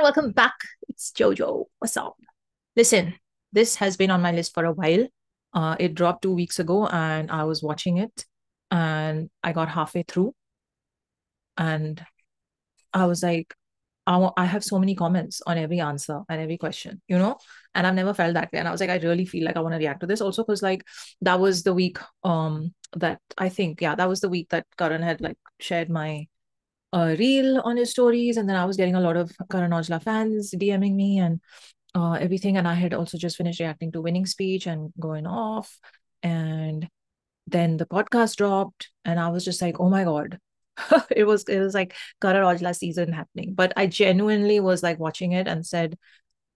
everyone, welcome back. It's Jojo. What's up? Listen, this has been on my list for a while. Uh, it dropped two weeks ago, and I was watching it, and I got halfway through, and I was like, I, I have so many comments on every answer and every question, you know, and I've never felt that way. And I was like, I really feel like I want to react to this also because like that was the week um that I think yeah that was the week that Karan had like shared my a reel on his stories, and then I was getting a lot of Karan Aujla fans DMing me and uh, everything. And I had also just finished reacting to Winning Speech and going off, and then the podcast dropped, and I was just like, oh my god. it was it was like Karan Aujla season happening, but I genuinely was like watching it and said,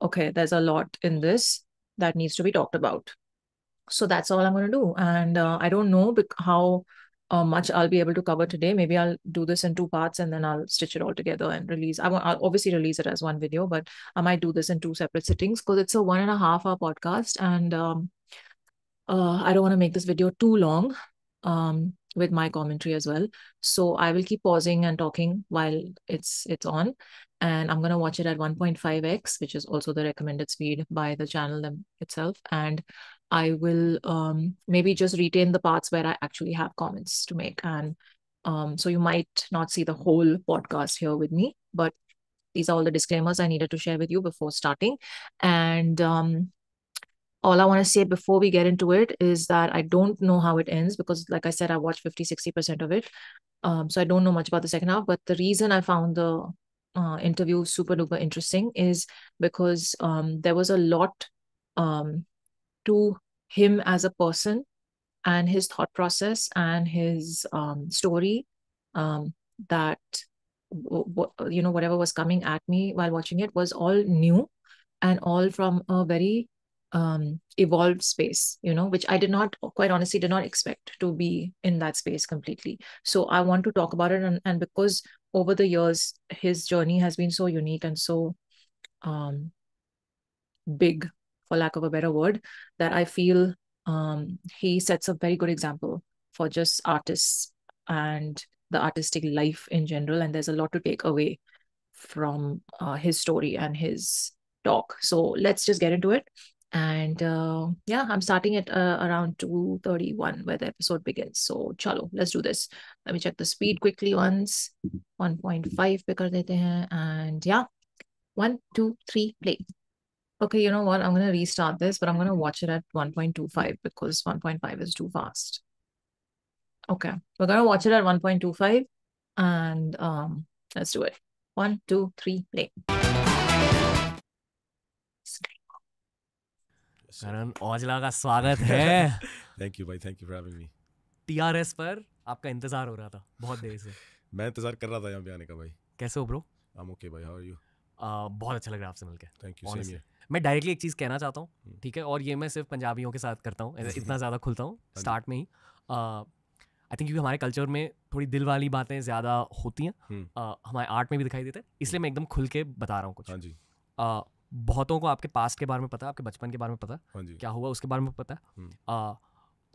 okay, there's a lot in this that needs to be talked about. So that's all I'm going to do. And uh, I don't know how uh, much I'll be able to cover today. Maybe I'll do this in two parts and then I'll stitch it all together and release. I won't, I'll obviously release it as one video, but I might do this in two separate sittings because it's a one and a half hour podcast and um, uh, I don't want to make this video too long um, with my commentary as well. So I will keep pausing and talking while it's it's on. And I'm going to watch it at 1.5x, which is also the recommended speed by the channel itself. And I will um, maybe just retain the parts where I actually have comments to make. And um, so you might not see the whole podcast here with me, but these are all the disclaimers I needed to share with you before starting. And um, all I want to say before we get into it is that I don't know how it ends because, like I said, I watched 50, 60% of it. Um, so I don't know much about the second half. But the reason I found the uh, interview super duper interesting is because um, there was a lot um, to him as a person and his thought process and his um, story um, that you know whatever was coming at me while watching it was all new and all from a very um, evolved space you know which i did not quite honestly did not expect to be in that space completely so i want to talk about it and, and because over the years his journey has been so unique and so um, big for lack of a better word, that I feel um, he sets a very good example for just artists and the artistic life in general. And there's a lot to take away from uh, his story and his talk. So let's just get into it. And uh, yeah, I'm starting at uh, around 2.31 where the episode begins. So chalo, let's do this. Let me check the speed quickly once. 1.5 pe kar dete hain. And yeah, one, two, three, play okay, you know what? I'm going to restart this, but I'm going to watch it at 1.25 because 1.5 is too fast. Okay, we're going to watch it at 1.25 and um, let's do it. One, two, three, play. करण औजला का स्वागत है thank you भाई thank you for having me TRS पर आपका इंतजार हो रहा था बहुत देर से मैं इंतजार कर रहा था यहाँ पे आने का भाई कैसे हो ब्रो आई एम ओके भाई हाउ आर यू बहुत अच्छा लग रहा है आपसे मिलकर थैंक यू सेम हियर मैं डायरेक्टली एक चीज़ कहना चाहता हूँ हम्म। ठीक है और ये मैं सिर्फ पंजाबियों के साथ करता हूँ इतना ज़्यादा खुलता हूँ स्टार्ट हाँ में ही आई थिंक क्योंकि हमारे कल्चर में थोड़ी दिल वाली बातें ज़्यादा होती हैं हम्म। हमारे आर्ट में भी दिखाई देते हैं इसलिए मैं एकदम खुल के बता रहा हूँ कुछ हाँ बहुतों को आपके पास के बारे में पता आपके बचपन के बारे में पता हाँ क्या हुआ उसके बारे में पता हम्म।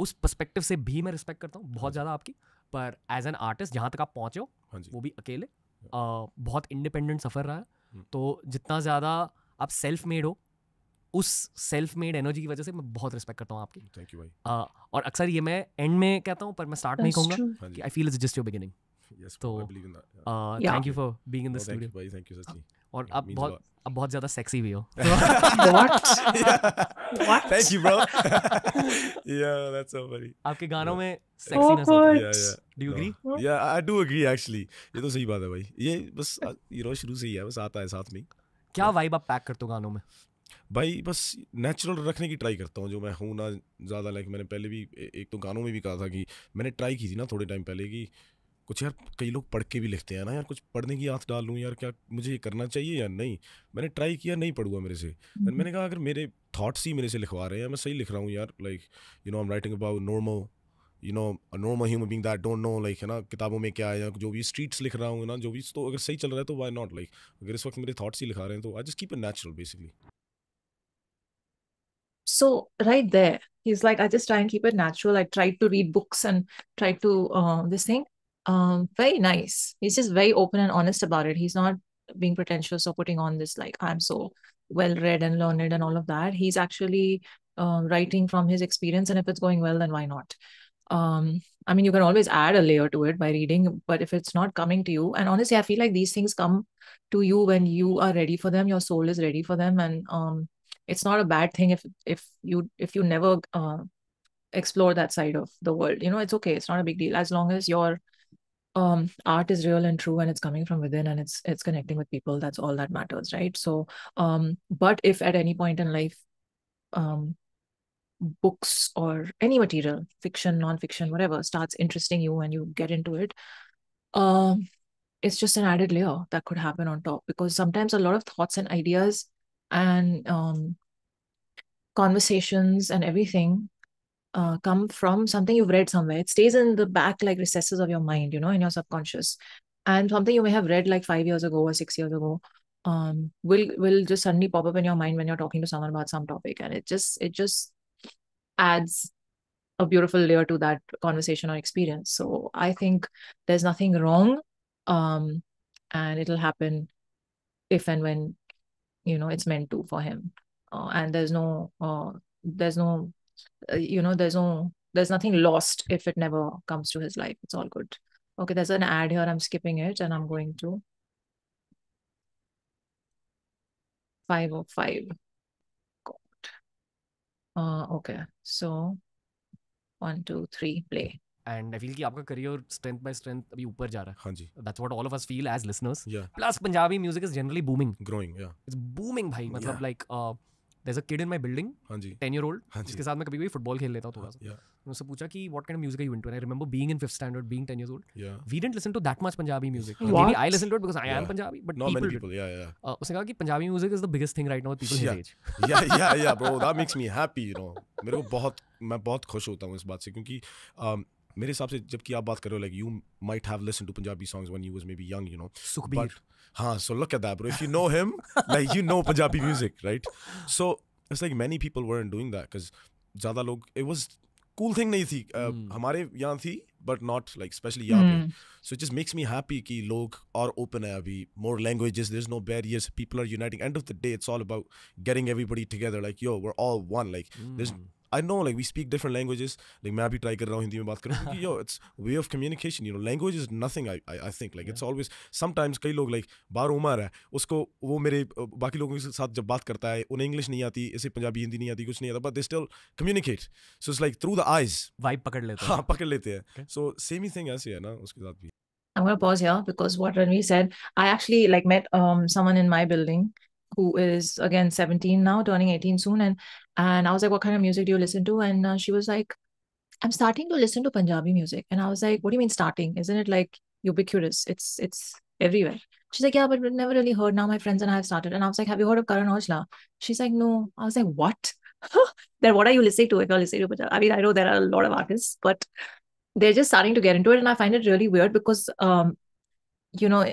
उस पर्सपेक्टिव से भी मैं रिस्पेक्ट करता हूँ बहुत ज़्यादा आपकी पर एज एन आर्टिस्ट जहाँ तक आप पहुँचे हो वो भी अकेले बहुत इंडिपेंडेंट सफ़र रहा है तो जितना ज़्यादा आप सेल्फ मेड हो उस सेल्फ मेड एनर्जी की वजह से मैं बहुत रिस्पेक्ट करता हूँ आपकी थैंक यू भाई और अक्सर ये मैं एंड में कहता हूँ पर मैं स्टार्ट नहीं कहूँगा हाँ कि I feel is just your beginning तो thank you for being in the studio भाई थैंक यू सच्ची और आप बहुत अब बहुत ज्यादा सेक्सी भी हो what thank you bro yeah that's so funny आपके गानों में सेक्सीनेस होती है डू यू एग्री या आई डू एग्री एक्चुअली ये तो सही बात है भाई ये बस ये रोज शुरू से ही है बस आता है साथ में क्या वाइब आप पैक करते हो गानों में भाई बस नेचुरल रखने की ट्राई करता हूँ जो मैं हूँ ना ज़्यादा लाइक मैंने पहले भी एक तो गानों में भी कहा था कि मैंने ट्राई की थी ना थोड़े टाइम पहले कि कुछ यार कई लोग पढ़ के भी लिखते हैं ना यार कुछ पढ़ने की आँख डाल लूँ यार क्या मुझे ये करना चाहिए या नहीं मैंने ट्राई किया नहीं पढ़ूँगा मेरे से हम्म। मैंने कहा अगर मेरे थाट्स ही मेरे से लिखवा रहे हैं मैं सही लिख रहा हूँ यार like you know I am writing about normal you know normal human being that don't know like है ना किताबों में क्या है या जो भी स्ट्रीट्स लिख रहा हूँ ना जो भी तो अगर सही चल रहा है तो वाई नॉट लाइक अगर इस वक्त मेरे थाट्स ही लिखा रहे हैं तो I just keep it natural basically so right there he's like i just try and keep it natural i try to read books and try to uh, this thing um, very nice he's just very open and honest about it he's not being pretentious or putting on this like i'm so well read and learned and all of that he's actually uh, writing from his experience and if it's going well then why not um i mean you can always add a layer to it by reading but if it's not coming to you and honestly i feel like these things come to you when you are ready for them your soul is ready for them and um it's not a bad thing if if you if you never uh, explore that side of the world you know it's okay it's not a big deal as long as your um art is real and true and it's coming from within and it's it's connecting with people that's all that matters right so um but if at any point in life um books or any material, fiction, nonfiction, whatever, starts interesting you and you get into it, um, it's just an added layer that could happen on top because sometimes a lot of thoughts and ideas and um, conversations and everything uh, come from something you've read somewhere. It stays in the back, like recesses of your mind, you know, in your subconscious. And something you may have read like five years ago or six years ago um, will will just suddenly pop up in your mind when you're talking to someone about some topic, and it just it just adds a beautiful layer to that conversation or experience. So I think there's nothing wrong. Um, and it'll happen if and when, you know, it's meant to for him. Uh, and there's no, uh, there's no, uh, you know, there's no, there's nothing lost if it never comes to his life. It's all good. Okay, there's an ad here. I'm skipping it and I'm going to five five. uh, okay so one two three play and I feel कि आपका career strength by strength अभी ऊपर जा रहा है हाँ जी that's what all of us feel as listeners plus Punjabi music is generally booming growing yeah it's booming भाई मतलब like yeah. like, uh, there a kid in my building हाँ जी टेन ईयर ओल्ड जिसके साथ मैं कभी कभी फुटबॉल खेल लेता हूँ थोड़ा सा हाँ, तो उससे पूछा कि what kind of music you into I remember being in 5th standard being 10 years old we didn't listen to that much Punjabi music music maybe i listened to it because i yeah. am punjabi but not people many people uh, उसने कहा कि Punjabi music is the biggest thing right now with people his age yeah yeah yeah bro that makes me happy you know मेरे को बहुत मैं बहुत खुश होता हूं इस बात से क्योंकि um, मेरे हिसाब से जबकि आप बात कर रहे हो like you might have listen to Punjabi songs when you was maybe young you know Sukhbir huh, so look at that, bro. If you know him, like you know Punjabi music, right? So it's like many people weren't doing that because ज्यादा लोग it was cool thing नहीं थी uh, mm. हमारे यहाँ थी but not like especially यहाँ mm. पे hmm. so it just makes me happy कि लोग are open है अभी more languages there's no barriers people are uniting end of the day it's all about getting everybody together like yo we're all one like mm. there's hmm. I know like we speak different languages. Like maybe try Hindi yo, it's way of communication. You know, language is nothing, I I, think. Like it's always sometimes kai log, like bar umar hai, usko wo mere, baki saath jab baat karta hai, English nahi aati, isse Punjabi Hindi nahi aati, kuch nahi aata, but they still communicate. So it's like through the eyes. Vibe pakad lete hai. Haan, pakad lete hai. Okay. So same thing as hai na, uske bhi. I'm gonna pause here because what Ranvi said, I actually like met um someone in my building who is again 17 now, turning 18 soon. And and I was like, what kind of music do you listen to? And uh, she was like, I'm starting to listen to Punjabi music. And I was like, what do you mean starting? Isn't it like ubiquitous? It's it's everywhere. She's like, yeah, but we've never really heard. Now my friends and I have started. And I was like, have you heard of Karan Aujla? She's like, no. I was like, what? then what are you listening to if you're listening to Punjabi? I mean, I know there are a lot of artists, but they're just starting to get into it. And I find it really weird because, um, you know,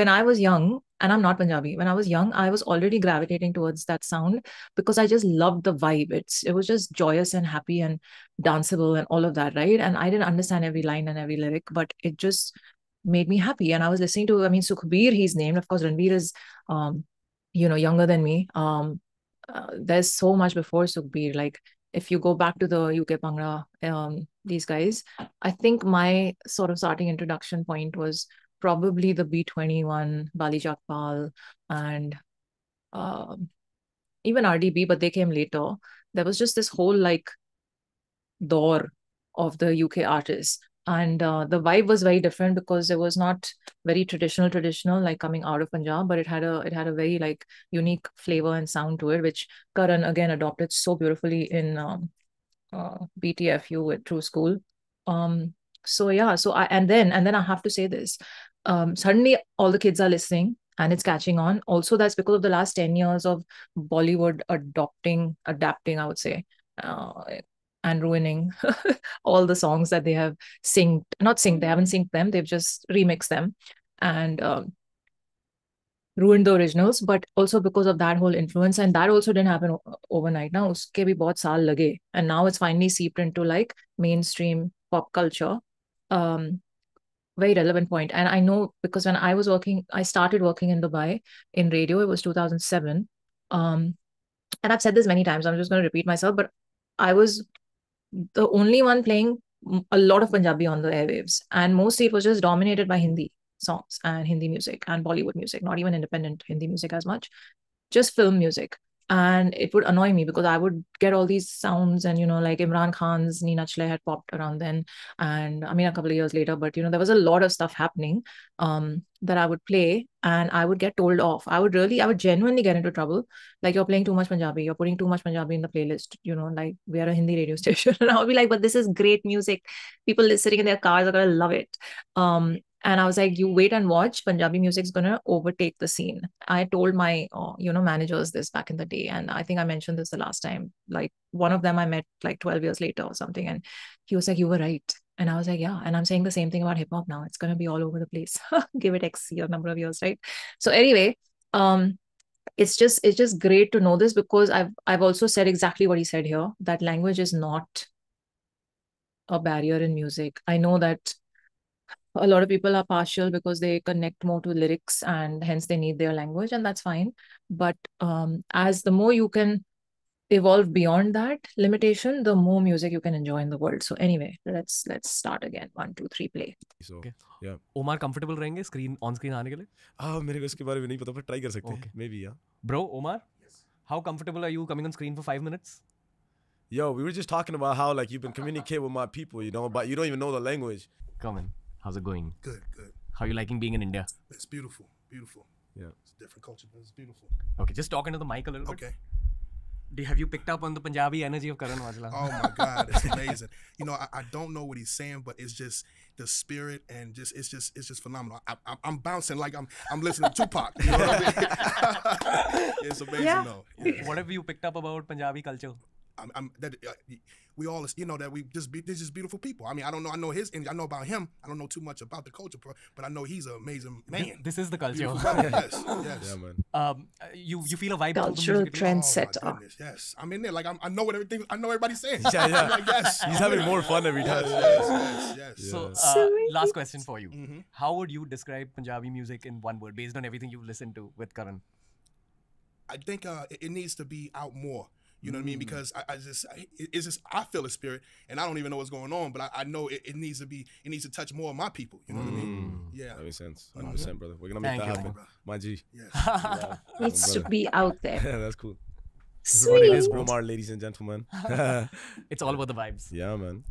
when I was young, and I'm not Punjabi. When I was young, I was already gravitating towards that sound because I just loved the vibe. It's it was just joyous and happy and danceable and all of that, right? And I didn't understand every line and every lyric, but it just made me happy. And I was listening to, I mean, Sukhbir, he's named. Of course, Ranveer is um, you know, younger than me. Um, uh, there's so much before Sukhbir. Like if you go back to the UK Bhangra, um, these guys, I think my sort of starting introduction point was probably the B21, Bali Jagpal and uh, even RDB, but they came later. There was just this whole like door of the UK artists. And uh, the vibe was very different because it was not very traditional, traditional like coming out of Punjab, but it had a it had a very like unique flavor and sound to it, which Karan again adopted so beautifully in um, uh, BTFU with True School. Um, so yeah, so I and then and then I have to say this, um, suddenly all the kids are listening and it's catching on. Also, that's because of the last 10 years of Bollywood adopting, adapting, I would say, uh, and ruining all the songs that they have synced, not synced, they haven't synced them, they've just remixed them and um, ruined the originals. But also because of that whole influence, and that also didn't happen overnight. Now, uske bhi bahut saal and now it's finally seeped into like mainstream pop culture. Um, very relevant point. And I know because when I was working, I started working in Dubai in radio. It was 2007. Um, and I've said this many times. I'm just going to repeat myself, but I was the only one playing a lot of Punjabi on the airwaves, and mostly it was just dominated by Hindi songs and Hindi music and Bollywood music. Not even independent Hindi music as much, just film music and it would annoy me because I would get all these sounds and you know like Imran Khan's Nina Chile had popped around then and I mean a couple of years later but you know there was a lot of stuff happening um that I would play and I would get told off I would really I would genuinely get into trouble like you're playing too much Punjabi you're putting too much Punjabi in the playlist you know like we are a Hindi radio station and I would be like but this is great music people sitting in their cars are gonna love it um and i was like you wait and watch punjabi music is going to overtake the scene i told my uh, you know managers this back in the day and i think i mentioned this the last time like one of them i met like 12 years later or something and he was like you were right and i was like yeah and i'm saying the same thing about hip hop now it's going to be all over the place give it x year number of years right so anyway um it's just it's just great to know this because i've i've also said exactly what he said here that language is not a barrier in music i know that a lot of people are partial because they connect more to lyrics and hence they need their language and that's fine but um, as the more you can evolve beyond that limitation the more music you can enjoy in the world so anyway let's let's start again one two three play so okay. yeah omar comfortable rahenge screen on screen aane ke liye ah mere ko bare mein nahi pata try kar sakte okay. maybe yeah bro omar yes. how comfortable are you coming on screen for 5 minutes yo we were just talking about how like you've been communicating with my people you know but you don't even know the language come in How's it going? Good, good. How are you liking being in India? It's beautiful, beautiful. Yeah. It's a different culture, but it's beautiful. Okay, just talk into the mic a little okay. bit. Okay. Have you picked up on the Punjabi energy of Karan Vajla? oh my God, it's amazing. you know, I, I, don't know what he's saying, but it's just the spirit and just it's just it's just phenomenal. I, am bouncing like I'm I'm listening to Tupac. You know what I mean? it's amazing yeah. though. What have you picked up about Punjabi culture? I'm, I'm that uh, we all you know that we just be is just beautiful people. I mean, I don't know. I know his and I know about him. I don't know too much about the culture, but I know he's an amazing man. This is the culture. yes, yes. Yeah, man. Um, uh, you you feel a vibe. Cultural trendsetter. Oh, yes, I'm in there. Like I'm, i know what everything. I know everybody's saying. Yeah, yeah. like, yes, he's having more fun every time. Yes, yes, yes, yes. So uh, last question for you. Mm-hmm. How would you describe Punjabi music in one word, based on everything you've listened to with Karan? I think uh, it, it needs to be out more. You know what I mean? Mm. Because I, I just, it's just, I feel a spirit, and I don't even know what's going on, but I, I know it, it, needs to be, it needs to touch more of my people. You know mm. what I mean? Mm. Yeah, that makes sense. Mm-hmm. 100, percent brother. We're gonna make Thank that you, happen, bro. my G. Yes. yeah. Needs to be out there. yeah, that's cool. Sweet. This is what it is, Bromar, ladies and gentlemen. it's all about the vibes. Yeah, man.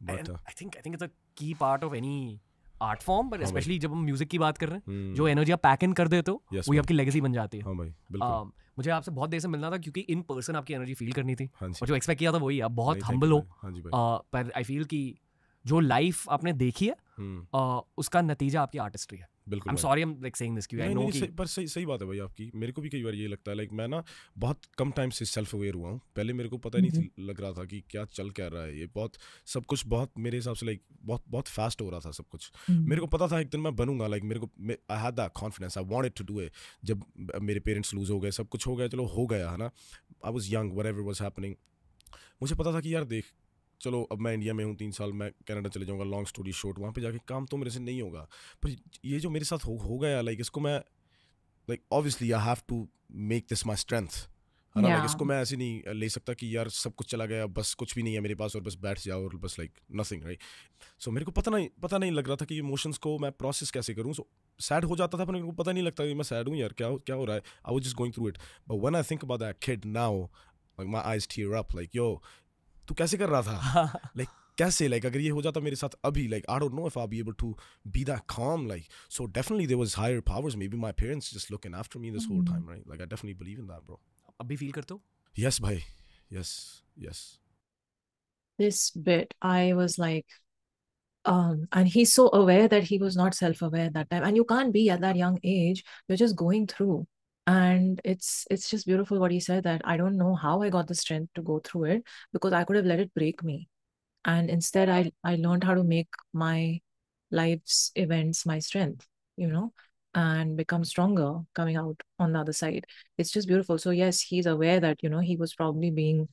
But, uh, I think I think it's a key part of any art form but specially जब हम music की बात कर रहे हैं जो energy hmm. आप pack in कर देते हो yes, वही आपकी लेगेसी बन जाती है हाँ भाई बिल्कुल um, मुझे आपसे बहुत देर से मिलना था क्योंकि इन पर्सन आपकी एनर्जी फील करनी थी हाँ और जो एक्सपेक्ट किया था वही आप बहुत हम्बल हो हाँ पर आई फील कि जो लाइफ आपने देखी है हम्म। उसका नतीजा आपकी आर्टिस्ट्री है बिल्कुल I am sorry I am like saying this cue I know कि पर सही सही बात है भाई आपकी मेरे को भी कई बार ये लगता है लाइक मैं ना बहुत कम टाइम से सेल्फ अवेयर हुआ हूँ पहले मेरे को पता नहीं हम्म, हम्म। लग रहा था कि क्या चल क्या रहा है ये बहुत सब कुछ बहुत मेरे हिसाब से लाइक बहुत बहुत फास्ट हो रहा था सब कुछ हम्म। मेरे को पता था एक दिन मैं बनूंगा लाइक मेरे को I had that confidence I wanted to do it जब मेरे पेरेंट्स लूज हो गए सब कुछ हो गया चलो हो गया है ना I was young whatever was happening मुझे पता था कि यार देख चलो अब मैं इंडिया में हूँ तीन साल मैं कनाडा चले जाऊँगा लॉन्ग स्टोरी शॉर्ट वहाँ पे जाके काम तो मेरे से नहीं होगा पर ये जो मेरे साथ हो, हो गया लाइक इसको मैं like obviously I have to make this my strength है ना लाइक इसको मैं ऐसे नहीं ले सकता कि यार सब कुछ चला गया बस कुछ भी नहीं है मेरे पास और बस बैठ जाओ और बस लाइक नथिंग राइट सो मेरे को पता नहीं पता नहीं लग रहा था कि इमोशंस को मैं प्रोसेस कैसे करूँ सो सैड हो जाता था पर मेरे को पता नहीं लगता कि मैं सैड हूँ यार क्या क्या हो रहा है I was just going through it but one I think about that ना now like my eyes tear up like yo तू कैसे कर रहा था लाइक कैसे लाइक अगर ये हो जाता मेरे साथ अभी like I don't know if I be able to be that calm like so definitely there was higher powers maybe my parents just looking after me this whole time right like I definitely believe in that bro अभी feel करते हो yes भाई yes yes this bit i was like um and he's so aware that he was not self aware at that time and you can't be at that young age you're just going through and it's it's just beautiful what he said that i don't know how i got the strength to go through it because i could have let it break me and instead i i learned how to make my life's events my strength you know and become stronger coming out on the other side it's just beautiful so yes he's aware that you know he was probably being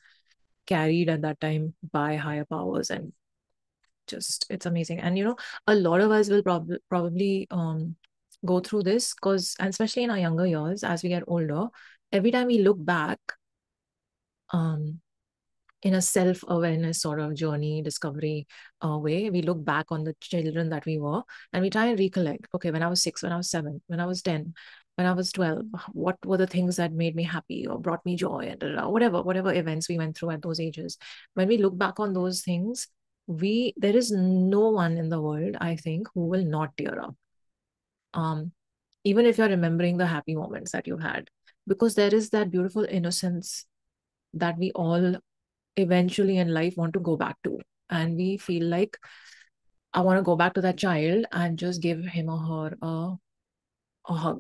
carried at that time by higher powers and just it's amazing and you know a lot of us will prob- probably um go through this because, and especially in our younger years, as we get older, every time we look back, um, in a self awareness sort of journey, discovery uh, way, we look back on the children that we were and we try and recollect okay, when I was six, when I was seven, when I was 10, when I was 12, what were the things that made me happy or brought me joy, and whatever, whatever events we went through at those ages. When we look back on those things, we there is no one in the world i think who will not tear up um, even if you're remembering the happy moments that you had, because there is that beautiful innocence that we all eventually in life want to go back to. And we feel like, I want to go back to that child and just give him or her a, a hug.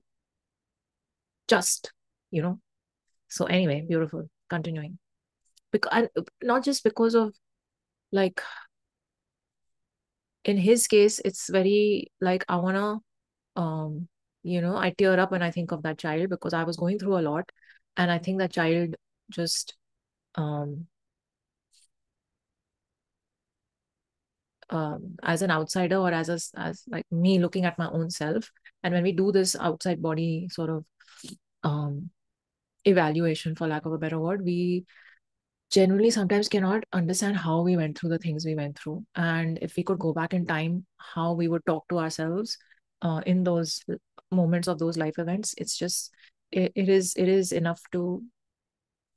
Just, you know. So, anyway, beautiful. Continuing. Because, uh, not just because of like in his case it's very like i want to um, you know, I tear up when I think of that child because I was going through a lot. And I think that child just um, um, as an outsider or as a, as like me looking at my own self and when we do this outside body sort of um, evaluation for lack of a better word we generally sometimes cannot understand how we went through the things we went through and if we could go back in time how we would talk to ourselves uh, in those moments of those life events it's just it, it is it is enough to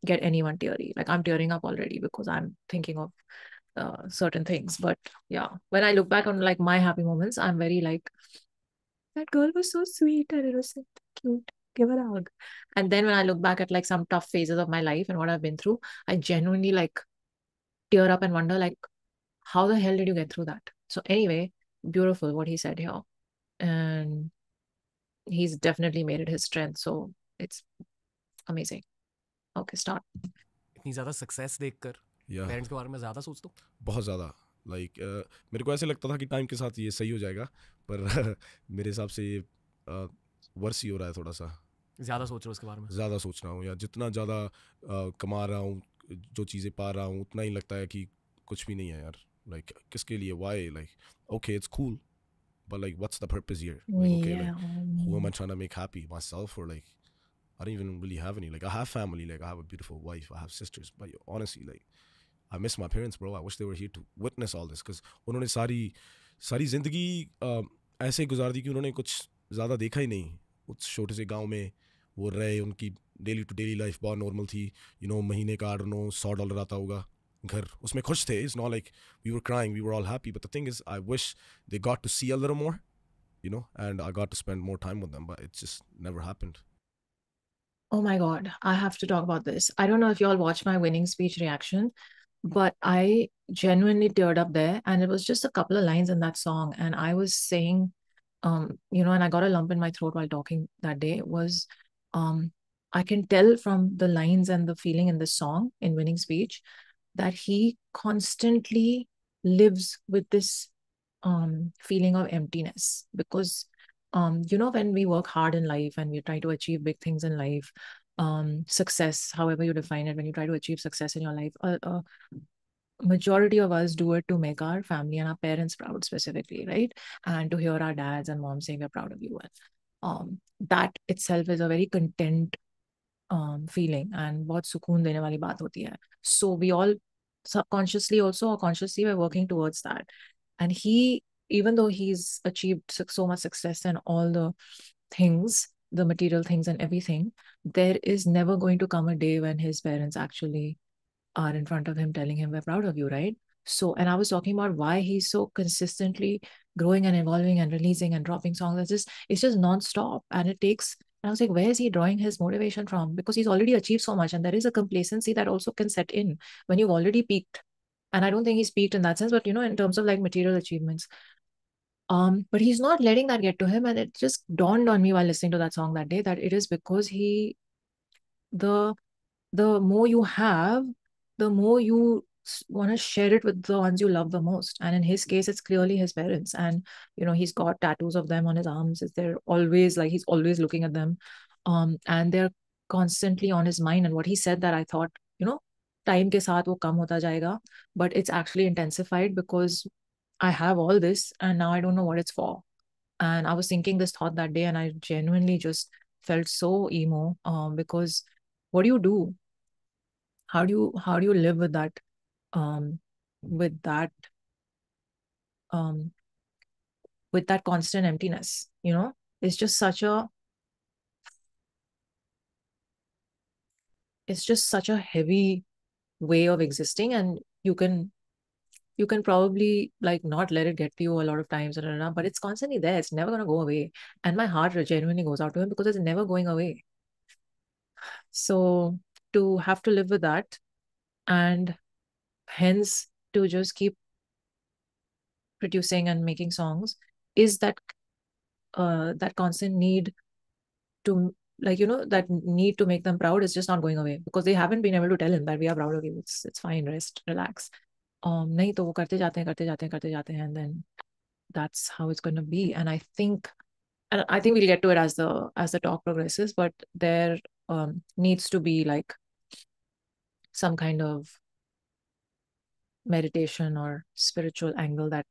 get anyone teary like i'm tearing up already because i'm thinking of uh, certain things but yeah when i look back on like my happy moments i'm very like that girl was so sweet and innocent cute give her a hug and then when i look back at like some tough phases of my life and what i've been through i genuinely like tear up and wonder like how the hell did you get through that so anyway beautiful what he said here and he's definitely made it his strength. So it's amazing. Okay, start. इतनी ज़्यादा success देखकर yeah. Parents के बारे में ज़्यादा सोचता हूँ बहुत ज़्यादा लाइक like, uh, मेरे को ऐसे लगता था कि टाइम के साथ ये सही हो जाएगा पर uh, मेरे हिसाब से ये uh, वर्स ही हो रहा है थोड़ा सा ज़्यादा सोच रहा हूँ उसके बारे में ज़्यादा सोच रहा हूँ या जितना ज़्यादा uh, कमा रहा हूँ जो चीज़ें पा रहा हूँ उतना ही लगता है कि कुछ भी नहीं है यार लाइक like, किसके लिए why like okay it's cool but like what's the purpose here like okay yeah. like um, who am i trying to make happy myself or like i don't even really have any like i have family like i have a beautiful wife i have sisters but honestly like i miss my parents bro i wish they were here to witness all this because उन्होंने सारी सारी जिंदगी um, ऐसे गुजार दी कि उन्होंने कुछ ज़्यादा देखा ही नहीं उस छोटे से गांव में वो रहे उनकी daily to daily life बहुत normal थी यू you know, महीने का आठ नौ सौ डॉलर आता होगा ghar usme khush the it's not like we were crying we were all happy but the thing is i wish they got to see a little more you know and i got to spend more time with them but it just never happened oh my god i have to talk about this i don't know if you all watched my winning speech reaction but i genuinely teared up there and it was just a couple of lines in that song and i was saying um you know and i got a lump in my throat while talking that day was um i can tell from the lines and the feeling in the song in winning speech that he constantly lives with this um, feeling of emptiness because um, you know when we work hard in life and we try to achieve big things in life um, success however you define it when you try to achieve success in your life a, majority of us do it to make our family and our parents proud specifically right and to hear our dads and moms saying we're proud of you um, that itself is a very content um, feeling and what sukoon देने वाली baat होती hai. so we all subconsciously also or consciously we're working towards that and he even though he's achieved so much success and all the things the material things and everything there is never going to come a day when his parents actually are in front of him telling him we're proud of you right so and i was talking about why he's so consistently growing and evolving and releasing and dropping songs it's just it's just non-stop and it takes and I was like, where is he drawing his motivation from? Because he's already achieved so much. And there is a complacency that also can set in when you've already peaked. And I don't think he's peaked in that sense, but you know, in terms of like material achievements. Um, but he's not letting that get to him. And it just dawned on me while listening to that song that day that it is because he the the more you have, the more you want to share it with the ones you love the most and in his case it's clearly his parents and you know he's got tattoos of them on his arms they're always like he's always looking at them um and they're constantly on his mind and what he said that i thought you know time ke saath wo kam hota jayega but it's actually intensified because i have all this and now i don't know what it's for and i was thinking this thought that day and i genuinely just felt so emo um because what do you do how do you how do you live with that um, with that um, with that constant emptiness you know it's just such a it's just such a heavy way of existing and you can you can probably like not let it get to you a lot of times and but it's constantly there it's never going to go away and my heart genuinely goes out to him because it's never going away so to have to live with that and hence to just keep producing and making songs is that uh that constant need to like you know that need to make them proud is just not going away because they haven't been able to tell him that we are proud of you it's it's fine rest relax um nahi to and then that's how it's going to be and i think and i think we'll get to it as the as the talk progresses but there um needs to be like some kind of meditation or spiritual angle that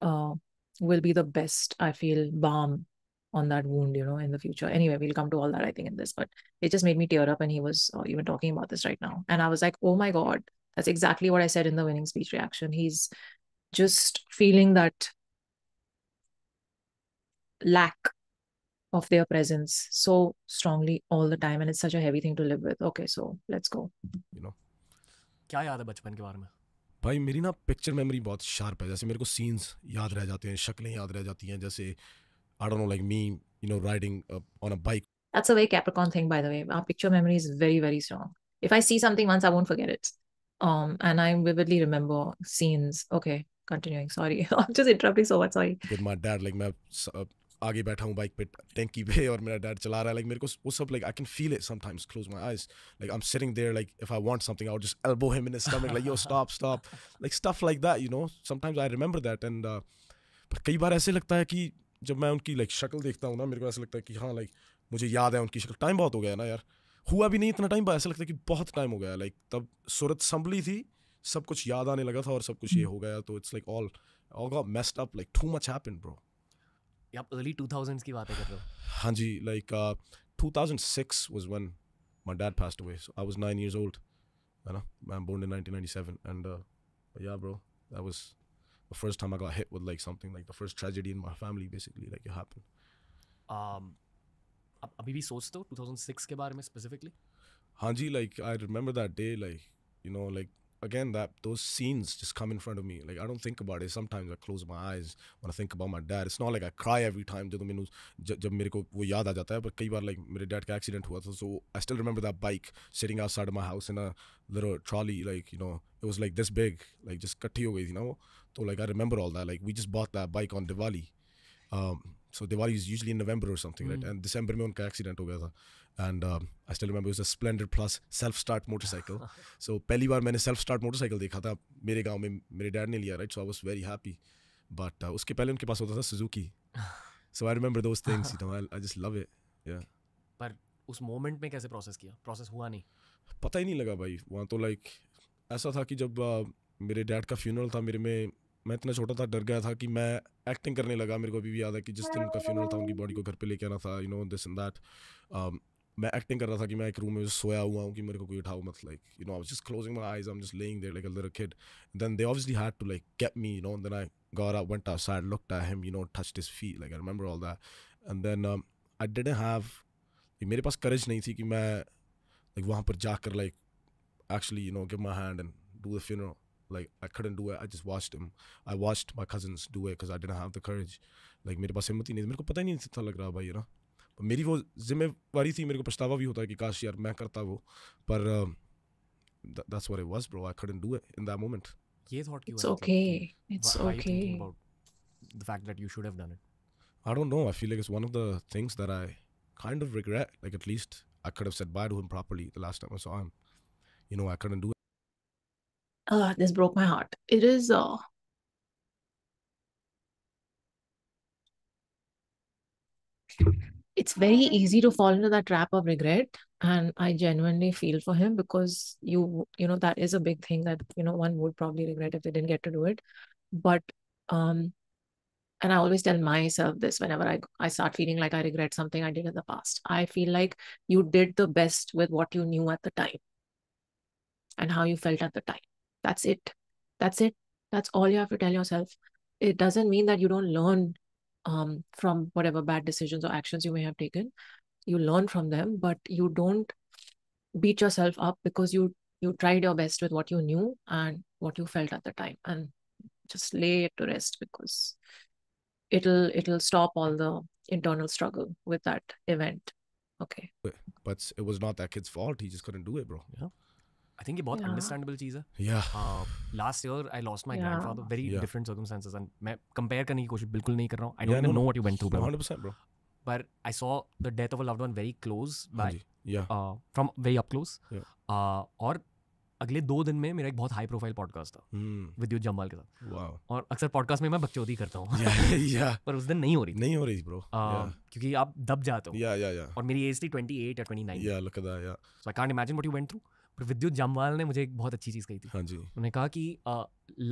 uh, will be the best i feel balm on that wound you know in the future anyway we'll come to all that i think in this but it just made me tear up and he was uh, even talking about this right now and i was like oh my god that's exactly what i said in the winning speech reaction he's just feeling that lack of their presence so strongly all the time and it's such a heavy thing to live with okay so let's go you know क्या याद है बचपन के बारे में भाई मेरी ना पिक्चर मेमोरी बहुत शार्प है जैसे मेरे को सीन्स याद रह जाते हैं शक्लें याद रह जाती हैं जैसे I don't know like me you know riding on a bike That's a very Capricorn thing, by the way. Our picture memory is very, very strong. If I see something once, I won't forget it. Um, and I vividly remember scenes. Okay, continuing. Sorry, I'm just interrupting so much. Sorry. With my dad, like my uh, आगे बैठा हूँ bike पे टैंकी पे और मेरा dad चला रहा है लाइक मेरे को वो सब like I can feel it sometimes close my eyes like I am sitting there like if I want something out just elbow him in his stomach like yo stop stop like stuff like that you know sometimes I remember that and पर कई बार ऐसे लगता है कि जब मैं उनकी like शक्ल देखता हूँ ना मेरे को ऐसा लगता है कि हाँ लाइक मुझे याद है उनकी शक्ल टाइम बहुत हो गया ना यार हुआ भी नहीं इतना टाइम ऐसा लगता है कि बहुत टाइम हो गया लाइक तब सूरत संभली थी सब कुछ याद आने लगा था और सब कुछ ये हम्म। हो गया तो it's like all all got messed up like too much happen bro yeah आप अर्ली टू थाउजेंड्स की बातें कर रहे हो हाँ जी like two thousand six was one my dad passed away I was nine years old है ना I am born in nineteen ninety seven and yeah bro that was the first time I got hit with like something like the first tragedy in my family basically like it happened um अभी भी सोचते हो 2006 के बारे में specifically हाँ जी like I remember that day like you know like again that those scenes just come in front of me like i don't think about it sometimes i close my eyes when i think about my dad it's not like i cry every time but like my dad accident so i still remember that bike sitting outside of my house in a little trolley like you know it was like this big like just cut you know so like i remember all that like we just bought that bike on diwali um so diwali is usually in november or something right hmm. and december my accident accident and I still remember is a Splendor plus self start motorcycle so पहली बार मैंने self start motorcycle देखा था मेरे गाँव में मेरे dad ने लिया right so I was very happy but उसके पहले उनके पास होता था Suzuki so I remember those things I just love it yeah पर उस मोमेंट में कैसे प्रोसेस किया प्रोसेस हुआ नहीं पता ही नहीं लगा भाई वहाँ तो लाइक ऐसा था कि जब uh, मेरे डैड का फ्यूनरल था मेरे में मैं इतना छोटा था डर गया था कि मैं एक्टिंग करने लगा मेरे को अभी भी याद है कि जिस दिन उनका फ्यूनरल था उनकी बॉडी को घर पे लेके आना था you know this and that मैं एक्टिंग कर रहा था कि मैं एक रूम में सोया हुआ हूँ कि मेरे को कोई उठाओ मत like you know I just closing my eyes I am just laying there like a little kid then they obviously had to like get me you know then I got up went outside looked at him you know touched his feet like I remember all that and then um, I didn't have like, मेरे पास करेज नहीं थी कि मैं like वहाँ पर जाकर like actually you know give my hand and do the funeral like I couldn't do it I just watched him I watched my cousins do it because I didn't have the courage like मेरे पास हिम्मत ही नहीं थी मेरे को पता ही नहीं था लग रहा भाई ना मेरी वो जिम्मेवारी थी मेरे को पछतावा भी होता है कि काश यार मैं करता वो पर that's what it was bro I couldn't do it in that moment ये थॉट क्यों it's okay it's okay the fact that you should have done it i don't know i feel like it's one of the things that i kind of regret like at least i could have said bye to him properly the last time i saw him you know i couldn't do it uh this broke my heart it is uh it's very easy to fall into that trap of regret and i genuinely feel for him because you you know that is a big thing that you know one would probably regret if they didn't get to do it but um and i always tell myself this whenever i i start feeling like i regret something i did in the past i feel like you did the best with what you knew at the time and how you felt at the time that's it that's it that's all you have to tell yourself it doesn't mean that you don't learn um, from whatever bad decisions or actions you may have taken you learn from them but you don't beat yourself up because you you tried your best with what you knew and what you felt at the time and just lay it to rest because it'll it'll stop all the internal struggle with that event okay but it was not that kid's fault he just couldn't do it bro yeah I think ये बहुत understandable चीज़ है last year I lost my grandfather very different circumstances and मैं compare करने की कोशिश बिल्कुल नहीं कर रहा हूँ I don't know what you went through 100% bro but I saw the death of a loved one very close हाँ by, yeah. uh, from very up close. Yeah. Uh, और अगले दो दिन में मेरा एक बहुत हाई प्रोफाइल पॉडकास्ट था विद hmm. जम्बाल के साथ wow. और अक्सर पॉडकास्ट में मैं बकचोदी करता हूँ yeah, yeah. पर उस दिन नहीं हो रही नहीं हो रही ब्रो uh, yeah. क्योंकि आप दब जाते हो yeah, yeah, yeah. और मेरी एज थी 28 या 29 या look at that yeah so I can't imagine what you went through पर विद्युत जामवाल ने मुझे एक बहुत अच्छी चीज़ कही थी हाँ जी उन्होंने कहा कि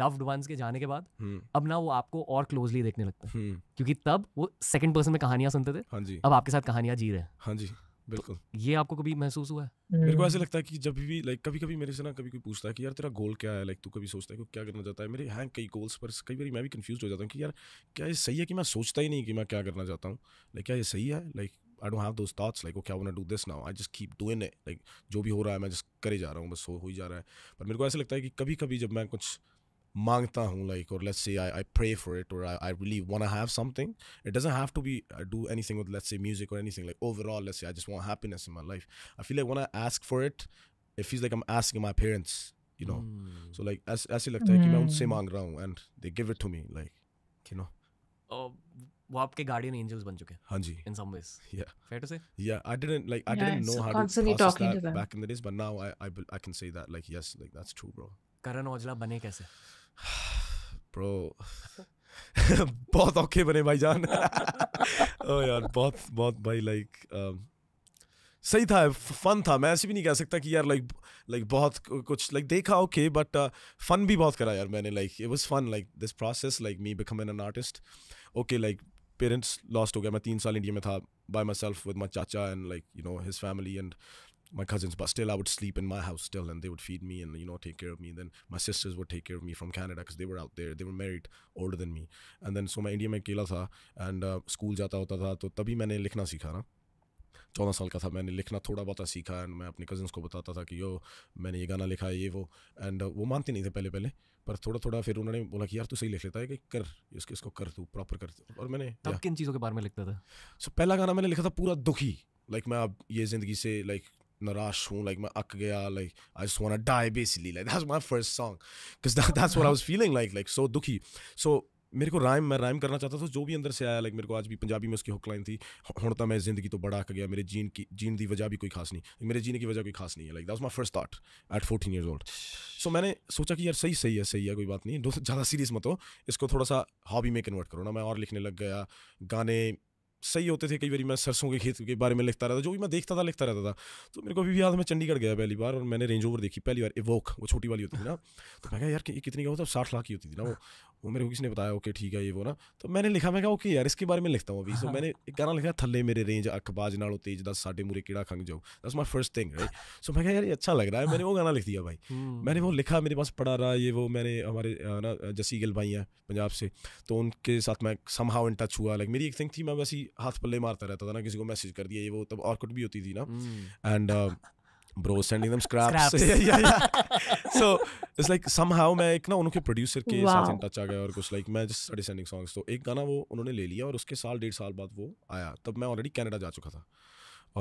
लव्ड uh, वंस के जाने के बाद हम्म। अब ना वो आपको और क्लोजली देखने लगते हैं हम्म। क्योंकि तब वो सेकंड पर्सन में कहानियां सुनते थे हाँ जी अब आपके साथ कहानियां जी रहे हैं हाँ जी बिल्कुल तो ये आपको कभी महसूस हुआ है मेरे को हम्म। ऐसे लगता है कि जब भी लाइक कभी कभी मेरे से ना कभी कोई पूछता है कि यार तेरा गोल क्या है लाइक तू कभी सोचता है कि क्या करना चाहता है मेरे हैं कई गोल्स पर कई बार मैं भी कंफ्यूज हो जाता हूँ कि यार क्या ये सही है कि मैं सोचता ही नहीं कि मैं क्या करना चाहता हूँ लाइक क्या ये सही है like I don't have those thoughts like okay I want to do this now I just keep doing it like जो भी हो रहा है मैं जस्ट करे जा रहा हूँ बस हो ही जा रहा है पर मेरे को ऐसा लगता है कि कभी कभी जब मैं कुछ मांगता हूँ लाइक और let's say I I pray for it और I really want have something it doesn't have to be do anything with let's say music और anything like overall let's say I just want happiness in my life I feel like when I ask for it it feels like I am asking my parents you know so like ऐसे लगता है कि मैं उनसे मांग रहा हूँ and they give it to me like you know वो आपके गार्डियन एंजल्स बन चुके हैं हाँ जी in some ways yeah fair to say yeah I didn't like I didn't know how to process that back in the days but now I I I can say that लाइक yes like that's true bro Karan Aujla बने कैसे bro बहुत okay बने भाई जान ओ यार बहुत बहुत भाई लाइक um, सही था फन था मैं ऐसे भी नहीं कह सकता कि यार लाइक लाइक बहुत कुछ लाइक देखा ओके बट फन भी बहुत करा यार मैंने like it was fun like this process like me becoming an artist okay like Parents lost हो गया मैं तीन साल इंडिया में था by myself with my chacha and like you know his family and my cousins, but still I would sleep in my house still, and they would feed me and you know take care of me. And then my sisters would take care of me from Canada because they were out there, they were married, older than me. And then so my India में अकेला था and uh, school जाता होता था तो तभी मैंने लिखना सीखा ना चौदह साल का था मैंने लिखना थोड़ा बहुत सीखा एंड मैं अपने कज़न्स को बताता था कि यो मैंने ये गाना लिखा है ये वो एंड वो मानते नहीं थे पहले पहले पर थोड़ा थोड़ा फिर उन्होंने बोला कि यार तू सही लिख लेता है कि कर इसके इसको कर तू प्रॉपर कर तू और मैंने तब किन चीज़ों के बारे में लिखता था सो so, पहला गाना मैंने लिखा था पूरा दुखी लाइक मैं अब ये ज़िंदगी से लाइक नाराश हूँ लाइक मैं अक गया like just wanna die basically. Like that's my first song Cause that, that's what I was feeling like, so So मेरे को राइम मैं राइम करना चाहता था जो भी अंदर से आया लाइक मेरे को आज भी पंजाबी में उसकी हुक्लाइन थी हूं तो मैं जिंदगी तो बड़ा गया मेरे जीन की जीन की वजह भी कोई खास नहीं मेरे जीने की वजह कोई खास नहीं है like that my first thought at fourteen years old so मैंने सोचा कि यार सही सही है सही है कोई बात नहीं ज़्यादा सीरियस मत हो इसको थोड़ा सा हॉबी में कन्वर्ट करो ना मैं और लिखने लग गया गाने सही होते थे कई बार मैं सरसों के खेत के बारे में लिखता रहता जो भी मैं देखता था लिखता रहता था तो मेरे को अभी भी याद मैं चंडीगढ़ गया पहली बार और मैंने रेंज ओवर देखी पहली बार एवोक वो छोटी वाली होती थी ना तो मैं कहा यार कि कितनी का होता साठ लाख की होती थी ना वो वो मेरे को किसी ने बताया ओके ठीक है ये वो ना तो मैंने लिखा मैं कहा ओके यार इसके बारे में लिखता हूँ अभी तो मैंने एक गाना लिखा थल्ले मेरे रेंज अखबाज ना तेज दस साढ़े मुरे कीड़ा खंग जाओ दस my first thing right so मैं कहा यार ये अच्छा लग रहा है मैंने वो गाना लिख दिया भाई हम्म। मैंने वो लिखा मेरे पास पढ़ा रहा ये वो मैंने हमारे ना जसी गिल भाई हैं पंजाब से तो उनके साथ मैं सम हाउ इन टच हुआ लाइक मेरी एक थिंग थी मैं वैसी हाथ पल्ले मारता रहता था ना किसी को मैसेज कर दिया ये वो तब और कुछ भी होती थी ना and bro sending them scraps so it's like somehow मैं एक ना उनके प्रोड्यूसर के साथ इन टच आ गया और कुछ लाइक like, मैं जस्ट स्टडी सेंडिंग सॉन्ग्स तो एक गाना वो उन्होंने ले लिया और उसके साल डेढ़ साल बाद वो आया तब मैं ऑलरेडी कनाडा जा चुका था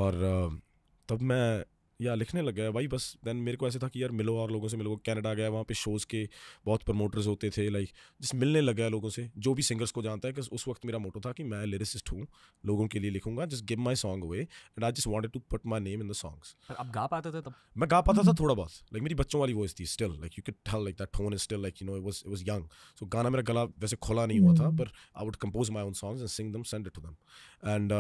और uh, तब मैं या लिखने लग गया भाई बस देन मेरे को ऐसे था कि यार मिलो और लोगों से मिलो कैनेडा गया वहाँ पे शोज़ के बहुत प्रमोटर्स होते थे लाइक जिस मिलने लग गया लोगों से जो भी सिंगर्स को जानता है कि उस वक्त मेरा मोटो था कि मैं लिरिसिस्ट हूँ लोगों के लिए लिखूंगा just give my song away and I just wanted to put my name in the songs अब गा पाते थे तब मैं गा पाता था थोड़ा बहुत लाइक मेरी बच्चों वाली वॉइस थी still like you can't tell like that tone is still like you know it it was young so गाना मेरा गला वैसे खुला नहीं हुआ था hmm. पर I would compose my own songs and sing them send it to them and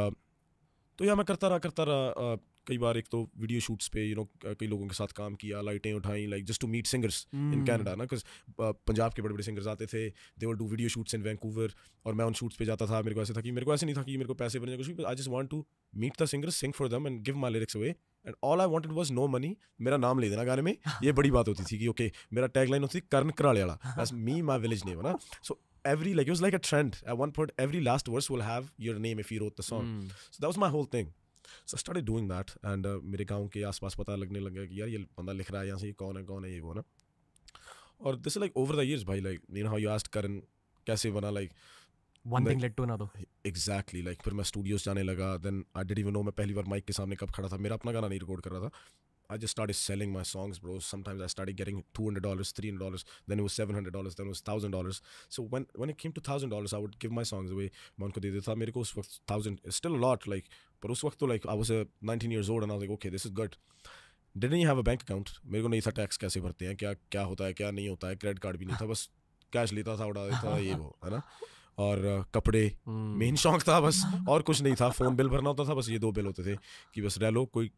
तो या मैं करता रहा करता रहा uh, कई बार एक तो वीडियो शूट्स पे यू नो कई लोगों के साथ काम किया लाइटें उठाई like just to meet singers in Canada ना बिकॉज पंजाब के बड़े बड़े सिंगर्स आते थे they were do video shoots in Vancouver और मैं उन शूट्स पे जाता था मेरे को ऐसे था कि मेरे को ऐसे नहीं था कि मेरे को पैसे बने कुछ I just want to meet the singers sing for them and give my lyrics away and all I wanted was no money मेरा नाम ले देना गाने में ये बड़ी बात होती थी कि ओके मेरा टैग लाइन होती थी कर्ण कराले वाला मी माई विलेज नेम है ना so every like it was like a trend at one point every last verse will have your name if you wrote the song mm. so that was my whole thing so start doing that and मेरे गाँव के आसपास पता लगने लग गया कि यार ये बंदा लिख रहा है यहाँ से कौन है कौन है ये वो ना और this like over the years भाई like you know how you asked Karan कैसे बना like one thing led to another exactly like फिर मैं स्टूडियोज जाने लगा then I did even know मैं पहली बार माइक के सामने कब खड़ा था मेरा अपना गाना नहीं रिकॉर्ड कर रहा था I just started selling my songs, bro. Sometimes I started getting two hundred dollars, three hundred dollars. Then it was seven hundred dollars. Then it was thousand dollars. So when when it came to thousand dollars, I would give my songs away. मैं उनको दे देता मेरे को वक्त thousand still a lot like but उस वक्त तो like I was a uh, 19 years old and I was like okay this is good. Didn't you have a bank account? मेरे को नहीं था टैक्स कैसे भरते हैं क्या क्या होता है क्या नहीं होता है क्रेडिट कार्ड भी नहीं था बस कैश लेता था उड़ा देता था ये वो है ना और कपड़े मेन शौक था बस और कुछ नहीं था फ़ोन बिल भरना होता था बस ये दो बिल होते थे कि बस रह लो कोई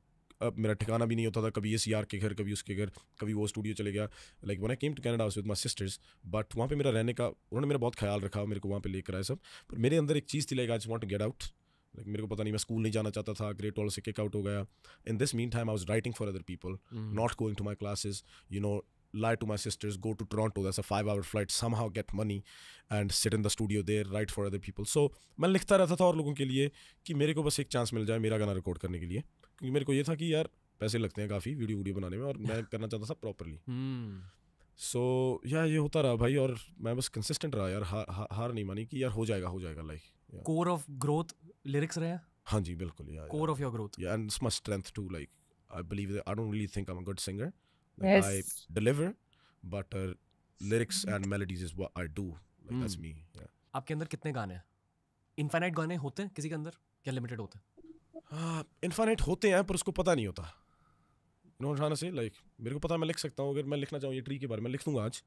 अब मेरा ठिकाना भी नहीं होता था कभी इस यार के घर कभी उसके घर कभी वो स्टूडियो चले गया like when I came to Canada with my sisters but वहाँ पर मेरा रहने का उन्होंने मेरा बहुत ख्याल रखा मेरे को वहाँ पर लेकर आया सब पर मेरे अंदर एक चीज़ थी like I want to get out like मेरे को पता नहीं मैं स्कूल नहीं जाना चाहता था ग्रेट ट्वेल्व से किक आउट हो गया in this meantime I was writing for other people not going to my classes you know to my sisters go to to this a five hour flight somehow get money and sit in the studio there write for other people so मैं लिखता रहता था और लोगों के लिए कि मेरे को बस एक चांस मिल जाए मेरा गाना रिकॉर्ड करने के लिए क्योंकि मेरे को ये था कि यार पैसे लगते हैं काफ़ी वीडियो वीडियो बनाने में और मैं करना चाहता था प्रॉपरली हम्म। सो so, या ये होता रहा भाई और मैं बस कंसिस्टेंट रहा यार हार हा, हार नहीं मानी कि यार हो जाएगा हो जाएगा like core of growth lyrics रहे हाँ जी बिल्कुल यार कोर ऑफ योर ग्रोथ या and my strength too like I believe I don't really think I am a good singer I deliver but lyrics and melodies is what I do that's me आपके अंदर कितने गाने हैं infinite गाने होते हैं किसी के अंदर क्या लिमिटेड होते हैं इन्फानेट होते हैं पर उसको पता नहीं होता नो शाना से लाइक मेरे को पता मैं लिख सकता हूँ अगर मैं लिखना चाहूँ ये ट्री के बारे में लिख दूंगा आज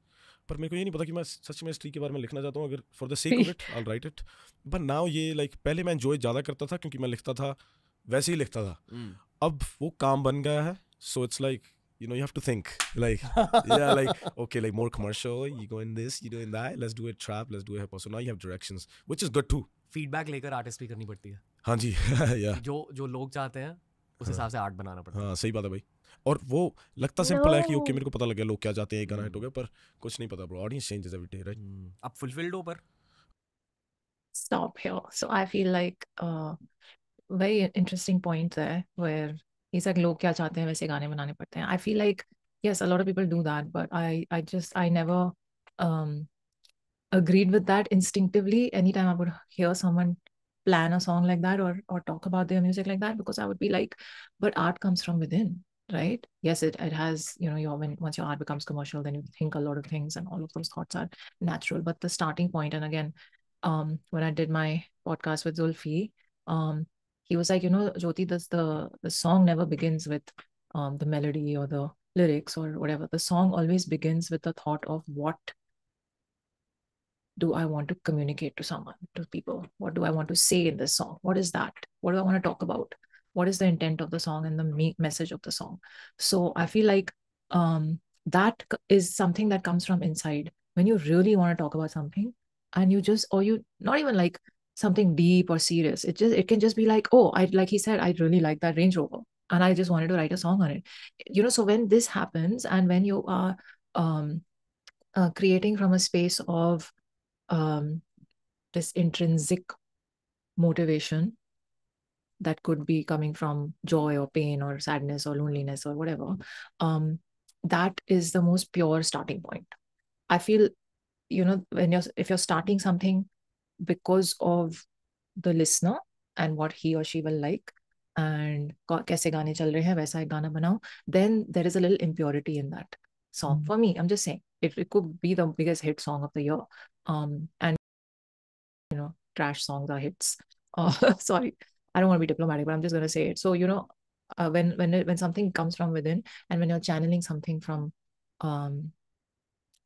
पर मेरे को ये नहीं पता कि मैं सच में इस ट्री के बारे में लिखना चाहता हूँ अगर for the sake of it I write it but now ये लाइक like, पहले मैं इन्जॉय ज़्यादा करता था क्योंकि मैं लिखता था वैसे ही लिखता था mm. अब वो काम बन गया है so it's like you know you have to think like yeah like okay like more commercial you go in this you go in that let's do a trap let's do a hip hop so now you have directions which is good too feedback lekar artist bhi karni padti hai हाँ जी या जो जो लोग चाहते हैं उस हिसाब हाँ, से आर्ट बनाना पड़ता है हाँ सही बात है भाई और वो लगता सिंपल है कि ओके मेरे को पता लग गया लोग क्या चाहते हैं गाना हिट हो गया पर कुछ नहीं पता bro audience changes every day right आप फुलफिल्ड हो पर stop here. So I feel like uh, very interesting point there where he's like लोग क्या चाहते हैं वैसे गाने बनाने पड़ते हैं. I feel like yes, a lot of people do that, but I I just I never um agreed with that instinctively. Anytime I would hear someone plan a song like that or or talk about their music like that because I would be like, but art comes from within, right? Yes, it it has you know your when once your art becomes commercial, then you think a lot of things and all of those thoughts are natural. But the starting point, and again, um, when I did my podcast with Zulfi, um, he was like, you know, Jyoti, this the the song never begins with um the melody or the lyrics or whatever. The song always begins with the thought of what do I want to communicate to someone, to people? What do I want to say in this song? What is that? What do I want to talk about? What is the intent of the song and the message of the song? So I feel like um, that is something that comes from inside when you really want to talk about something and you just, or you not even like something deep or serious. It just, it can just be like, oh, I like he said, I really like that Range Rover and I just wanted to write a song on it. You know, so when this happens and when you are, um, uh, creating from a space of um, this intrinsic motivation that could be coming from joy or pain or sadness or loneliness or whatever um, that is the most pure starting point i feel you know when you're if you're starting something because of the listener and what he or she will like and कैसे गाने चल रहे हैं वैसा गाना बनाओ then there is a little impurity in that song mm-hmm. for me i'm just saying it, it could be the biggest hit song of the year um, and you know trash songs are hits uh, sorry i don't want to be diplomatic but i'm just going to say it so you know uh, when when when something comes from within and when you're channeling something from um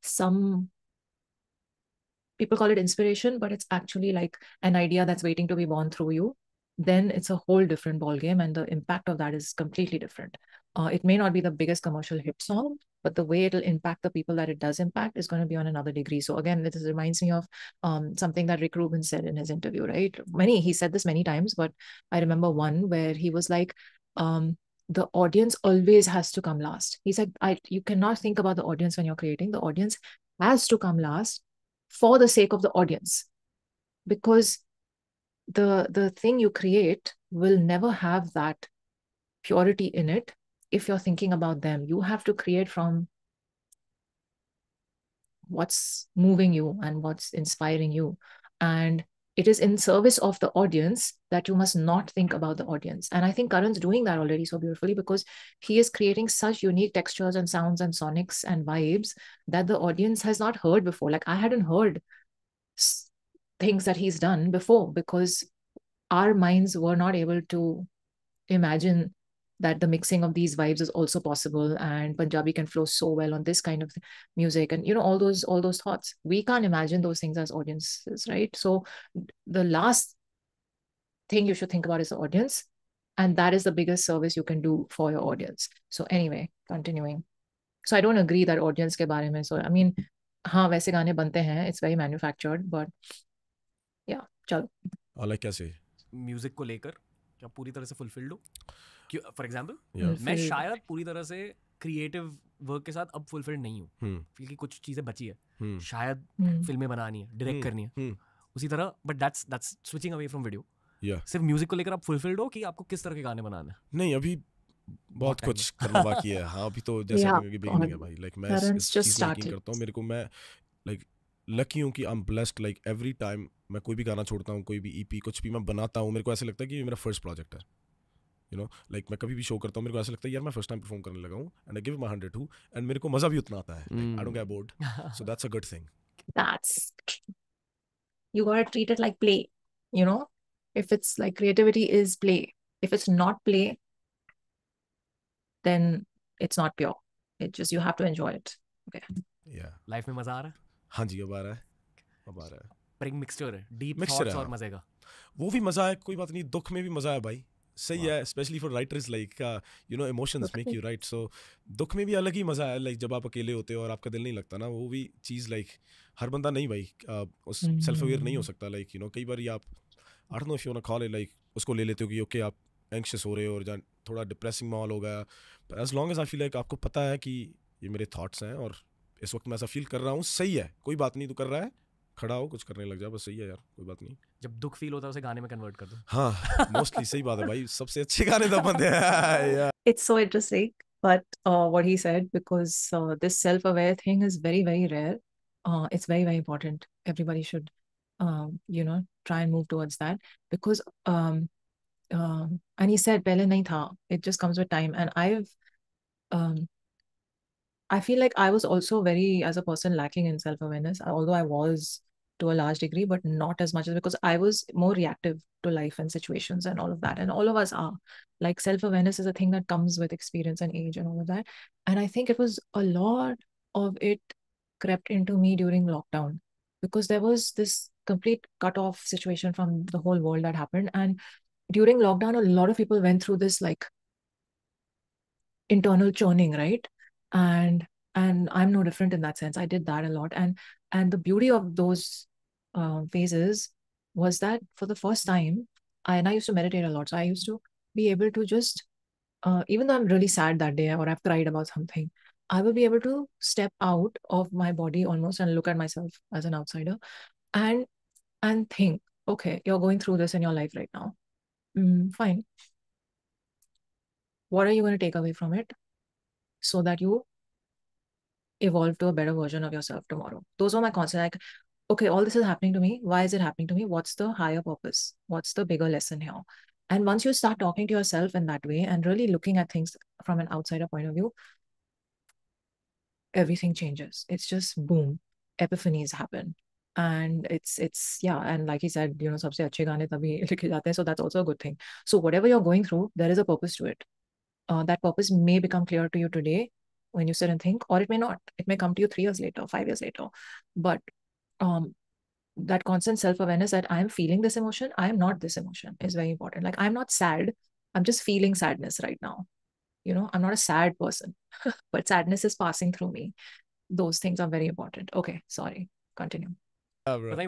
some people call it inspiration but it's actually like an idea that's waiting to be born through you then it's a whole different ball game and the impact of that is completely different uh, it may not be the biggest commercial hit song but the way it'll impact the people that it does impact is going to be on another degree so again this reminds me of um, something that rick rubin said in his interview right many he said this many times but i remember one where he was like um, the audience always has to come last he said i you cannot think about the audience when you're creating the audience has to come last for the sake of the audience because the the thing you create will never have that purity in it if you're thinking about them you have to create from what's moving you and what's inspiring you and it is in service of the audience that you must not think about the audience and i think karan's doing that already so beautifully because he is creating such unique textures and sounds and sonics and vibes that the audience has not heard before like i hadn't heard things that he's done before because our minds were not able to imagine that the mixing of these vibes is also possible and Punjabi can flow so well on this kind of music and you know all those all those thoughts we can't imagine those things as audiences right so the last thing you should think about is the audience and that is the biggest service you can do for your audience so anyway continuing so I don't agree that audience ke बारे mein. so I mean हाँ वैसे गाने बनते हैं it's very manufactured but yeah चलो और like कैसे music को क्या पूरी तरह से फुलफिल्ड हो फॉर एग्जाम्पल hmm. मैं शायद पूरी तरह से क्रिएटिव वर्क के साथ अब फुलफिल्ड नहीं हूँ hmm. क्योंकि कुछ चीज़ें बची है hmm. शायद फिल्में बनानी है डायरेक्ट करनी है उसी तरह but that's that's switching away from video yeah. सिर्फ म्यूजिक को लेकर आप फुलफिल्ड हो कि आपको किस तरह के गाने बनाने हैं नहीं अभी बहुत कुछ करना बाकी है हाँ अभी तो जैसे yeah, बिगिनिंग है भाई लाइक like, मैं इस चीज में करता हूँ मेरे को मैं लाइक लकी हूँ कि I am blessed like every time मैं कोई भी गाना छोड़ता हूँ कोई भी ईपी e कुछ भी मैं बनाता हूँ मेरे को ऐसे लगता है कि ये मेरा फर्स्ट प्रोजेक्ट है यू नो लाइक मैं कभी भी शो करता हूँ मेरे को ऐसा लगता है यार मैं फर्स्ट टाइम परफॉर्म करने लगा हूँ and I give my hundred too and मेरे को मजा भी उतना आता है I don't get bored so that's a good thing that's you got treat it like play you know if it's like creativity is play if it's not play then it's not pure it just you have to enjoy it okay या life में मजा आ रहा है हाँ जी अब आ रहा है अब आ रहा है पर एक मिक्सचर है डीप मिक्सचर और हाँ। मजे का वो भी मजा है कोई बात नहीं दुख में भी मजा है भाई सही wow. है specially for writers like you know emotions make you write so दुख में भी अलग ही मज़ा है लाइक like, जब आप अकेले होते हो और आपका दिल नहीं लगता ना वो भी चीज़ लाइक like, हर बंदा नहीं भाई uh, उस सेल्फ अवेयर नहीं हो हम्म। सकता लाइक यू नो कई बार आप आठ नो फ्यू ना खा ले लाइक उसको ले लेते हो कि ओके आप एंक्शस हो रहे हो और जान थोड़ा डिप्रेसिंग माहौल हो गया पर as long as I feel like आपको पता है कि ये मेरे थाट्स हैं और इस वक्त मैं ऐसा फील कर रहा हूँ सही है कोई बात नहीं तो कर रहा है खड़ा हो कुछ करने लग जाए बस सही है यार कोई बात नहीं जब दुख फील होता है उसे गाने में कन्वर्ट कर दो हाँ मोस्टली सही बात है भाई सबसे अच्छे गाने तो बंद है it's so interesting but what he said because this self aware thing is very very rare it's very very important everybody should you know try and move towards that because and he said पहले नहीं था it just comes with time and I I feel like I was also very, as a person, lacking in self awareness. Although I was to a large degree, but not as much as because I was more reactive to life and situations and all of that. And all of us are. Like self awareness is a thing that comes with experience and age and all of that. And I think it was a lot of it crept into me during lockdown because there was this complete cut off situation from the whole world that happened. And during lockdown, a lot of people went through this like internal churning, right? And and i'm no different in that sense i did that a lot and and the beauty of those uh, phases was that for the first time I, and i used to meditate a lot so i used to be able to just uh, even though i'm really sad that day or i've cried about something i will be able to step out of my body almost and look at myself as an outsider and and think okay you're going through this in your life right now mm, fine what are you going to take away from it so that you evolve to a better version of yourself tomorrow. Those were my concepts. Like, okay, all this is happening to me. Why is it happening to me? What's the higher purpose? What's the bigger lesson here? And once you start talking to yourself in that way and really looking at things from an outsider point of view, everything changes. It's just boom, epiphanies happen. And it's it's yeah, and like he said, you know, sabse achhe gaane tabhi likhe jate so that's also a good thing. So whatever you're going through, there is a purpose to it. Uh, that purpose may become clear to you today when you sit and think, or it may not. It may come to you three years later, five years later. But um, that constant self awareness that I'm feeling this emotion, I'm not this emotion is very important. Like, I'm not sad. I'm just feeling sadness right now. You know, I'm not a sad person, but sadness is passing through me. Those things are very important. Okay, sorry, continue. और मैंने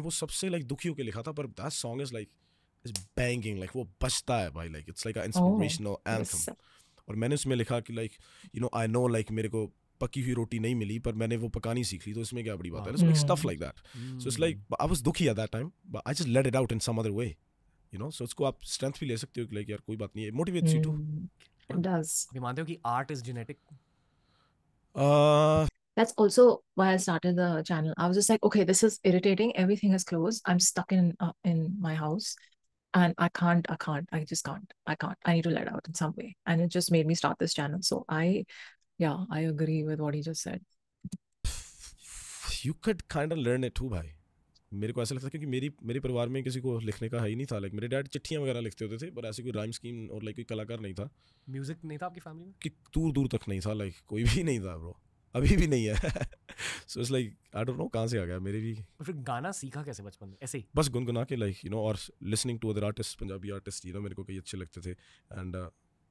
वो सबसे लिखा था पर banging वो है oh, और मैंने उसमें लिखा कि like you know I know like मेरे को पकी हुई रोटी नहीं मिली पर मैंने वो पकानी सीख ली तो इसमें क्या बड़ी बात है stuff like that so it's like I was दुखी at that time I just let it out in some other way you know so इसको आप स्ट्रेंथ भी ले सकते हो कि लाइक यार कोई बात नहीं है मोटिवेट्स यू टू डज अभी मानते हो कि art is genetic That's also why I started the channel. I was just like, okay, this is irritating. Everything is closed. I'm stuck in uh, in my house, and I can't, I can't, I just can't, I can't. I need to let out in some way, and it just made me start this channel. So I, yeah, I agree with what he just said. You could kind of learn it too, bhai. मेरे को ऐसा लगता क्योंकि मेरी मेरे परिवार में किसी को लिखने का है ही नहीं था लाइक मेरे डैड चिट्ठियाँ वगैरह लिखते होते थे पर ऐसी कोई राइम स्कीम और लाइक कोई कलाकार नहीं था म्यूज़िक नहीं था आपकी फैमिली में कि दूर दूर तक नहीं था लाइक कोई भी नहीं था ब्रो अभी भी नहीं है so it's like I don't know कहाँ से आ गया मेरे भी फिर गाना सीखा कैसे बचपन में ऐसे ही बस गुनगुना के लाइक यू नो और listening to other artist Punjabi artist you know मेरे को कई अच्छे लगते थे एंड uh,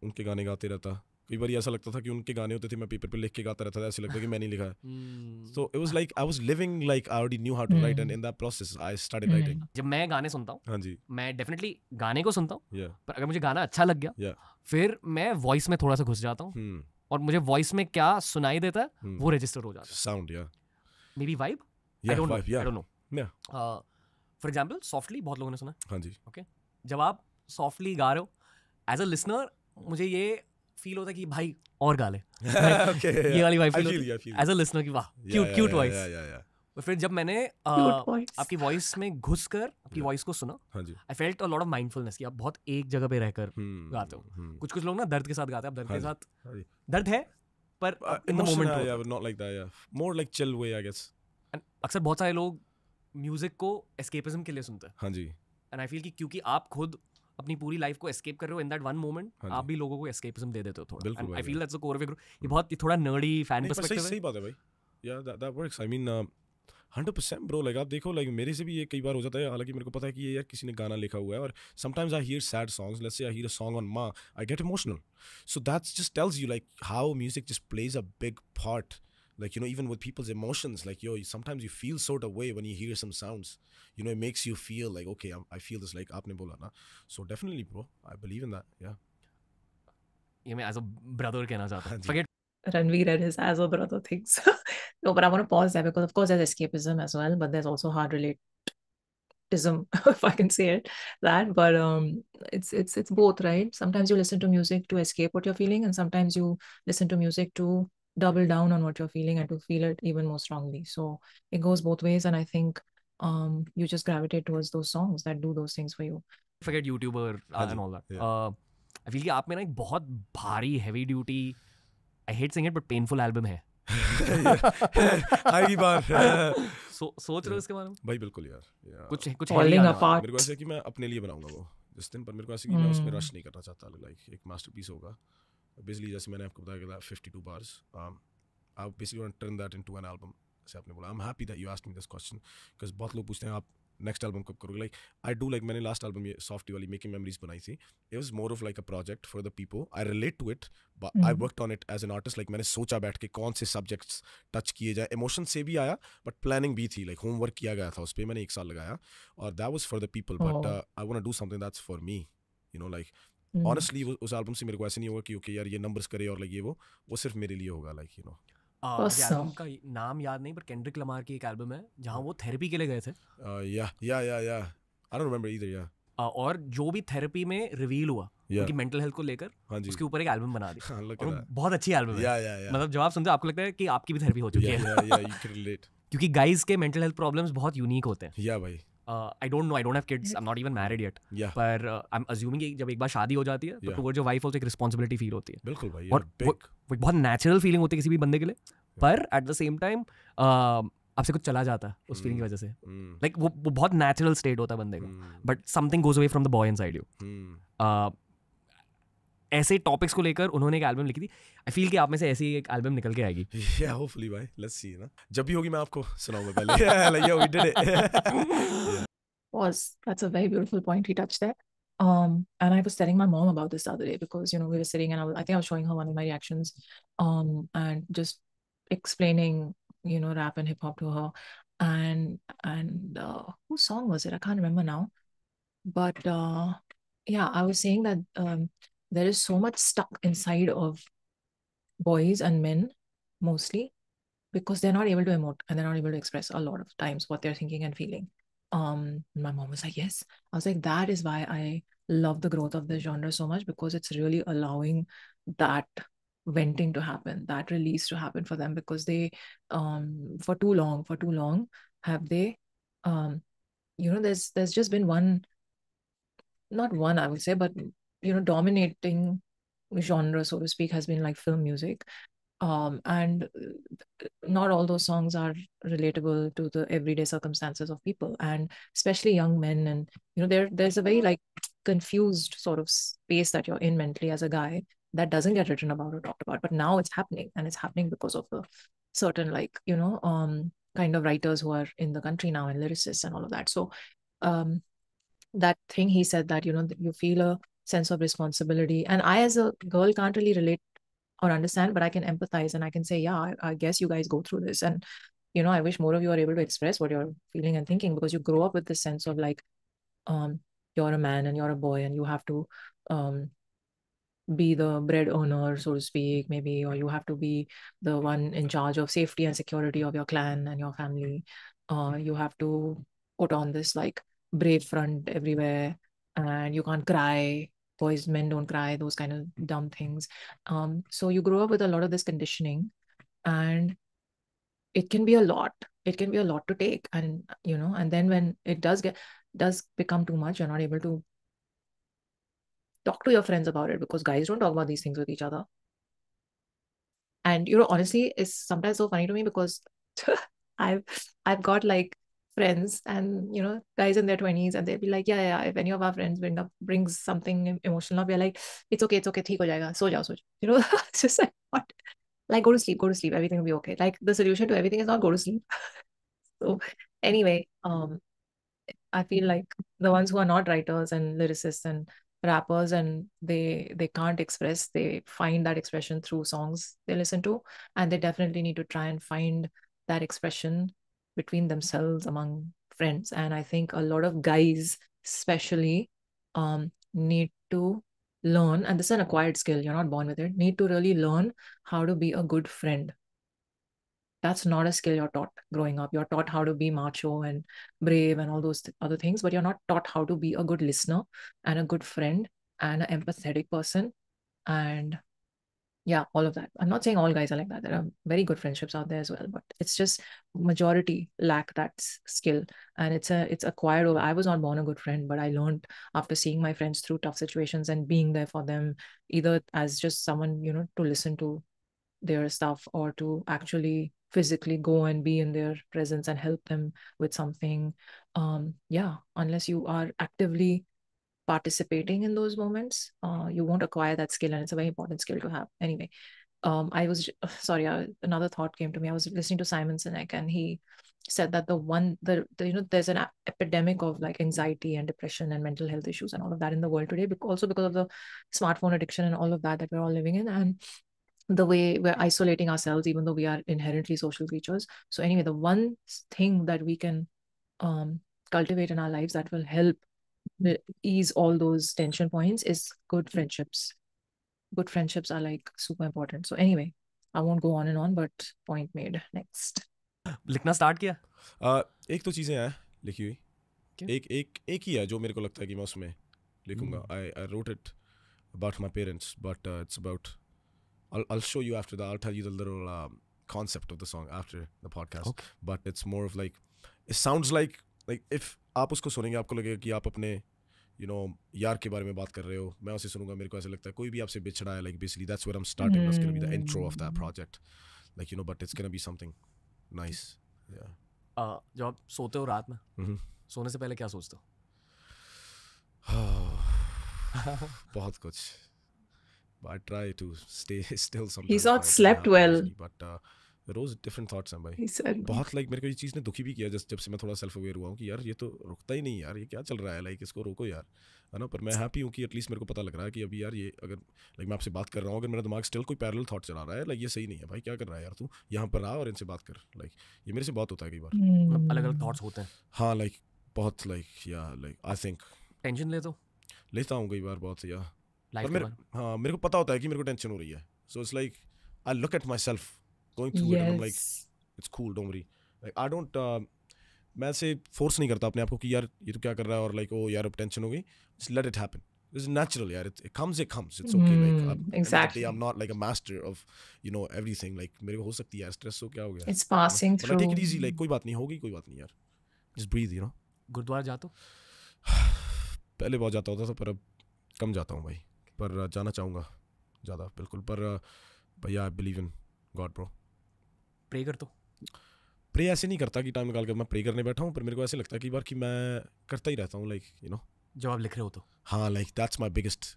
उनके गाने गाते रहता कई बार ऐसा लगता था कि उनके गाने होते थे मैं पेपर पे लिख के गाता रहता था ऐसे लगता कि मैं नहीं लिखा so it was like I was living like I already knew how to write and in that process I started writing जब मैं गाने सुनता हूं हां जी मैं डेफिनेटली गाने को सुनता हूं yeah. पर अगर मुझे गाना अच्छा लग गया yeah. फिर मैं वॉइस में थोड़ा सा घुस जाता हूं hmm. और मुझे वॉइस में क्या सुनाई देता है hmm. वो रजिस्टर हो जाता है साउंड या maybe vibe I don't I don't know for example softly बहुत लोगों ने सुना हां जी ओके जब आप सॉफ्टली गा रहे हो एज अ लिसनर मुझे ये फील होता है कि भाई और गा ले ये वाली वाइफ एज अ लिसनर की वाह क्यूट क्यूट वॉइस और फिर जब मैंने uh, आपकी वॉइस में घुस कर आपकी वॉइस को सुना I felt a lot of mindfulness कि आप बहुत एक जगह पे रहकर hmm, गाते हो hmm. कुछ कुछ लोग ना दर्द के साथ गाते हैं आप दर्द के हाँ साथ हाँ दर्द है पर in the moment not like that या more like chill way I guess अक्सर बहुत सारे लोग म्यूजिक को एस्केपिज्म के लिए सुनते हैं हाँ जी एंड आई फील कि क्योंकि आप खुद अपनी पूरी लाइफ को एस्केप कर रहे हो इन दैट वन मोमेंट आप भी लोगों को एस्केपिज्म दे देते हो थोड़ा I feel that's a core of group ये बहुत थोड़ा नर्डी फैन पर्सपेक्टिव है सही बात है भाई या that works I mean hundred percent bro like आप देखो लाइक मेरे से भी ये कई बार हो जाता है हालांकि मेरे को पता है कि ये यार किसी ने गाना लिखा हुआ है और sometimes I hear sad songs let's I hear a song on माँ I get emotional so that's just tells you like how music just plays a big part like you know even with people's emotions like yo sometimes you feel sort of way when you hear some sounds you know it makes you feel like okay I'm, i feel this like aapne bola na so definitely bro i believe in that yeah Yeah, as a brother कहना चाहता हूँ Ranveer and his as a brother things. no, but I want to pause there because of course there's escapism as well, but there's also hard relateism, if I can say it that. But um it's it's it's both, right? Sometimes you listen to music to escape what you're feeling, and sometimes you listen to music to double down on what you're feeling and to feel it even more strongly so it goes both ways and i think um you just gravitate towards those songs that do those things for you forget youtuber uh, and all that yeah. uh, i feel ki aap mein na ek bahut bhari heavy duty i hate saying it but painful album hai आएगी बार सोच रहे हो इसके बारे में भाई बिल्कुल यार, यार। कुछ कुछ फॉलिंग अपार्ट मेरे को ऐसे कि मैं अपने लिए बनाऊंगा वो जिस दिन पर मेरे को ऐसे कि मैं उसमें रश hmm. नहीं करना चाहता लाइक एक मास्टरपीस होगा बेसिकली जैसे मैंने आपको बताया था फिफ्टी टू बार्स आप basically turn that into an album जैसे आपने बोला I am happy that you asked me this question because बहुत लोग पूछते हैं आप नेक्स्ट एल्बम कब करोगे लाइक आई डू लाइक मैंने लास्ट एल्बम ये सॉफ्ट वाली मेकिंग मेमरीज बनाई थी it was more of like a project for the people I relate to it I work on it as an artist like मैंने सोचा बैठ के कौन से सब्जेक्ट्स टच किए जाए इमोशन से भी आया बट प्लानिंग भी थी लाइक होमवर्क किया गया था उस पर मैंने एक साल लगाया और that was for the people but I want do something that's for me you know like honestly mm-hmm. उस एल्बम से मेरे को ऐसे नहीं होगा कि ओके यार ये नंबर्स करे और लगे वो वो सिर्फ मेरे लिए होगा लाइक यू नो एल्बम का नाम याद नहीं पर केंड्रिक लमार की एक एल्बम है जहाँ वो थेरेपी के लिए गए थे या या या या आई डोंट रिमेंबर इधर या और जो भी थेरेपी में रिवील हुआ yeah. उनकी मेंटल हेल्थ को लेकर हाँ उसके ऊपर एक एल्बम बना दी हाँ, और बहुत अच्छी एल्बम yeah, है yeah, मतलब जवाब सुनते आपको लगता है कि आपकी भी थेरेपी हो चुकी है क्योंकि गाइस के मेंटल हेल्थ प्रॉब्लम्स बहुत यूनिक होते हैं या भाई I don't know I don't have kids I am not even married yet पर आई एम अज्यूमिंग जब एक बार शादी हो जाती है तो वो जो वाइफ ऑल्सो एक रिस्पॉन्सिबिलिटी फील होती है बिल्कुल भाई और वो, बहुत नेचुरल फीलिंग होती है किसी भी बंदे के लिए पर एट द सेम टाइम आपसे कुछ चला जाता है उस फीलिंग की hmm. वजह से लाइक hmm. वो वो बहुत नेचुरल स्टेट होता है बंदे का but something goes away from the boy inside you ऐसे टॉपिक्स को लेकर उन्होंने एक एल्बम लिखी थी आई फील कि आप में से ऐसी एक एल्बम निकल के आएगी या होपफुली भाई लेट्स सी ना जब भी होगी मैं आपको सुनाऊंगा पहले या we did it was that's a very beautiful point he touched that um and i was telling my mom about this the other day because you know we were sitting and i, was, I think i was showing her one of my reactions um and just explaining you know rap and hip hop to her and and uh, whose song was it i can't remember now but uh yeah i was saying that um there is so much stuck inside of boys and men mostly because they're not able to emote and they're not able to express a lot of times what they're thinking and feeling um my mom was like yes i was like that is why i love the growth of the genre so much because it's really allowing that venting to happen that release to happen for them because they um for too long for too long have they um you know there's there's just been one not one i would say but you know dominating genre so to speak has been like film music um and uh, not all those songs are relatable to the everyday circumstances of people and especially young men and you know there there's a very like confused sort of space that you're in mentally as a guy that doesn't get written about or talked about but now it's happening and it's happening because of the certain like you know um kind of writers who are in the country now and lyricists and all of that so um that thing he said that you know you feel a sense of responsibility. And I, as a girl, can't really relate or understand, but I can empathize and I can say, yeah, I, I guess you guys go through this. And, you know, I wish more of you are able to express what you're feeling and thinking because you grow up with this sense of like, um, you're a man and you're a boy and you have to um, be the bread owner, so to speak, maybe, or you have to be the one in charge of safety and security of your clan and your family. Uh, you have to put on this like brave front everywhere and you can't cry boys men don't cry those kind of dumb things um, so you grow up with a lot of this conditioning and it can be a lot it can be a lot to take and you know and then when it does get does become too much you're not able to talk to your friends about it because guys don't talk about these things with each other and you know honestly it's sometimes so funny to me because i've i've got like friends and you know guys in their 20s and they'll be like yeah yeah if any of our friends bring up brings something emotional up we're like it's okay it's okay ho jayega so jao so jao. you know it's just like what like go to sleep go to sleep everything will be okay like the solution to everything is not go to sleep so anyway um i feel like the ones who are not writers and lyricists and rappers and they they can't express they find that expression through songs they listen to and they definitely need to try and find that expression between themselves among friends and i think a lot of guys especially um, need to learn and this is an acquired skill you're not born with it need to really learn how to be a good friend that's not a skill you're taught growing up you're taught how to be macho and brave and all those th- other things but you're not taught how to be a good listener and a good friend and an empathetic person and yeah all of that i'm not saying all guys are like that there are very good friendships out there as well but it's just majority lack that skill and it's a it's acquired over i was not born a good friend but i learned after seeing my friends through tough situations and being there for them either as just someone you know to listen to their stuff or to actually physically go and be in their presence and help them with something um yeah unless you are actively participating in those moments, uh, you won't acquire that skill, and it's a very important skill to have. Anyway, um, I was sorry, I, uh, another thought came to me. I was listening to Simon Sinek, and he said that the one the, the you know there's an epidemic of like anxiety and depression and mental health issues and all of that in the world today, because, also because of the smartphone addiction and all of that that we're all living in, and the way we're isolating ourselves, even though we are inherently social creatures. So anyway, the one thing that we can um, cultivate in our lives that will help ease all those tension points is good friendships good friendships are like super important so anyway i won't go on and on but point made next लिखना start किया uh, एक तो चीज़ें हैं लिखी हुई okay. एक एक एक ही है जो मेरे को लगता है कि मैं उसमें लिखूंगा I I wrote it about my parents but it's about I'll show you after that. I'll tell you the little um, concept of the song after the podcast. Okay. But it's more of like, it sounds like like if आप उसको सुनेंगे आपको लगेगा कि आप अपने you you no know, यार के बारे में बात कर रहे हो मैं उसे सुनूंगा मेरे को ऐसा लगता है कोई भी आपसे बिछड़ा है like basically that's where I am starting that's gonna be the intro of that project like you know but it's gonna be something nice या जब आप सोते हो रात में mm-hmm. सोने से पहले क्या सोचते हो बहुत कुछ but I try to stay still some he not slept well but uh, रोज डिफरेंट थॉट्स हैं भाई बहुत लाइक मेरे को ये चीज़ ने दुखी भी किया जस्ट जब से मैं थोड़ा सेल्फ अवेयर हुआ हूँ कि यार ये तो रुकता ही नहीं यार ये क्या चल रहा है लाइक इसको रोको यार है ना पर मैं हैप्पी हूँ कि एटलीस्ट मेरे को पता लग रहा है कि अभी यार ये अगर लाइक मैं आपसे बात कर रहा हूँ अगर मेरा दिमाग स्टिल कोई पैरल थॉट चला रहा है लाइक ये सही नहीं है भाई क्या कर रहा है यार तू यहाँ पर आ और इनसे बात कर लाइक ये मेरे से बहुत होता है कई बार अलग अलग थाट्स होते हैं हाँ लाइक बहुत लाइक या लाइक आई थिंक टेंशन ले दो तो। लेता हूँ कई बार बहुत या हाँ मेरे को पता होता है कि मेरे को टेंशन हो रही है so it's like I look at myself going through it I like it's cool don't worry like I don't मैं से फोर्स नहीं करता अपने आप को कि यार ये तो क्या कर रहा है और लाइक ओ oh, यार अब टेंशन हो गई just let it happen it's natural यार it comes it comes it's okay like exactly I am not like a master of you know everything like मेरे को हो सकती है स्ट्रेस हो क्या हो गया it's passing through take it easy like कोई बात नहीं होगी कोई बात नहीं यार just breathe you know gurdwara जा तो पहले बहुत जाता होता था पर अब कम जाता हूँ भाई पर जाना चाहूँगा ज़्यादा बिल्कुल पर भैया I believe in God bro pray कर दो प्रे ऐसे नहीं करता कि टाइम निकाल कर मैं प्रे करने बैठा हूँ पर मेरे को ऐसे लगता है कि बार कि मैं करता ही रहता हूँ लाइक यू नो जब आप लिख रहे हो तो हाँ like that's my biggest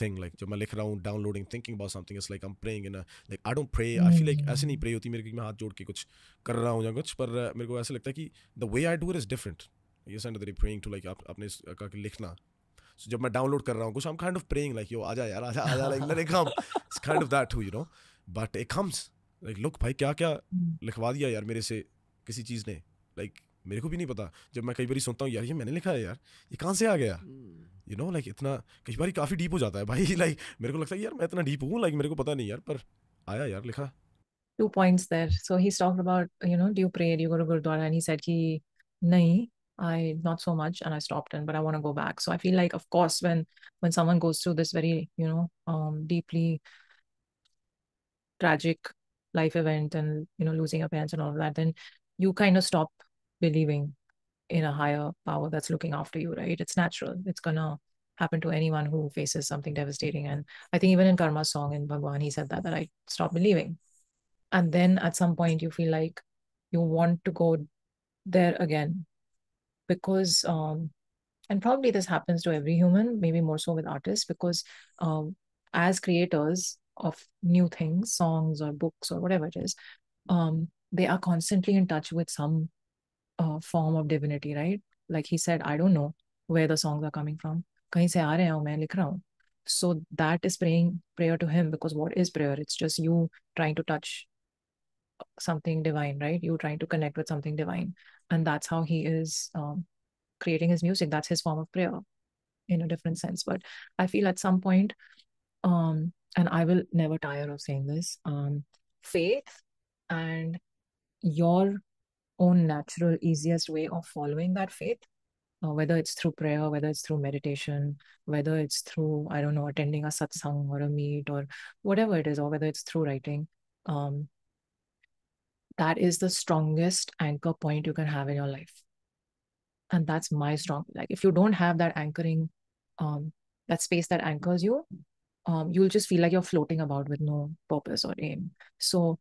thing like जब मैं लिख रहा हूँ downloading thinking about something is like I am praying in like I don't pray I feel like ऐसे नहीं प्रे होती मेरे को मैं हाथ जोड़ के कुछ कर रहा हूँ या कुछ पर मेरे को ऐसा लगता है कि the way I do is different ये send the praying to like अपने का लिखना सो जब मैं डाउनलोड कर रहा हूँ कुछ I am kind of praying like yo आ आजा यार आ आजा like let it come kind of that you know but it comes like look भाई क्या क्या लिखवा दिया यार मेरे से किसी चीज़ ने लाइक मेरे को भी नहीं पता जब मैं कई बार सुनता हूँ यार ये मैंने लिखा है यार ये कहाँ से आ गया यू नो लाइक इतना कई बार काफ़ी डीप हो जाता है भाई लाइक like, मेरे को लगता है यार मैं इतना डीप हूँ लाइक मेरे को पता नहीं यार पर आया यार लिखा two points there. So he's talked about, you know, do you pray? Do you go to Gurdwara? And he said, he, nahi, I not so much, and I stopped and but I want to go back. So I feel like, of course, when when someone goes through this very, you know, um, deeply tragic life event and you know losing your parents and all of that then you kind of stop believing in a higher power that's looking after you right it's natural it's gonna happen to anyone who faces something devastating and i think even in karma's song in bhagwan he said that that i stopped believing and then at some point you feel like you want to go there again because um and probably this happens to every human maybe more so with artists because um as creators of new things songs or books or whatever it is um they are constantly in touch with some uh, form of divinity right like he said i don't know where the songs are coming from kahin se aa rahe ho, main likh raha hun. so that is praying prayer to him because what is prayer it's just you trying to touch something divine right you trying to connect with something divine and that's how he is um, creating his music that's his form of prayer in a different sense but i feel at some point um, and I will never tire of saying this um, faith and your own natural, easiest way of following that faith, uh, whether it's through prayer, whether it's through meditation, whether it's through, I don't know, attending a satsang or a meet or whatever it is, or whether it's through writing. Um, that is the strongest anchor point you can have in your life. And that's my strong, like, if you don't have that anchoring, um, that space that anchors you, um, you'll just feel like you're floating about with no purpose or aim. So,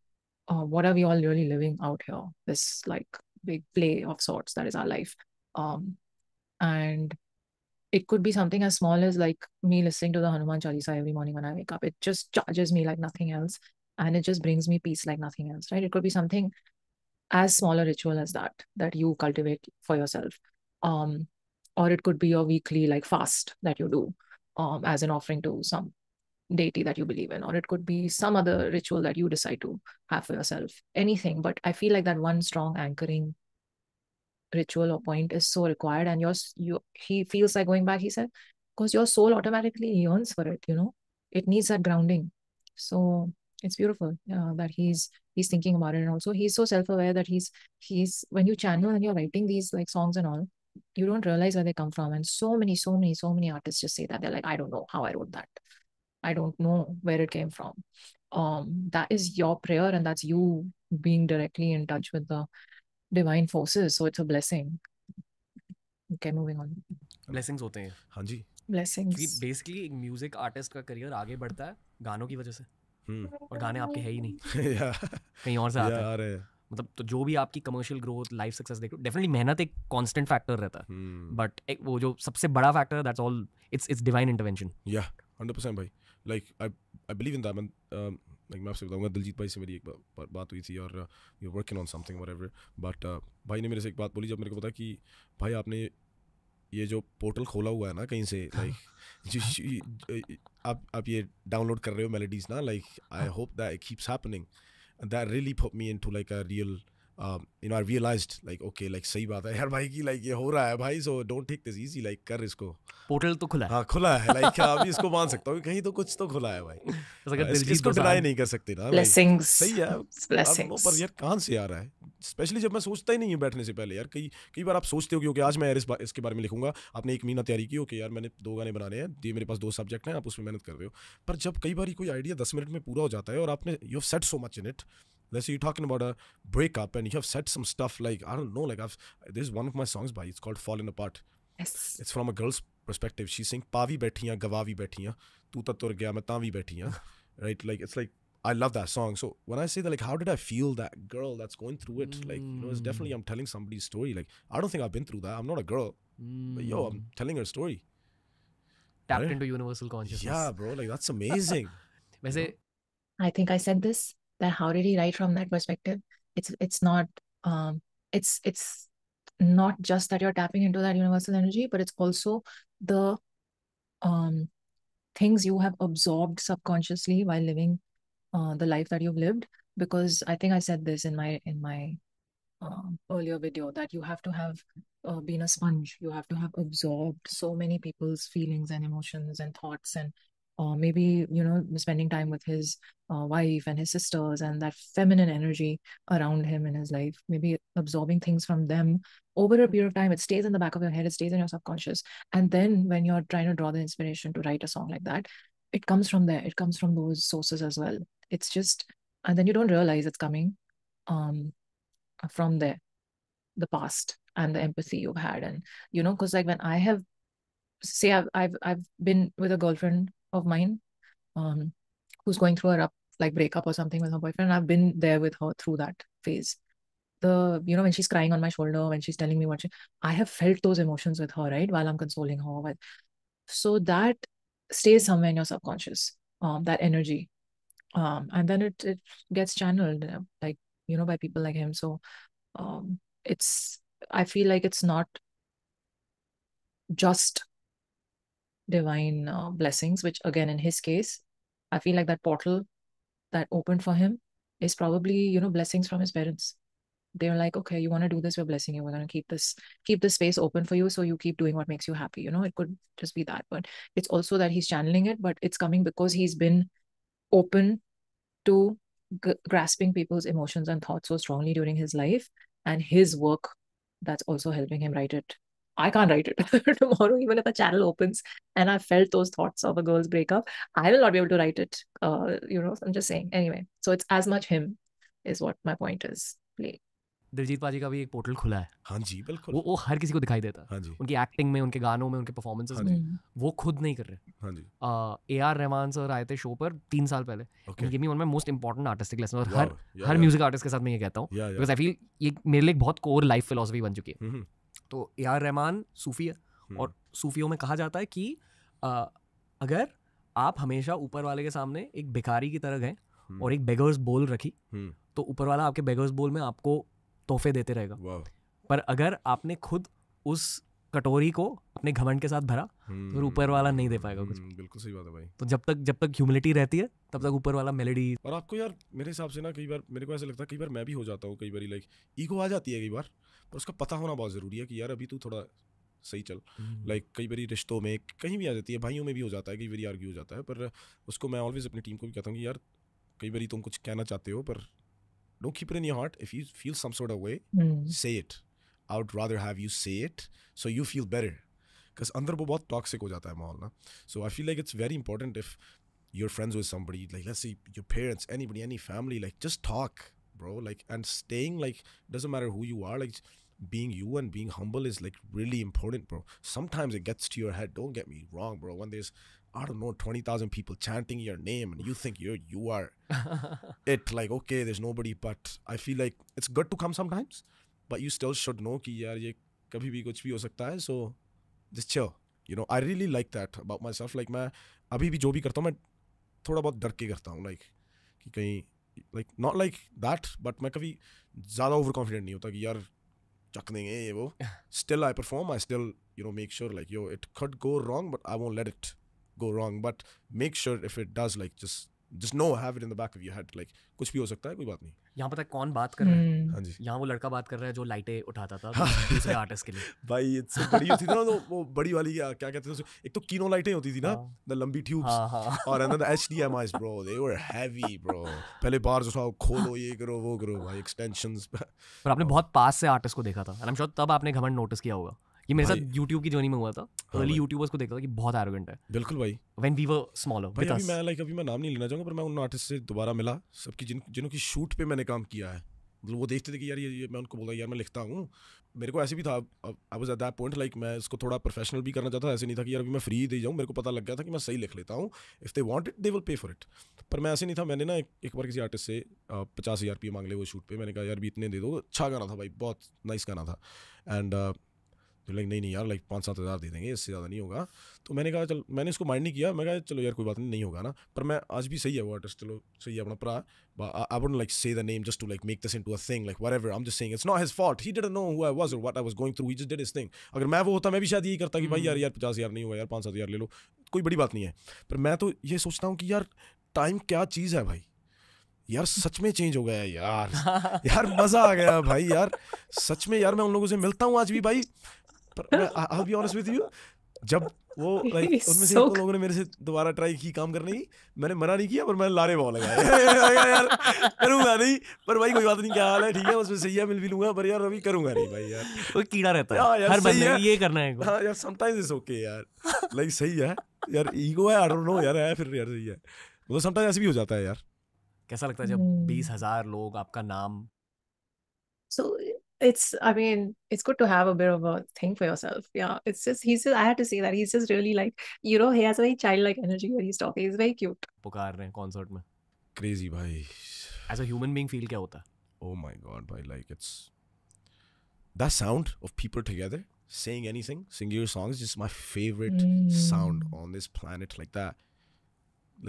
uh, what are we all really living out here? This like big play of sorts that is our life. Um, and it could be something as small as like me listening to the Hanuman Chalisa every morning when I wake up. It just charges me like nothing else, and it just brings me peace like nothing else. Right? It could be something as small a ritual as that that you cultivate for yourself. Um, or it could be your weekly like fast that you do um, as an offering to some deity that you believe in, or it could be some other ritual that you decide to have for yourself, anything. But I feel like that one strong anchoring ritual or point is so required. And yours, you he feels like going back, he said, because your soul automatically yearns for it, you know, it needs that grounding. So it's beautiful uh, that he's he's thinking about it and also he's so self-aware that he's he's when you channel and you're writing these like songs and all you don't realize where they come from and so many so many so many artists just say that they're like i don't know how i wrote that I don't know where it came from. Um, that is your prayer, and that's you being directly in touch with the divine forces. So it's a blessing. Okay, moving on. Blessings होते हैं हाँ जी blessings basically एक music artist का career आगे बढ़ता है गानों की वजह से hmm. और गाने आपके है ही नहीं yeah. कहीं और से आते हैं मतलब तो जो भी आपकी कमर्शियल ग्रोथ लाइफ सक्सेस देखो डेफिनेटली मेहनत एक कांस्टेंट फैक्टर रहता है बट hmm. वो जो सबसे बड़ा फैक्टर है that's all it's it's divine intervention या 100% भाई like I I believe in that मैं लाइक मैं आपसे बताऊंगा दिलजीत भाई से मेरी एक बार बात हुई थी और you working on something whatever but भाई ने मेरे से एक बात बोली जब मेरे को पता कि भाई आपने ये जो पोर्टल खोला हुआ है ना कहीं से लाइक हाँ। uh, आप आप ये डाउनलोड कर रहे हो मेलेडीज ना like I hope that keeps happening that really put me into like a real you know I realize like okay like सही बात है यार भाई की लाइक ये हो रहा है भाई so don't take this easy like कर इसको पोर्टल तो खुला है हाँ खुला है लाइक like, हाँ, अभी इसको मान सकता हूँ कहीं तो कुछ तो खुला है भाई हाँ, इसको डिनाई नहीं कर सकते ना सही है पर यार कहाँ से आ रहा है स्पेशली जब मैं सोचता ही नहीं हूँ बैठने से पहले यार कई कई बार आप सोचते हो क्योंकि आज मैं इस बा, इसके बारे में लिखूंगा आपने एक महीना तैयारी की हो कि यार मैंने दो गाने बनाने हैं ये मेरे पास दो सब्जेक्ट हैं आप उसमें मेहनत कर रहे हो पर जब कई बार कोई आइडिया दस मिनट में पूरा हो जाता है और आपने you have set so much in it Let's say you're talking about a breakup and you have said some stuff like, I don't know, like I've, there's one of my songs by, it's called "Falling Apart. Yes. It's from a girl's perspective. She's saying, Pavi betiya, gavavi betiya, tu ta tur gaya, main tavi Right? Like, it's like, I love that song. So when I say that, like, how did I feel that girl that's going through it? Mm. Like, you know, it's definitely mm. I'm telling somebody's story. Like, I don't think I've been through that. I'm not a girl, mm. but yo, I'm mm. telling her story. Tapped right? into universal consciousness. Yeah, bro. Like that's amazing. वैसे I think I said this that how did he write from that perspective it's it's not um it's it's not just that you're tapping into that universal energy but it's also the um things you have absorbed subconsciously while living uh, the life that you've lived because i think i said this in my in my um, earlier video that you have to have uh, been a sponge you have to have absorbed so many people's feelings and emotions and thoughts and or uh, maybe you know spending time with his uh, wife and his sisters and that feminine energy around him in his life maybe absorbing things from them over a period of time it stays in the back of your head it stays in your subconscious and then when you're trying to draw the inspiration to write a song like that it comes from there it comes from those sources as well it's just and then you don't realize it's coming um from there the past and the empathy you've had and you know because like when i have say I've, I've i've been with a girlfriend of mine um, who's going through a rough like breakup or something with her boyfriend. I've been there with her through that phase. The you know when she's crying on my shoulder, when she's telling me what she, I have felt those emotions with her, right? While I'm consoling her, so that stays somewhere in your subconscious. Um, that energy, um, and then it it gets channeled uh, like you know by people like him. So, um, it's I feel like it's not just divine uh, blessings, which again, in his case, I feel like that portal that opened for him is probably, you know, blessings from his parents. They're like, okay, you want to do this, we're blessing you. We're gonna keep this, keep this space open for you. So you keep doing what makes you happy. You know, it could just be that. But it's also that he's channeling it, but it's coming because he's been open to g- grasping people's emotions and thoughts so strongly during his life and his work that's also helping him write it I can't write it tomorrow, even if a channel opens and I felt those thoughts of a girl's breakup, I will not be able to write it. Uh, you know, I'm just saying. Anyway, so it's as much him is what my point is. Play. Diljit paaji का भी एक portal खुला है हाँ जी बिल्कुल वो, वो हर किसी को दिखाई देता है हाँ जी उनकी एक्टिंग में उनके गानों में उनके परफॉर्मेंस हाँ में वो खुद नहीं कर रहे हाँ जी ए आर रहमान सर आए थे शो पर तीन साल पहले okay. ये उनमें मोस्ट इंपॉर्टेंट आर्टिस्टिक लेसन और हर हर म्यूजिक आर्टिस्ट के साथ मैं ये कहता हूँ बिकॉज आई फील ये मेरे लिए बहुत कोर लाइफ फिलोसफी बन चुकी है हम्म, हम्म। तो ए आर रहमान सूफी है हम्म। और सूफियों में कहा जाता है कि आ, अगर आप हमेशा ऊपर वाले के सामने एक भिखारी की तरह गए हम्म। और एक बेगर्स बोल रखी हम्म। तो ऊपर वाला आपके बेगर्स बोल में आपको तोहफे देते रहेगा पर अगर आपने खुद उस कटोरी को अपने घमंड के साथ भरा तो ऊपर वाला नहीं दे पाएगा कुछ बिल्कुल सही बात है भाई तो जब तक जब तक ह्यूमिलिटी रहती है तब तक ऊपर वाला मेलेडी और आपको यार मेरे हिसाब से ना कई बार मेरे को ऐसा लगता है कई बार मैं भी हो जाता हूँ कई बार लाइक ईगो आ जाती है कई बार पर उसका पता होना बहुत ज़रूरी है कि यार अभी तू थोड़ा सही चल लाइक हम्म। कई बार रिश्तों में कहीं भी आ जाती है भाइयों में भी हो जाता है कई बार आर्ग्यू हो जाता है पर उसको मैं ऑलवेज अपनी टीम को भी कहता हूँ कि यार कई बार तुम कुछ कहना चाहते हो पर don't keep it in your heart if you feel some sort of way say it I would rather have you say it so you feel better because अंदर वो बहुत टॉक्सिक हो जाता है माहौल ना so I feel like it's very important if your friends with somebody like let's see your parents anybody any family like just talk bro like and staying like doesn't matter who you are like being you and being humble is like really important bro sometimes it gets to your head don't get me wrong bro when there's i don't know 20000 people chanting your name and you think you're you are it like okay there's nobody but i feel like it's good to come sometimes but you still should know ki yaar ye kabhi bhi kuch bhi ho sakta hai so just chill you know i really like that about myself like मैं अभी भी जो भी करता हूँ मैं थोड़ा बहुत डर के करता हूँ like कि like not like that but मैं कभी ज़्यादा ओवर कॉन्फिडेंट नहीं होता कि यार चक देंगे ये वो still I perform I still you know make sure like yo it can't go wrong but I won't let it go wrong but make sure if it does like just just know have it in the back of your head like कुछ भी हो सकता है कोई बात नहीं यहाँ पता है कौन बात कर रहा है हम्म। हाँ जी यहाँ वो लड़का बात कर रहा है जो लाइटें उठाता था हाँ। दूसरे आर्टिस्ट के लिए भाई इट्स बड़ी होती थी ना तो वो बड़ी वाली क्या क्या कहते थे एक तो किनो लाइटें होती थी ना द हाँ। लंबी ट्यूब्स हाँ, और अंदर the HDMIs bro they were heavy bro पहले बार्स उठाओ खोलो ये करो वो करो भाई एक्सटेंशंस पर आपने बहुत पास से आर्टिस्ट को देखा था आई एम श्योर तब आपने घमंड नोटिस किया होगा ये मेरे साथ YouTube की जर्नी में हुआ था अर्ली हाँ यूट्यूबर्स को देखता था कि बहुत एरोगेंट है बिल्कुल भाई व्हेन वी वर स्मॉलर भाई अभी मैं लाइक अभी मैं नाम नहीं लेना चाहूंगा पर मैं उन आर्टिस्ट से दोबारा मिला सबकी जिन जिनों की शूट पे मैंने काम किया है मतलब वो देखते थे कि यार ये, ये मैं उनको बोला यार मैं लिखता हूँ मेरे को ऐसे भी था I was at that point like मैं इसको थोड़ा प्रोफेशनल भी करना चाहता था ऐसे नहीं था कि यार अभी मैं फ्री दे जाऊँ मेरे को पता लग गया था कि मैं सही लिख लेता हूँ if they want it they will pay for it पर मैं ऐसे नहीं था मैंने ना एक, एक बार किसी आर्टिस्ट से पचास हज़ार रुपये मांग ले वो शूट पर मैंने कहा यार भी इतने दे दो अच्छा गाना था भाई बहुत नाइस गाना था एंड तो लाइक नहीं नहीं यार लाइक पाँच सात हज़ार दे देंगे इससे ज़्यादा नहीं होगा तो मैंने कहा चल मैंने इसको माइंड नहीं किया मैं कहा चलो यार कोई बात नहीं नहीं होगा ना पर मैं आज भी सही है वो आर्टिस्ट चलो सही है अपना भरा I wrote like say the name just to like make this into a thing like whatever I just saying it's not his fault he did know who I was और what I was going through he just did his thing अगर मैं वो होता मैं भी शायद यही करता कि भाई यार hmm. यार पचास हज़ार नहीं होगा यार पाँच सात हज़ार ले लो कोई बड़ी बात नहीं है पर मैं तो ये सोचता हूँ कि यार टाइम क्या चीज़ है भाई यार सच में चेंज हो गया यार यार मज़ा आ गया भाई यार सच में यार मैं उन लोगों से मिलता हूँ आज भी भाई पर I be honest with you जब वो लाइक like, उनमें से लोगों ने मेरे से दोबारा ट्राई की काम करने की मैंने मना नहीं किया पर मैंने लारे बॉल लगाया यार करूंगा नहीं पर भाई कोई बात नहीं क्या हाल है ठीक है उसमें सही है मिल भी लूंगा पर यार अभी करूंगा नहीं भाई यार कोई कीड़ा रहता है हाँ, हर बंदे को ये करना है हां यार समटाइम्स इट्स ओके यार लाइक सही है यार ईगो है आई डोंट नो यार है फिर यार सही है वो मतलब समटाइम्स ऐसे भी हो जाता है यार कैसा लगता है जब 20000 hmm. लोग आपका नाम सो it's i mean it's good to have a bit of a thing for yourself yeah it's just he's just i had to say that he's just really like you know he has a very childlike energy when he's talking he's very cute पुकार रहे हैं concert में crazy भाई as a human being feel क्या होता है oh my god भाई like it's saying anything singing your songs just my favorite mm. sound hmm. on this planet like that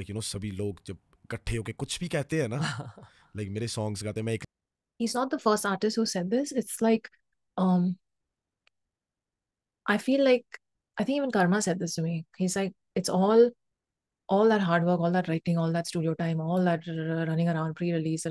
like you know सभी लोग जब इकट्ठे होके कुछ भी कहते हैं ना like मेरे songs गाते मैं he's not the first artist who said this. It's like, um, I feel like I think even Karma said this to me. He's like, it's all, all that hard work, all that writing, all that studio time, all that running around pre-release,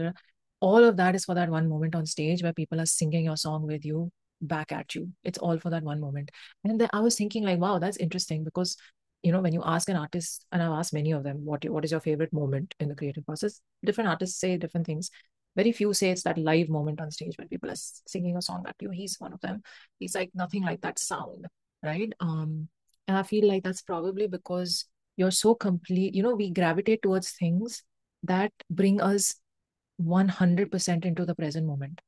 all of that is for that one moment on stage where people are singing your song with you back at you. It's all for that one moment. And then I was thinking like, wow, that's interesting because you know when you ask an artist and i've asked many of them what what is your favorite moment in the creative process different artists say different things very few say it's that live moment on stage when people are singing a song at you he's one of them he's like nothing like that sound right um and i feel like that's probably because you're so complete you know we gravitate towards things that bring us 100% into the present moment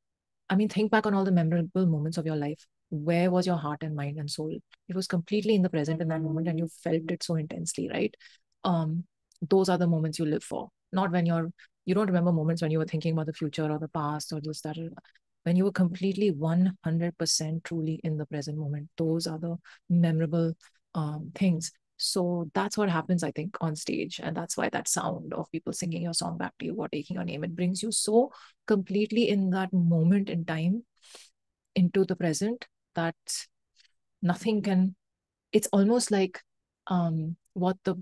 i mean think back on all the memorable moments of your life where was your heart and mind and soul it was completely in the present in that moment and you felt it so intensely right um those are the moments you live for not when you're you don't remember moments when you were thinking about the future or the past or this, that. When you were completely 100% truly in the present moment, those are the memorable um, things. So that's what happens, I think, on stage. And that's why that sound of people singing your song back to you or taking your name, it brings you so completely in that moment in time into the present that nothing can, it's almost like um, what the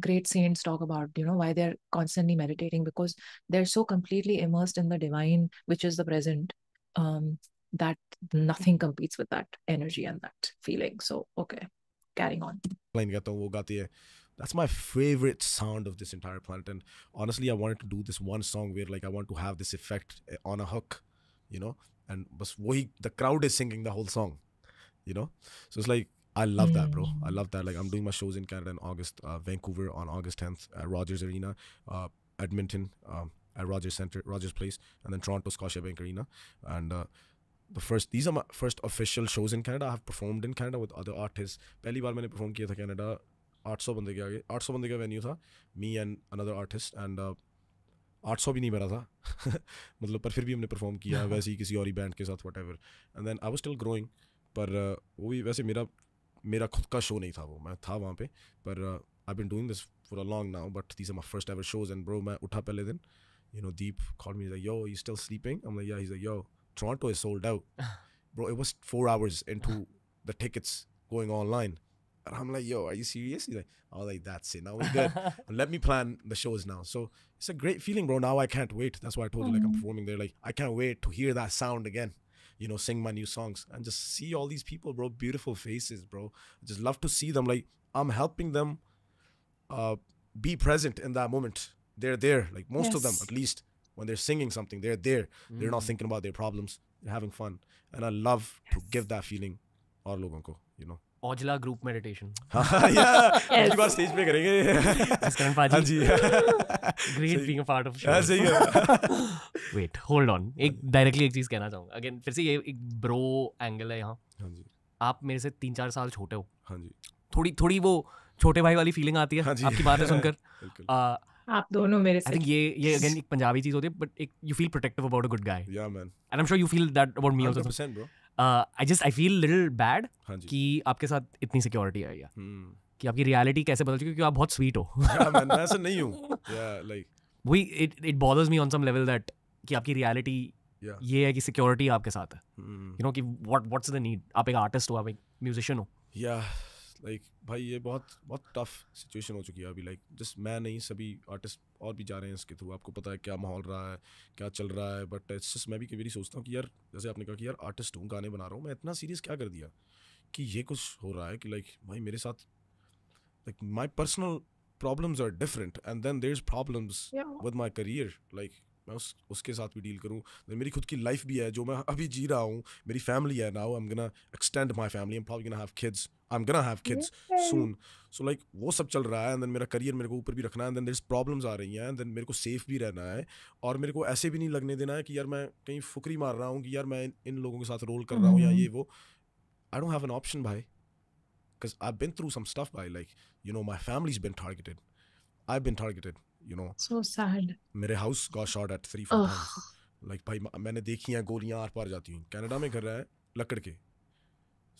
great saints talk about you know why they're constantly meditating because they're so completely immersed in the divine which is the present um that nothing competes with that energy and that feeling so okay carrying on that's my favorite sound of this entire planet and honestly i wanted to do this one song where like i want to have this effect eh, on a hook you know and but the crowd is singing the whole song you know so it's like I love mm. that, bro. Mm. I love that. Like I'm doing my shows in Canada in August, uh, Vancouver on August 10th at Rogers Arena, uh, Edmonton um, at Rogers Center, Rogers Place, and then Toronto Scotiabank Arena, and. Uh, the first these are my first official shows in Canada. I have performed in Canada with other artists. पहली बार मैंने perform किया था Canada 800 बंदे के आगे 800 बंदे का वेन्यू था and and another artist and आठ सौ भी नहीं भरा था मतलब पर फिर भी हमने परफॉर्म किया वैसे ही किसी और ही बैंड के साथ whatever and then I was still growing पर uh, वो भी वैसे मेरा मेरा खुद का शो नहीं था वो मैं था वहाँ पे पर I been doing this for a long now but these are my first ever shows and bro मैं उठा पहले दिन you know Deep call me yo you still sleeping I yeah is yo Toronto is sold out bro it was 4 hours into the tickets going online and I'm like, yo, are you serious? He's like, I was like, that's it. Now we're good. Let me plan the shows now. So it's a great feeling, bro. Now I can't wait. That's why I told you, like, I'm mm-hmm. performing there. Like, I can't wait to hear that sound again you know, sing my new songs and just see all these people, bro, beautiful faces, bro. I just love to see them. Like I'm helping them uh, be present in that moment. They're there, like most yes. of them at least. When they're singing something, they're there. Mm. They're not mm. thinking about their problems. They're having fun. And I love yes. to give that feeling. और लोगों को you know. Aujla group meditation एक बार stage पे करेंगे हाँ जी great being a part of show सही है वेट होल्ड ऑन एक डायरेक्टली एक चीज कहना चाहूंगा अगेन फिर से ये एक ब्रो एंगल है यहाँ हाँ जी आप मेरे से तीन चार साल छोटे हो हाँ जी थोड़ी थोड़ी वो छोटे भाई वाली फीलिंग आती है हाँ आपकी बातें सुनकर आप दोनों मेरे से ये ये अगेन एक पंजाबी चीज होती है बट एक you feel protective about a good guy या man and I am sure you feel that about me also 100% bro I just I feel little bad कि आपके साथ इतनी सिक्योरिटी आई है हम्म। कि आपकी रियलिटी कैसे बदल चुकी क्योंकि आप बहुत स्वीट हो हाँ, मैं ऐसा नहीं हूँ लाइक वही it it bothers me on some level that कि आपकी रियलिटी ये है कि सिक्योरिटी आपके साथ है यू हम्म। नो कि व्हाट व्हाट्स द नीड आप एक आर्टिस्ट हो आप एक म्यूजिशियन हो या लाइक like, भाई ये बहुत बहुत टफ सिचुएशन हो चुकी है अभी लाइक like, जस्ट मैं नहीं सभी आर्टिस्ट और भी जा रहे हैं इसके थ्रू आपको पता है क्या माहौल रहा है क्या चल रहा है बट इट्स जस्ट मैं भी कभी सोचता हूँ कि यार जैसे आपने कहा कि यार आर्टिस्ट हूँ गाने बना रहा हूँ मैं इतना सीरियस क्या कर दिया कि ये कुछ हो रहा है कि लाइक like, भाई मेरे साथ like my personal problems are different and then there is problems with my career like मैं उस उसके साथ भी डील करूँ मेरी खुद की लाइफ भी है जो मैं अभी जी रहा हूँ मेरी फैमिली है now I am gonna extend my family am probably gonna have kids I am gonna have kids soon so like वो सब चल रहा है एंड देन मेरा करियर मेरे को ऊपर भी रखना है एंड देन देर प्रॉब्लम्स आ रही हैं एंड देन मेरे को सेफ भी रहना है और मेरे को ऐसे भी नहीं लगने देना है कि यार मैं कहीं फुकरी मार रहा हूँ कि यार मैं इन लोगों के साथ रोल कर रहा हूँ या mm-hmm. ये वो I don't have an option भाई I been through some stuff stuff like you know my family is been targeted I been targeted you know so sad मेरे हाउस का shot at three four like भाई मैंने देखी हैं गोलियां are पार जाती हैं कनाडा में घर रहा है लकड़ के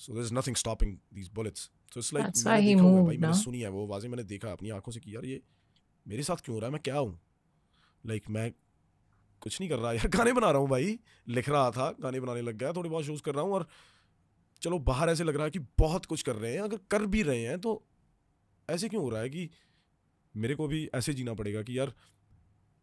so there is nothing stopping these bullets तो इट्स लाइक भाई मैंने सुनी है वो आवाज़ें मैंने देखा अपनी आंखों से कि यार ये मेरे साथ क्यों हो रहा है मैं क्या हूँ लाइक like, मैं कुछ नहीं कर रहा यार गाने बना रहा हूँ भाई लिख रहा था गाने बनाने लग गया थोड़ी बहुत शूज कर रहा हूँ और चलो बाहर ऐसे लग रहा है कि बहुत कुछ कर रहे हैं अगर कर भी रहे हैं तो ऐसे क्यों हो रहा है कि मेरे को भी ऐसे जीना पड़ेगा कि यार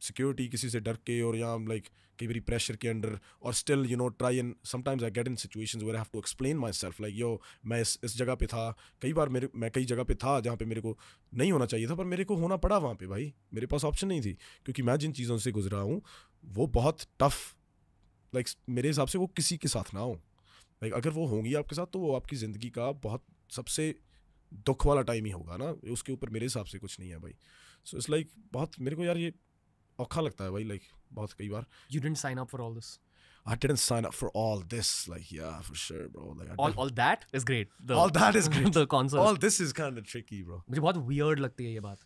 सिक्योरिटी किसी से डर के और या लाइक कई बार प्रेशर के अंडर और still you know try in sometimes I get in situations where I have to explain myself like yo मैं इस इस जगह पे था कई बार मेरे मैं कई जगह पे था जहाँ पे मेरे को नहीं होना चाहिए था पर मेरे को होना पड़ा वहाँ पे भाई मेरे पास ऑप्शन नहीं थी क्योंकि मैं जिन चीज़ों से गुजरा हूँ वो बहुत टफ लाइक like, मेरे हिसाब से वो किसी के साथ ना हो लाइक like, अगर वो होंगी आपके साथ तो वो आपकी ज़िंदगी का बहुत सबसे दुख वाला टाइम ही होगा ना उसके ऊपर मेरे हिसाब से कुछ नहीं है भाई सो इट्स लाइक बहुत मेरे को यार ये औखा लगता है भाई लाइक like, बहुत कई बार you didn't sign up for all this I didn't sign up for all this. Like, yeah, for sure, bro. Like, all, all that is great. The, all that is great. the console. All this is kind of tricky, bro. मुझे बहुत weird लगती है ये बात.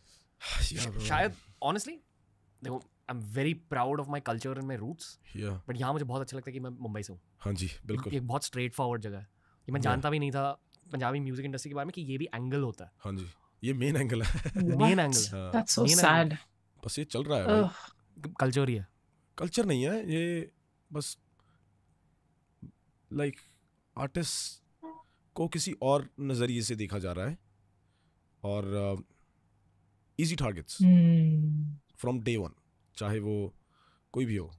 yeah, bro. शायद honestly, देखो, I'm very proud of my culture and my roots. Yeah. But यहाँ मुझे बहुत अच्छा लगता है कि मैं मुंबई से हूँ. हाँ जी, बिल्कुल. एक बहुत straightforward जगह है. ये मैं जानता भी नहीं था पंजाबी म्यूजिक इंडस्ट्री के बारे में कि ये भी एंगल होता है हाँ जी ये मेन एंगल है main angle that's so sad बस ये चल रहा है कल्चर ही है कल्चर नहीं है ये बस लाइक like, आर्टिस्ट को किसी और नज़रिए से देखा जा रहा है और easy targets from day one चाहे वो कोई भी हो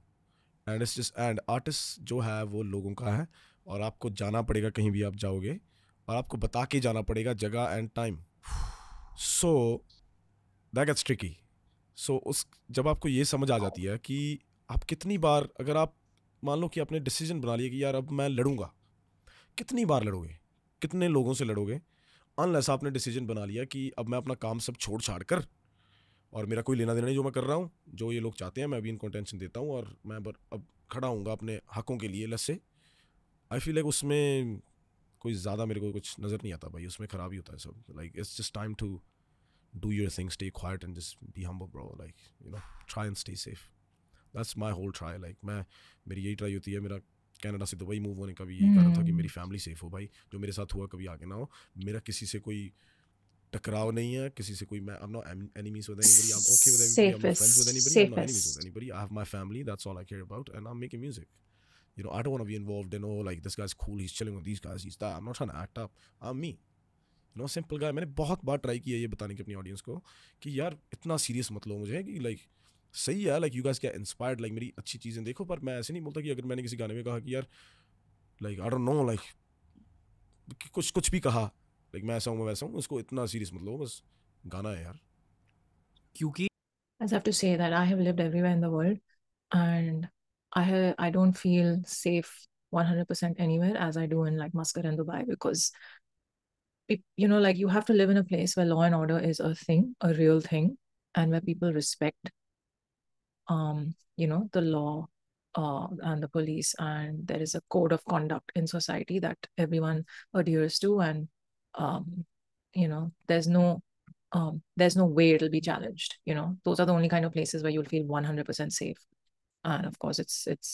एंड एंड आर्टिस्ट जो है वो लोगों का है और आपको जाना पड़ेगा कहीं भी आप जाओगे और आपको बता के जाना पड़ेगा जगह and time so that gets tricky so उस जब आपको ये समझ आ जाती है कि आप कितनी बार अगर आप मान लो कि आपने डिसीजन बना लिया कि यार अब मैं लड़ूंगा कितनी बार लड़ोगे कितने लोगों से लड़ोगे अनलेस आपने डिसीजन बना लिया कि अब मैं अपना काम सब छोड़ छाड़ कर और मेरा कोई लेना देना नहीं जो मैं कर रहा हूँ जो ये लोग चाहते हैं मैं अभी इनको टेंशन देता हूँ और मैं अब खड़ा हूँ अपने हकों के लिए लस से आई फील लाइक उसमें कोई ज़्यादा मेरे को कुछ नज़र नहीं आता भाई उसमें खराबी होता है सब like it's just time to do your thing stay quiet and just be हम bro like you know try and stay safe that's my whole try like मैं मेरी यही ट्राई होती है मेरा कैनेडा से दुबई मूव होने का भी यही कारण था कि hmm. मेरी फैमिली सेफ हो भाई जो मेरे साथ हुआ कभी आगे ना हो मेरा किसी से कोई टकराव नहीं है किसी से कोई मैं I am not enemies with anybody I am okay with everybody I am friends with anybody I am not enemies with anybody I have my family that's all I care about and I am making music you know, I don't want to be involved in, oh, like this guy's cool, he's chilling with these guys, he's that. I'm not trying to act up. I'm me. You know simple guy मैंने बहुत बार try किया ये बताने के अपनी audience को कि यार इतना सीरियस मत लो मुझे कि लाइक सही है लाइक यू गैस क्या इंस्पायर्ड लाइक मेरी अच्छी चीज़ें देखो पर मैं ऐसे नहीं बोलता कि अगर मैंने किसी गाने में कहा कि यार like I don't know like कुछ कुछ भी कहा लाइक मैं ऐसा हूँ मैं वैसा हूँ उसको इतना सीरियस मत लो बस गाना है यार क्योंकि I have to say that I have lived everywhere in the world and I I don't feel safe 100% anywhere as I do in like Muscat and Dubai because it, you know like you have to live in a place where law and order is a thing, a real thing and where people respect um you know the law uh, and the police and there is a code of conduct in society that everyone adheres to and um you know there's no um there's no way it'll be challenged you know those are the only kind of places where you'll feel 100% safe and of course it's it's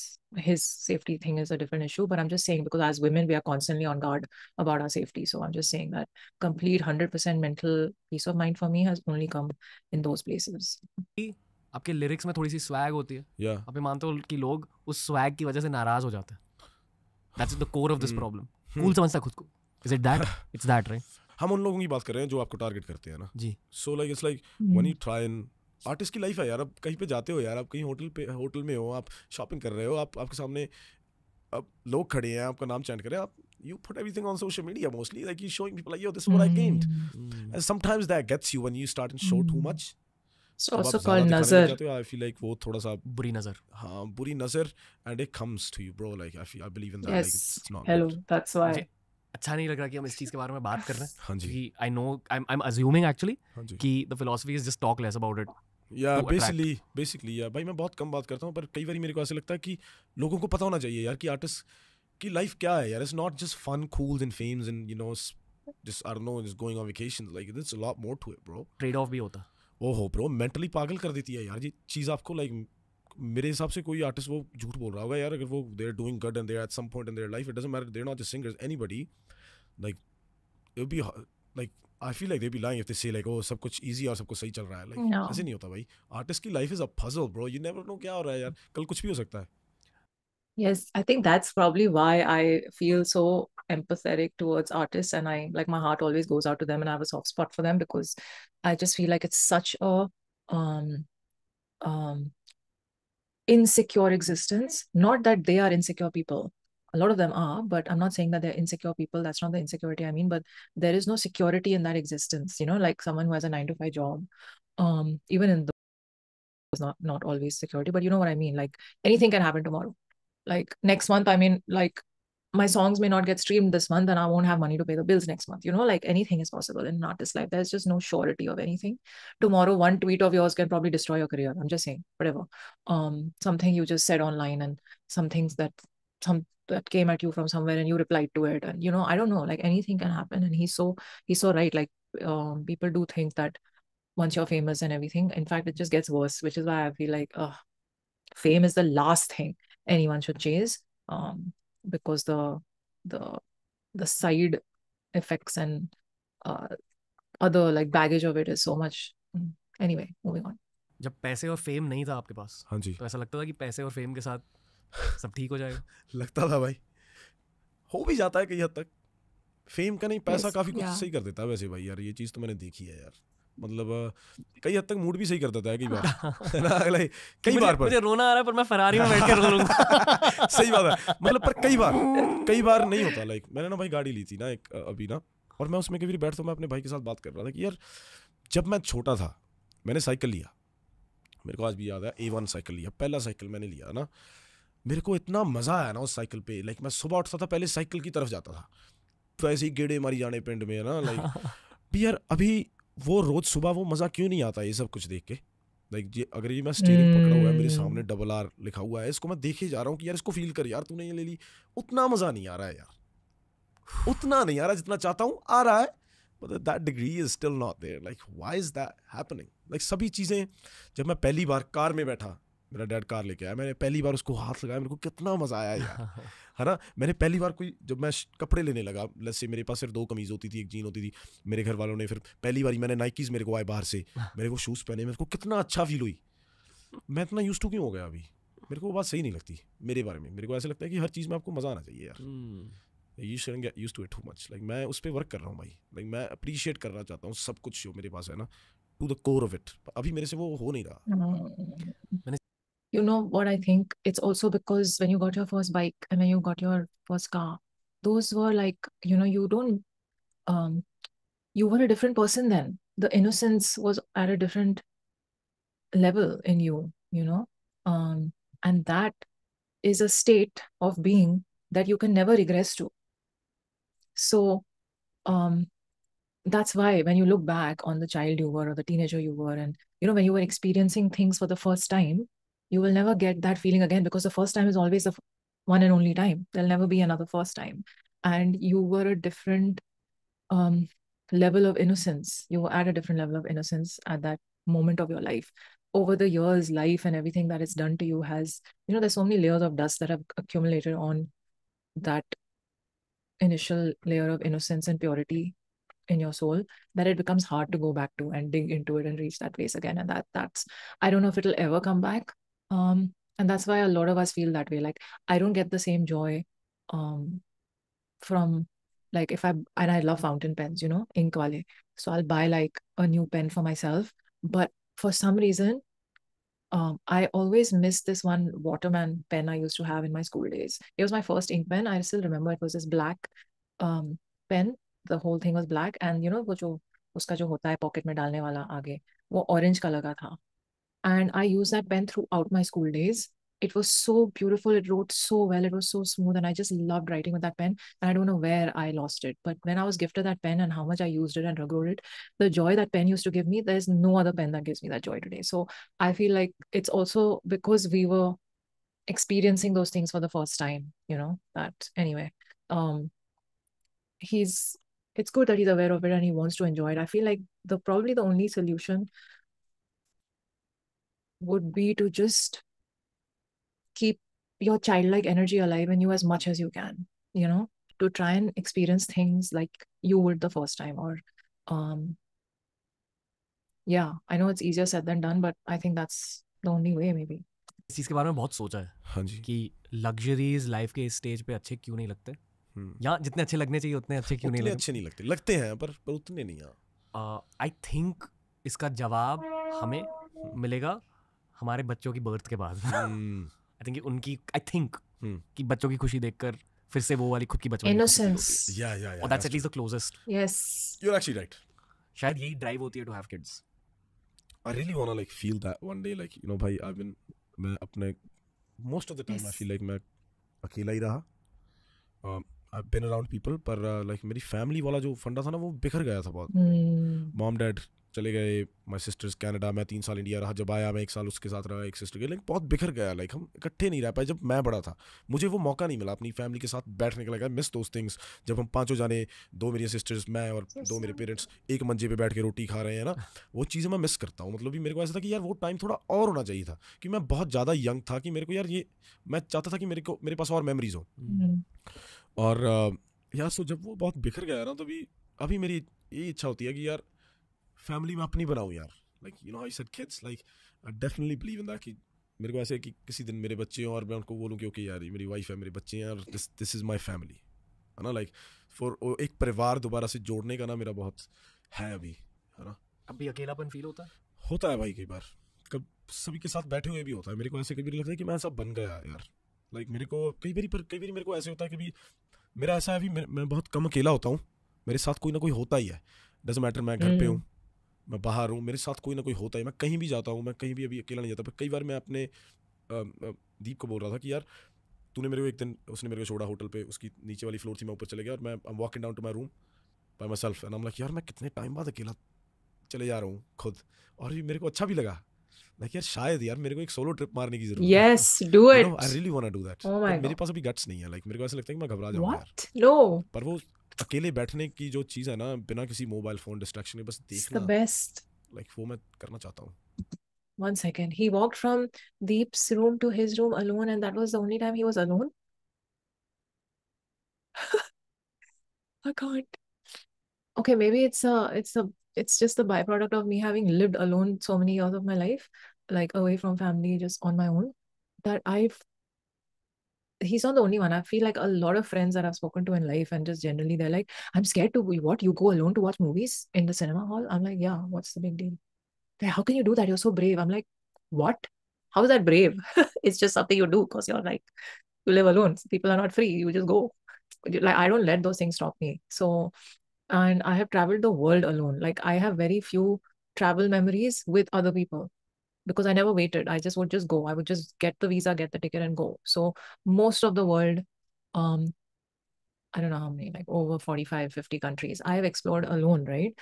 his safety thing is a different issue but i'm just saying because as women we are constantly on guard about our safety so i'm just saying that complete 100% mental peace of mind for me has only come in those places आपके lyrics में थोड़ी सी swag होती है yeah. आप ये मानते हो कि लोग उस स्वैग की वजह से नाराज हो जाते हैं that's the core of this problem cool समझता खुद को is it that it's that right हम उन लोगों की बात कर रहे हैं जो आपको टारगेट करते हैं ना जी so like it's like when you try and artist की लाइफ है यार आप कहीं पे जाते हो यार आप कहीं होटल पे होटल में हो आप शॉपिंग कर रहे हो आप आपके सामने अब लोग खड़े हैं आपका नाम चैंट करें आप you put everything on social media mostly like you're showing people like yo this is what mm. i gained mm. and sometimes that gets you when you start and show mm. too much so also called nazar i feel like wo thoda sa buri nazar ha buri nazar and it comes to you bro like i feel i believe in that yes. like it's, it's not hello good. that's why अच्छा नहीं लग रहा कि हम इस चीज के बारे में बात कर रहे हैं हाँ जी I know I am assuming actually कि the philosophy is just talk less about it या बेसिकली बेसिकली या भाई मैं बहुत कम बात करता हूँ पर कई बार मेरे को ऐसा लगता है कि लोगों को पता होना चाहिए यार कि आर्टिस्ट की लाइफ क्या है यार it's not just fun cools in fames in you know just or no is going going on vacation. Like there's a lot more to it, bro. भी होता. वो हो ब्रो मेंटली पागल कर देती है यार ये चीज़ आपको लाइक मेरे हिसाब से कोई आर्टिस्ट वो झूठ बोल रहा होगा यार अगर वो they are doing good and they're at some point in their life it doesn't matter they're not the singers buddy like it be like I feel like they be lying if they say like ओ सब कुछ easy और सब कुछ सही चल रहा है like like, ऐसे नहीं होता भाई आर्टिस्ट की life is a puzzle bro you never know क्या हो रहा है यार कल कुछ भी हो सकता है Yes, I think that's probably why I feel so empathetic towards artists and I like my heart always goes out to them and I have a soft spot for them because I just feel like it's such a um um insecure existence. Not that they are insecure people, a lot of them are but i'm not saying that they're insecure people that's not the insecurity i mean but there is no security in that existence you know like someone who has a 9 to 5 job um even in the was not not always security but you know what i mean like anything can happen tomorrow like next month i mean like my songs may not get streamed this month and i won't have money to pay the bills next month you know like anything is possible in an artist's life there's just no surety of anything tomorrow one tweet of yours can probably destroy your career i'm just saying whatever um something you just said online and some things that some that came at you from somewhere and you replied to it and you know i don't know like anything can happen and he's so he's so right like um, people do think that once you're famous and everything in fact it just gets worse which is why i feel like uh, fame is the last thing anyone should chase um, because the the the side effects and uh, other like baggage of it is so much mm, anyway moving on जब पैसे और fame नहीं था आपके पास हाँ जी तो ऐसा लगता था कि पैसे और फेम के साथ सब ठीक हो जाएगा लगता था भाई हो भी जाता है कई हद तक फेम का नहीं पैसा yes, काफ़ी कुछ सही कर देता है वैसे भाई यार ये चीज़ तो मैंने देखी है यार मतलब कई हद तक मूड भी सही कर देता है कई बार ना कई बार पर मुझे रोना आ रहा है पर मैं फरारी में बैठ कर रो सही बात है मतलब पर कई बार कई बार नहीं होता लाइक मैंने ना भाई गाड़ी ली थी ना एक अभी ना और मैं उसमें कभी बैठता तो हूँ मैं अपने भाई के साथ बात कर रहा था कि यार जब मैं छोटा था मैंने साइकिल लिया मेरे को आज भी याद है ए वन साइकिल लिया पहला साइकिल मैंने लिया ना मेरे को इतना मज़ा आया ना उस साइकिल पे लाइक मैं सुबह उठता था पहले साइकिल की तरफ जाता था तो ऐसे ही गेड़े मारी जाने पिंड में ना लाइक यार अभी वो रोज़ सुबह वो मज़ा क्यों नहीं आता ये सब कुछ देख के लाइक ये अगर ये मैं स्टीयरिंग हम्म। पकड़ा हुआ है मेरे सामने डबल आर लिखा हुआ है इसको मैं देखे जा रहा हूँ कि यार इसको फील कर यार तूने ये ले ली उतना मज़ा नहीं आ रहा है यार उतना नहीं आ रहा जितना चाहता हूँ आ रहा है but that degree is still not there like why is that happening like सभी चीज़ें जब मैं पहली बार कार में बैठा मेरा डैड कार लेके आया मैंने पहली बार उसको हाथ लगाया मेरे को कितना मज़ा आया यार है ना मैंने पहली बार कोई जब मैं कपड़े लेने लगा लस्से मेरे पास सिर्फ दो कमीज़ होती थी एक जीन होती थी मेरे घर वालों ने फिर पहली बार मैंने नाइकीज़ मेरे को आए बाहर से मेरे को शूज़ पहने मेरे को कितना अच्छा फील हुई मैं इतना यूज़ टू क्यों हो गया अभी मेरे को वो बात सही नहीं लगती मेरे बारे में मेरे को ऐसा लगता है कि हर चीज़ में आपको मज़ा आना चाहिए यार you should get used to it too much like मैं उस पर वर्क कर रहा हूँ भाई लाइक मैं अप्रिशिएट करना चाहता हूँ सब कुछ जो मेरे पास है ना to the core of it अभी मेरे से वो हो नहीं रहा हम्म। मैंने you know what I think? It's also because when you got your first bike and when you got your first car, those were like, you know, you don't, um, you were a different person then. The innocence was at a different level in you, you know? Um, and that is a state of being that you can never regress to. So, um, that's why when you look back on the child you were or the teenager you were, and you know, when you were experiencing things for the first time, you will never get that feeling again because the first time is always the one and only time. There'll never be another first time. And you were a different um, level of innocence. You were at a different level of innocence at that moment of your life. Over the years, life and everything that it's done to you has, you know, there's so many layers of dust that have accumulated on that initial layer of innocence and purity in your soul that it becomes hard to go back to and dig into it and reach that place again and that that's i don't know if it'll ever come back um, and that's why a lot of us feel that way like i don't get the same joy um, from like if i and i love fountain pens you know ink wale so i'll buy like a new pen for myself but for some reason um, I always miss this one Waterman pen I used to have in my school days. It was my first ink pen. I still remember it was this black um, pen. The whole thing was black, and you know वो जो उसका जो and I used that pen throughout my school days. It was so beautiful. It wrote so well. It was so smooth. And I just loved writing with that pen. And I don't know where I lost it. But when I was gifted that pen and how much I used it and regret it, the joy that pen used to give me, there's no other pen that gives me that joy today. So I feel like it's also because we were experiencing those things for the first time, you know, that anyway. Um he's it's good that he's aware of it and he wants to enjoy it. I feel like the probably the only solution would be to just keep your childlike energy alive in you as much as you can, you know, to try and experience things like you would the first time or um yeah, I know it's easier said than done, but I think that's the only way maybe. इस चीज़ के बारे में बहुत सोचा है हाँ जी कि luxuries life के स्टेज पे अच्छे क्यों नहीं लगते या जितने अच्छे लगने चाहिए उतने अच्छे क्यों नहीं लगते अच्छे नहीं लगते लगते हैं पर, पर उतने नहीं हाँ आई थिंक इसका जवाब हमें मिलेगा हमारे बच्चों की बर्थ के बाद आई हम्म। थिंक उनकी आई थिंक हम्म। कि बच्चों की खुशी देखकर फिर से वो वाली खुद की बचपन innocence yeah yeah yeah that's at least the closest yes you are actually right शायद यही ड्राइव होती है to have kids I really want to like feel that one day like you know भाई आई बीन मैं अपने most of the time I feel like मैं अकेला ही रहा आई बिन अराउंड पीपल पर लाइक uh, मेरी फैमिली वाला जो फंडा था ना वो बिखर गया था बहुत मॉम hmm। डैड चले गए माई सिस्टर्स कैनेडा मैं तीन साल इंडिया रहा जब आया मैं एक साल उसके साथ रहा एक सिस्टर के लेकिन बहुत बिखर गया लाइक हम इकट्ठे नहीं रह पाए जब मैं बड़ा था मुझे वो मौका नहीं मिला अपनी फैमिली के साथ बैठने का लगा मिस दो थिंग्स जब हम पाँचों जाने दो मेरी सिस्टर्स मैं और दो मेरे पेरेंट्स एक मंजे पर बैठ के रोटी खा रहे हैं ना वो चीज़ें मैं मिस करता हूँ मतलब भी मेरे को ऐसा था कि यार वो टाइम थोड़ा और होना चाहिए था कि मैं बहुत ज़्यादा यंग था कि मेरे को यार ये मैं चाहता था कि मेरे को मेरे पास और मेमरीज हो mm-hmm. और यार सो जब वो बहुत बिखर गया ना तो अभी अभी मेरी ये इच्छा होती है कि यार फैमिली में अपनी बनाऊँ यार like you know I said kids like I definitely believe in that कि मेरे को ऐसे कि किसी दिन मेरे बच्चे हों और मैं उनको बोलूँ कि ओके यार ये मेरी वाइफ है मेरे बच्चे हैं और this this is my family है ना लाइक फॉर एक परिवार दोबारा से जोड़ने का ना मेरा बहुत है अभी है ना अभी अकेलापन फील होता है होता है भाई कई बार कब सभी के साथ बैठे हुए भी होता है मेरे को ऐसे कभी लगता है कि मैं ऐसा बन गया यार लाइक like, मेरे को कई बार पर कई बार मेरे को ऐसे होता है कि भाई मेरा ऐसा है भी मैं, मैं बहुत कम अकेला होता हूँ मेरे साथ कोई ना कोई होता ही है डजेंट मैटर मैं घर पे हम्म। हूँ मैं बाहर हूँ मेरे साथ कोई ना कोई होता है मैं कहीं भी जाता हूँ मैं कहीं भी अभी अकेला नहीं जाता पर कई बार मैं अपने दीप को बोल रहा था कि यार तूने मेरे को एक दिन उसने मेरे को छोड़ा होटल पे उसकी नीचे वाली फ्लोर थी मैं ऊपर चले गया और मैं I walking down to my room by myself and like यार मैं कितने टाइम बाद अकेला चले जा रहा हूँ खुद और भी मेरे को अच्छा भी लगा लाइक यार शायद यार मेरे को एक सोलो ट्रिप मारने की जरूरत yes do it I really want to do that मेरे पास अभी गट्स नहीं है लाइक like, मेरे को ऐसा लगता है कि मैं घबरा जाऊंगा यार नो no. पर वो अकेले बैठने की जो चीज़ है ना बिना किसी मोबाइल फोन डिस्ट्रैक्शन के बस देखना बेस्ट लाइक like, वो मैं करना चाहता हूँ one second he walked from deep's room to his room alone and that was the only time he was alone i can't okay maybe it's a it's a it's just the byproduct of me having lived alone so many years of my life like away from family just on my own that i've he's not the only one. I feel like a lot of friends that I've spoken to in life and just generally they're like, I'm scared to what? You go alone to watch movies in the cinema hall? I'm like, yeah, what's the big deal? Like, How can you do that? You're so brave. I'm like, what? How is that brave? it's just something you do because you're like, you live alone. People are not free. You just go. Like, I don't let those things stop me. So, and I have traveled the world alone. Like, I have very few travel memories with other people because I never waited. I just would just go. I would just get the visa, get the ticket, and go. So most of the world, um, I don't know how many, like over 45, 50 countries I have explored alone, right?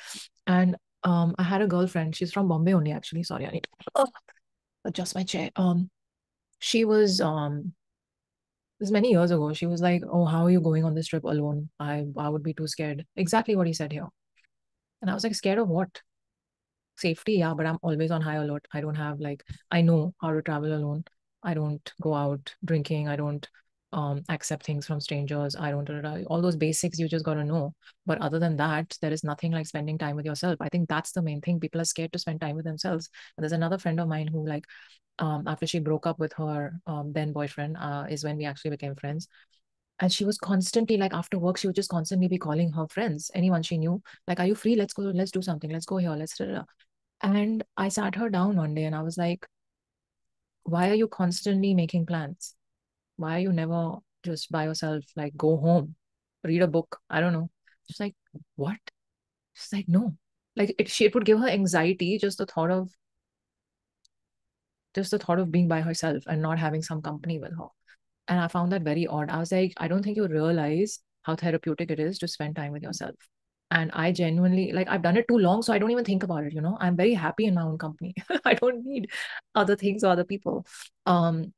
And um, I had a girlfriend. She's from Bombay only, actually. Sorry, I need to adjust my chair. Um, she was um this many years ago she was like oh how are you going on this trip alone i i would be too scared exactly what he said here and i was like scared of what safety yeah but i'm always on high alert i don't have like i know how to travel alone i don't go out drinking i don't um accept things from strangers i don't all those basics you just got to know but other than that there is nothing like spending time with yourself i think that's the main thing people are scared to spend time with themselves and there's another friend of mine who like um after she broke up with her um, then boyfriend uh, is when we actually became friends and she was constantly like after work she would just constantly be calling her friends anyone she knew like are you free let's go let's do something let's go here let's and I sat her down one day and I was like, why are you constantly making plans? Why are you never just by yourself, like go home, read a book? I don't know. She's like, what? She's like, no. Like it, she, it would give her anxiety just the thought of just the thought of being by herself and not having some company with her. And I found that very odd. I was like, I don't think you realize how therapeutic it is to spend time with yourself and i genuinely like i've done it too long so i don't even think about it you know i'm very happy in my own company i don't need other things or other people um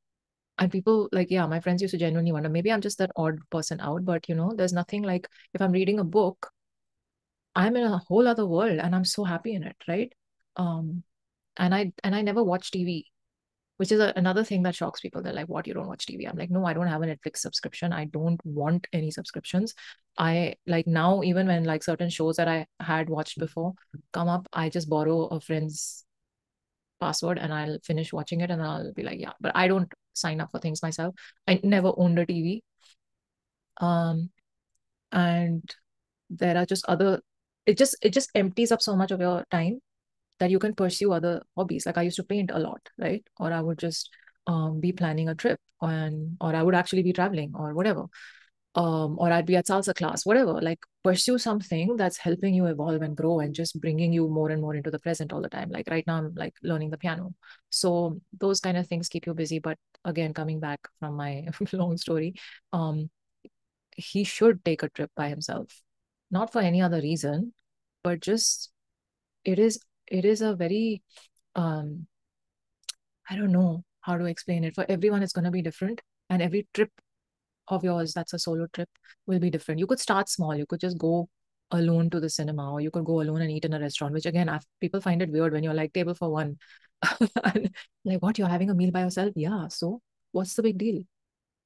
and people like yeah my friends used to genuinely wonder maybe i'm just that odd person out but you know there's nothing like if i'm reading a book i'm in a whole other world and i'm so happy in it right um and i and i never watch tv which is a, another thing that shocks people. They're like, what, you don't watch TV? I'm like, no, I don't have a Netflix subscription. I don't want any subscriptions. I like now, even when like certain shows that I had watched mm. before come up, I just borrow a friend's password and I'll finish watching it and I'll be like, yeah, but I don't sign up for things myself. I never owned a TV. Um, and there are just other, it just, it just empties up so much of your time that you can pursue other hobbies like i used to paint a lot right or i would just um, be planning a trip and or i would actually be traveling or whatever um, or i'd be at salsa class whatever like pursue something that's helping you evolve and grow and just bringing you more and more into the present all the time like right now i'm like learning the piano so those kind of things keep you busy but again coming back from my long story um he should take a trip by himself not for any other reason but just it is it is a very um i don't know how to explain it for everyone it's going to be different and every trip of yours that's a solo trip will be different you could start small you could just go alone to the cinema or you could go alone and eat in a restaurant which again I've, people find it weird when you're like table for one like what you're having a meal by yourself yeah so what's the big deal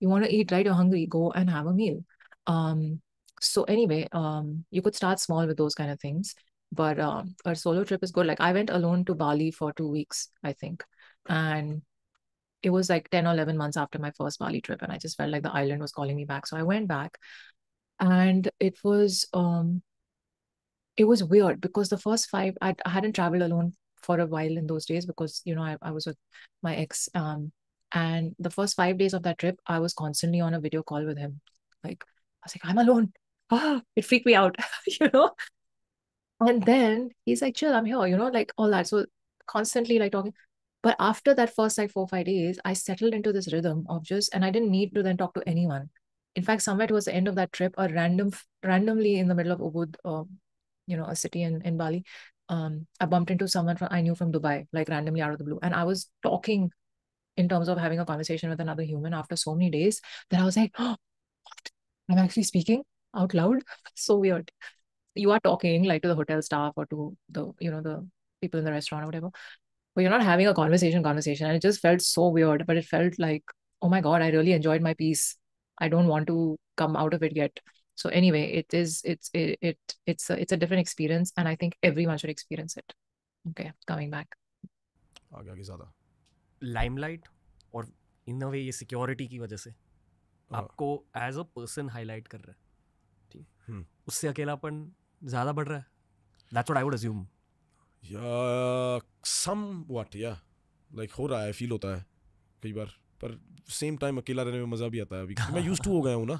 you want to eat right you're hungry go and have a meal um so anyway um you could start small with those kind of things but a um, solo trip is good like i went alone to bali for two weeks i think and it was like 10 or 11 months after my first bali trip and i just felt like the island was calling me back so i went back and it was um it was weird because the first five i, I hadn't traveled alone for a while in those days because you know i, I was with my ex um and the first five days of that trip i was constantly on a video call with him like i was like i'm alone ah, it freaked me out you know and then he's like, chill, I'm here, you know, like all that. So constantly like talking. But after that first like four, five days, I settled into this rhythm of just, and I didn't need to then talk to anyone. In fact, somewhere towards the end of that trip, A random, randomly in the middle of Ubud, uh, you know, a city in, in Bali, um, I bumped into someone from, I knew from Dubai, like randomly out of the blue. And I was talking in terms of having a conversation with another human after so many days that I was like, oh, I'm actually speaking out loud. so weird you are talking like to the hotel staff or to the you know the people in the restaurant or whatever but you're not having a conversation conversation and it just felt so weird but it felt like oh my god i really enjoyed my piece i don't want to come out of it yet so anyway it is it's it, it it's a, it's a different experience and i think everyone should experience it okay coming back limelight और इन a way की वजह से आपको as a person highlight कर रहा है ठीक उससे अकेलापन ज़्यादा बढ़ रहा है that's what I would assume या सम व्हाट या लाइक हो रहा है फील होता है कई बार पर सेम टाइम अकेला रहने में मज़ा भी आता है अभी मैं यूज्ड टू हो गया हूं ना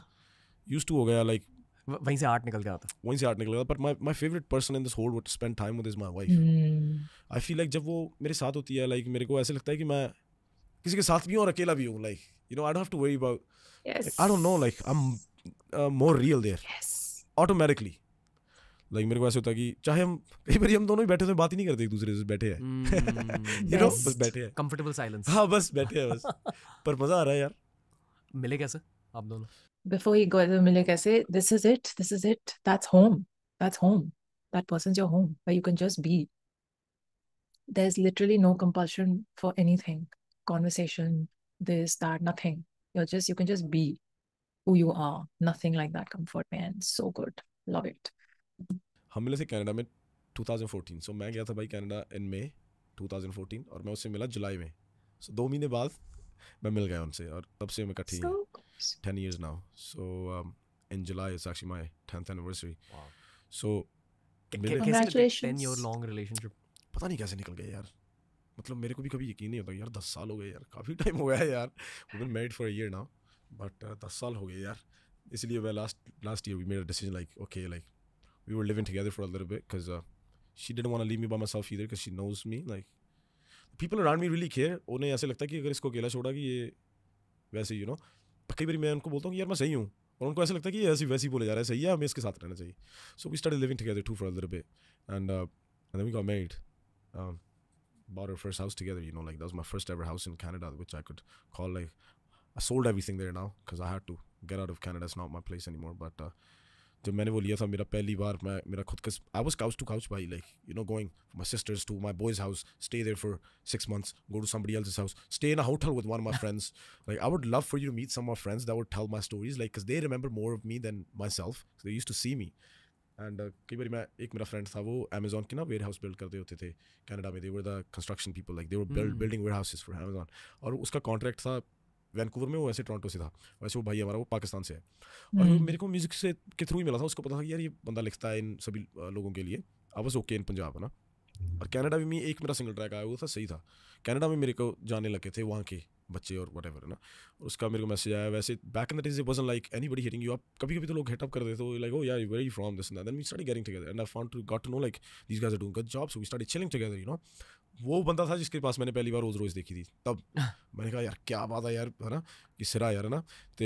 यूज्ड टू हो गया लाइक वहीं से आर्ट निकल के आता वहीं से आर्ट निकल गया पर my my favourite person in this whole would spend time with is my wife I feel like जब वो मेरे साथ होती है लाइक like, मेरे को ऐसे लगता है कि मैं किसी के साथ भी हूं और अकेला भी हूं like you know I don't have to worry about I don't know like I am more real there automatically like मेरे को ऐसे होता है कि चाहे हम कई बार हम दोनों ही बैठे तो बात ही नहीं करते एक दूसरे से बैठे हैं यू hmm, नो बस बैठे हैं कंफर्टेबल साइलेंस हाँ बस बैठे हैं बस पर मजा आ रहा है यार मिले कैसे आप दोनों बिफोर यू गो मिले कैसे this is it this is it that's home that's home that person your home where you can just be there is literally no compulsion for anything conversation this that nothing you're just you can just be who you are nothing like that comfort me and so good love it हम मिले थे Canada में 2014 सो so, मैं गया था भाई Canada इन मई 2014 और मैं उससे मिला जुलाई में सो so, दो महीने बाद मैं मिल गया उनसे और तब से हम इकट्ठे हैं ten years now so in July is actually my tenth anniversary so ten year long relationship पता नहीं कैसे निकल गया यार मतलब मेरे को भी कभी यकीन नहीं होता यार दस साल हो गए यार काफ़ी टाइम हो गया है यार we been married for year now but दस साल हो गए यार इसलिए वह लास्ट लास्ट ईयर भी मेरा decision like okay like we were living together for a little bit because uh, she didn't want to leave me by myself either because she knows me like people around me really care उन्हें ऐसे लगता है कि अगर इसको अकेला छोड़ा कि ये वैसे यू नो कई बार मैं उनको बोलता हूँ कि यार मैं सही हूँ और उनको ऐसा लगता है कि ये ऐसे वैसे ही बोले जा रहा है सही है हमें इसके साथ रहना चाहिए so we start living together two four and then we got married. Married um, bought our first house together you know like that was my first ever house in canada which i could call like i sold everything there now because i had to get out of canada it's not my place anymore but uh, जब मैंने वो लिया था मेरा पहली बार मैं मेरा खुद का I was couch to couch भाई like you know going my sisters to my boys house stay there for six months go to somebody else house stay in a hotel with one my friends like I would love for you meet some my friends that would tell my stories like they remember more of me than myself they use to see me and कई बार मैं एक मेरा friend था वो Amazon के ना ware house build करते होते थे कैनेडा में they were the construction people like they were building warehouses for Amazon और उसका कॉन्ट्रैक्ट था वैनकूवर में वो वैसे टोरंटो से था वैसे वो भाई हमारा वो पाकिस्तान से है और हम्म। मेरे को म्यूज़िक से के थ्रू ही मिला था उसको पता था कि यार ये बंदा लिखता है इन सभी लोगों के लिए अब बस ओके इन पंजाब ना और कैनेडा में एक मेरा सिंगल ट्रैक आया वो था सही था कैनेडा में मेरे को जाने लगे थे वहाँ के बच्चे और वट एवर ना उसका मेरे को मैसेज आया वैसे back in the days when like any बड़ी हिटिंग यू आप कभी कभी तो लोग हेटअप कर देते हो लाइक ओ यार very from this and we start getting together and I found to got to know like this guys are doing good jobs we start chilling together you know वो बंदा था जिसके पास मैंने पहली बार रोज़ रोज़ देखी थी तब मैंने कहा यार क्या बात है यार है ना कि सिरा यार है ना तो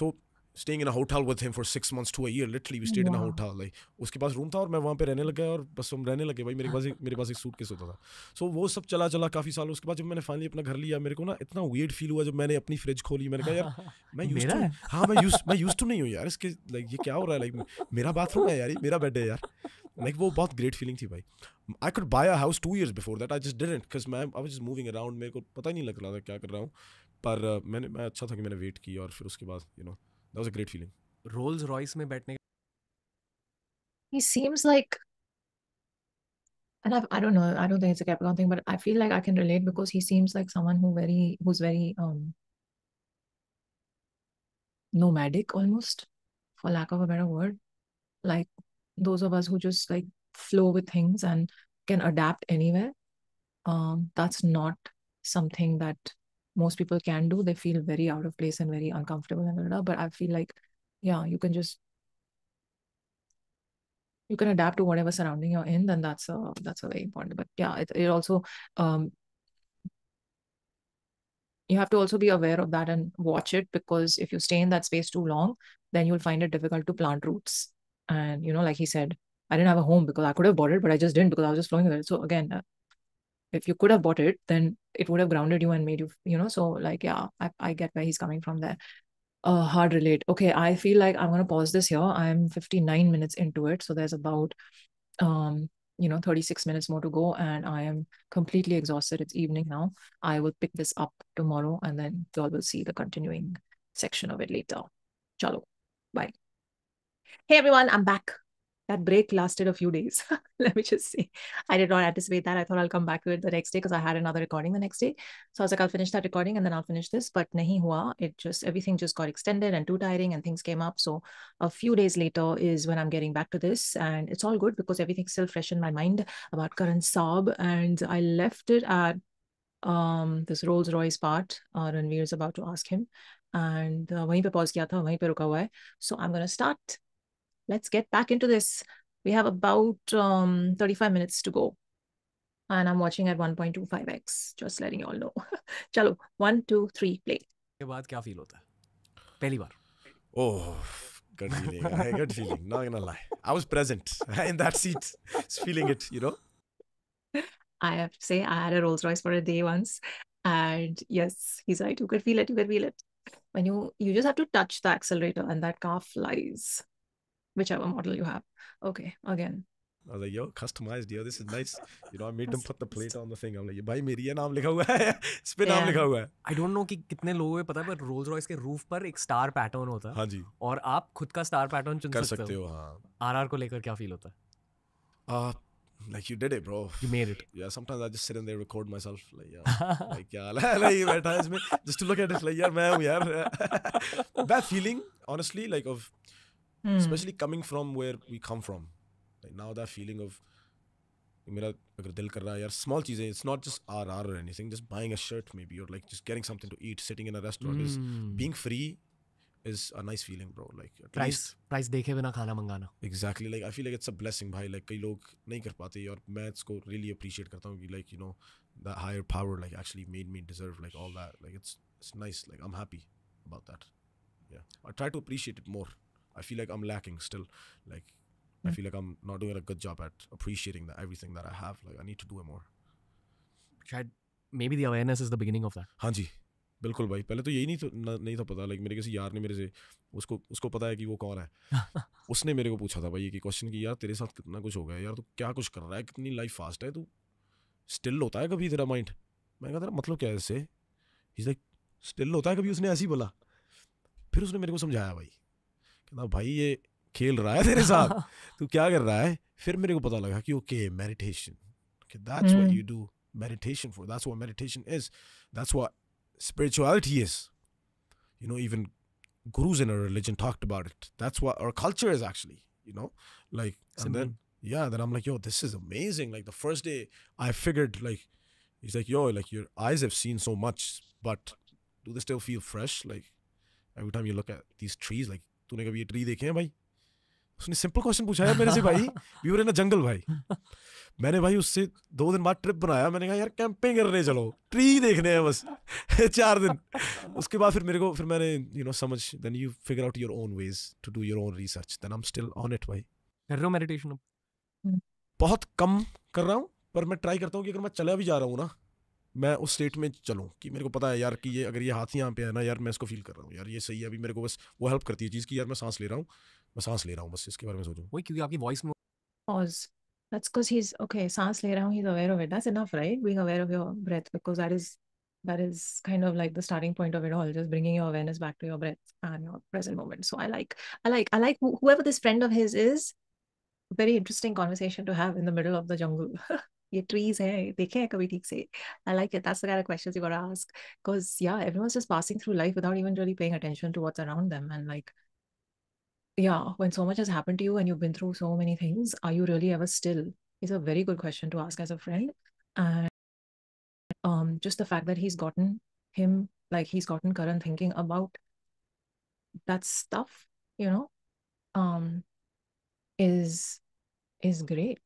so staying in hotel with him for six months two year literally we stayed in hotel like उसके पास रूम था और मैं वहाँ पे रहने लग गया और बस हम रहने लगे भाई मेरे पास एक मेरे पास एक सूट केस होता था सो so, वो सब चला चला काफ़ी साल उसके बाद जब मैंने फाइनली अपना घर लिया मेरे को ना इतना वेट फील हुआ जब मैंने अपनी फ्रिज खोली मैंने कहा यार मैं यूज हाँ मैं यूज मैं यूज टू नहीं हूँ यार इसके लाइक ये क्या हो रहा है लाइक मेरा बाथरूम है यार मेरा बेड है यार लाइक वो बहुत ग्रेट फीलिंग थी भाई I could buy a house two years before that I just didn't because मैं I was just moving around मेरे को पता ही नहीं लग रहा था क्या कर रहा हूँ पर uh, मैंने मैं अच्छा था कि मैंने वेट की और फिर उसके बाद you know that was a great feeling Rolls Royce में बैठने he seems like and I've, I don't know. I don't think it's a Capricorn thing, but I feel like I can relate because he seems like someone who very who's very um nomadic almost, for lack of a better word. Like those of us who just like flow with things and can adapt anywhere um, that's not something that most people can do they feel very out of place and very uncomfortable and blah, blah, but i feel like yeah you can just you can adapt to whatever surrounding you're in then that's a that's a very important but yeah it, it also um you have to also be aware of that and watch it because if you stay in that space too long then you'll find it difficult to plant roots and, you know, like he said, I didn't have a home because I could have bought it, but I just didn't because I was just flowing with it. So again, uh, if you could have bought it, then it would have grounded you and made you, you know, so like, yeah, I, I get where he's coming from there. Uh, hard relate. Okay, I feel like I'm going to pause this here. I'm 59 minutes into it. So there's about, um, you know, 36 minutes more to go. And I am completely exhausted. It's evening now. I will pick this up tomorrow and then y'all will see the continuing section of it later. Chalo. Bye. Hey everyone, I'm back. That break lasted a few days. Let me just say, I did not anticipate that. I thought I'll come back to it the next day because I had another recording the next day. So I was like, I'll finish that recording and then I'll finish this. But nahi hua. It just everything just got extended and too tiring and things came up. So a few days later is when I'm getting back to this, and it's all good because everything's still fresh in my mind about current Saab, and I left it at um this Rolls Royce part uh, Ranveer is about to ask him and uh, वहीं पे pause किया था वहीं पे रुका हुआ है so I'm gonna start let's get back into this. We have about um, 35 minutes to go. And I'm watching at 1.25x, just letting you all know. Chalo, one, two, three, play. के बाद क्या feel होता है पहली बार good feeling. I good feeling. Not gonna lie. I was present in that seat, feeling it, you know. I have to say, I had a Rolls Royce for a day once. And yes, he's right. You could feel it. You could feel it. When you you just have to touch the accelerator and that car flies. whichever model you have. Okay, again. I was like, yo, customized, yo, this is nice. You know, I made them put the plate on the thing. I'm like, bhai, ये भाई मेरी नाम लिखा हुआ naam likha hua hai. I don't know ki kitne logo कि pata hai, but Rolls Royce ke roof par ek star pattern hota hai. Haan ji. Aur aap khud ka star pattern chun sakte ho. Kar sakte ho, haan. RR ko lekar kya feel hota hai? Uh, like you did it, bro. You made it. Yeah, sometimes I just sit in there record myself, like yeah, like yeah, like बैठा इसमें just to look at it, like yeah, मैं हूँ यार. that feeling, honestly, like of mm. especially coming from where we come from like now that feeling of मेरा अगर दिल कर रहा है यार स्मॉल चीजें it's not just or anything. Just buying a shirt, maybe shirt maybe और like just getting something to eat sitting in a is a nice feeling bro like at price least, price देखे बिना खाना मंगाना exactly like i feel like it's a blessing bhai like कई लोग नहीं कर पाते और मैं इसको really appreciate करता हूं कि like you know that higher power like actually made me deserve like all that like it's it's nice like i'm happy about that yeah i try to appreciate it more I feel like I'm lacking still. Like mm. I hmm. feel like I'm not doing a good job at appreciating that everything that I have. Like I need to do it more. शायद maybe the awareness is the beginning of that. That हाँ जी बिल्कुल भाई पहले तो यही नहीं तो नहीं था पता लाइक मेरे किसी यार ने मेरे से उसको उसको पता है कि वो कौन है उसने मेरे को पूछा था भाई कि क्वेश्चन कि यार तेरे साथ कितना कुछ हो गया यार तू तो क्या कुछ कर रहा है कितनी लाइफ फास्ट है तू स्टिल होता है कभी तेरा माइंड मैं कहा तेरा मतलब क्या है इससे इज लाइक स्टिल होता है कभी उसने ऐसे ही बोला फिर उसने मेरे को समझाया भाई कहता भाई ये खेल रहा है तेरे साथ तू क्या कर रहा है फिर मेरे को पता लगा कि okay meditation that's what you do meditation for that's what meditation is that's what spirituality is you know even gurus in our religion talked about it that's what our culture is actually you know like and then yeah then i'm like yo this is amazing like the first day i figured like he's like yo like your eyes have seen so much but do they still feel fresh like every time you look at these trees like तूने कभी ये tree देखे हैं भाई उसने simple question पूछा मेरे से भाई वी वर इन अ जंगल भाई मैंने भाई उससे दो दिन बाद ट्रिप बनाया मैंने कहा यार कैंपिंग करने चलो ट्री देखने हैं बस चार दिन उसके बाद फिर मेरे को फिर मैंने यू नो समझ then you figure out your own ways to do your own research then I am still on it भाई कर रहा हूं मेडिटेशन हम्म। बहुत कम कर रहा हूं पर मैं ट्राई करता हूं कि अगर मैं चला भी जा रहा हूं ना मैं उस स्टेट में चलूँ कि मेरे को पता है यार कि ये अगर ये हाथ यहाँ पे है ना यार मैं इसको फील कर रहा हूँ यार ये सही है अभी मेरे को बस वो हेल्प करती है चीज़ की यार मैं सांस ले रहा हूँ मैं सांस ले रहा हूँ बस इसके बारे में सोचूँ वही क्योंकि आपकी वॉइस में That's because he's okay. Sans le raha, he's aware of it. That's enough, right? Being aware of your breath because that is that is kind of like the starting point of it all. Just bringing your awareness back to your breath and your present moment. So I like, I like, I like whoever this friend of his is. Very interesting conversation to have in the middle of the jungle. ye trees hai, dekhe hai kabhi theek se. I like it. That's the kind of questions you gotta ask. Because yeah, everyone's just passing through life without even really paying attention to what's around them. And like, yeah, when so much has happened to you and you've been through so many things, are you really ever still? It's a very good question to ask as a friend. And um, just the fact that he's gotten him, like he's gotten current thinking about that stuff, you know, um, is is great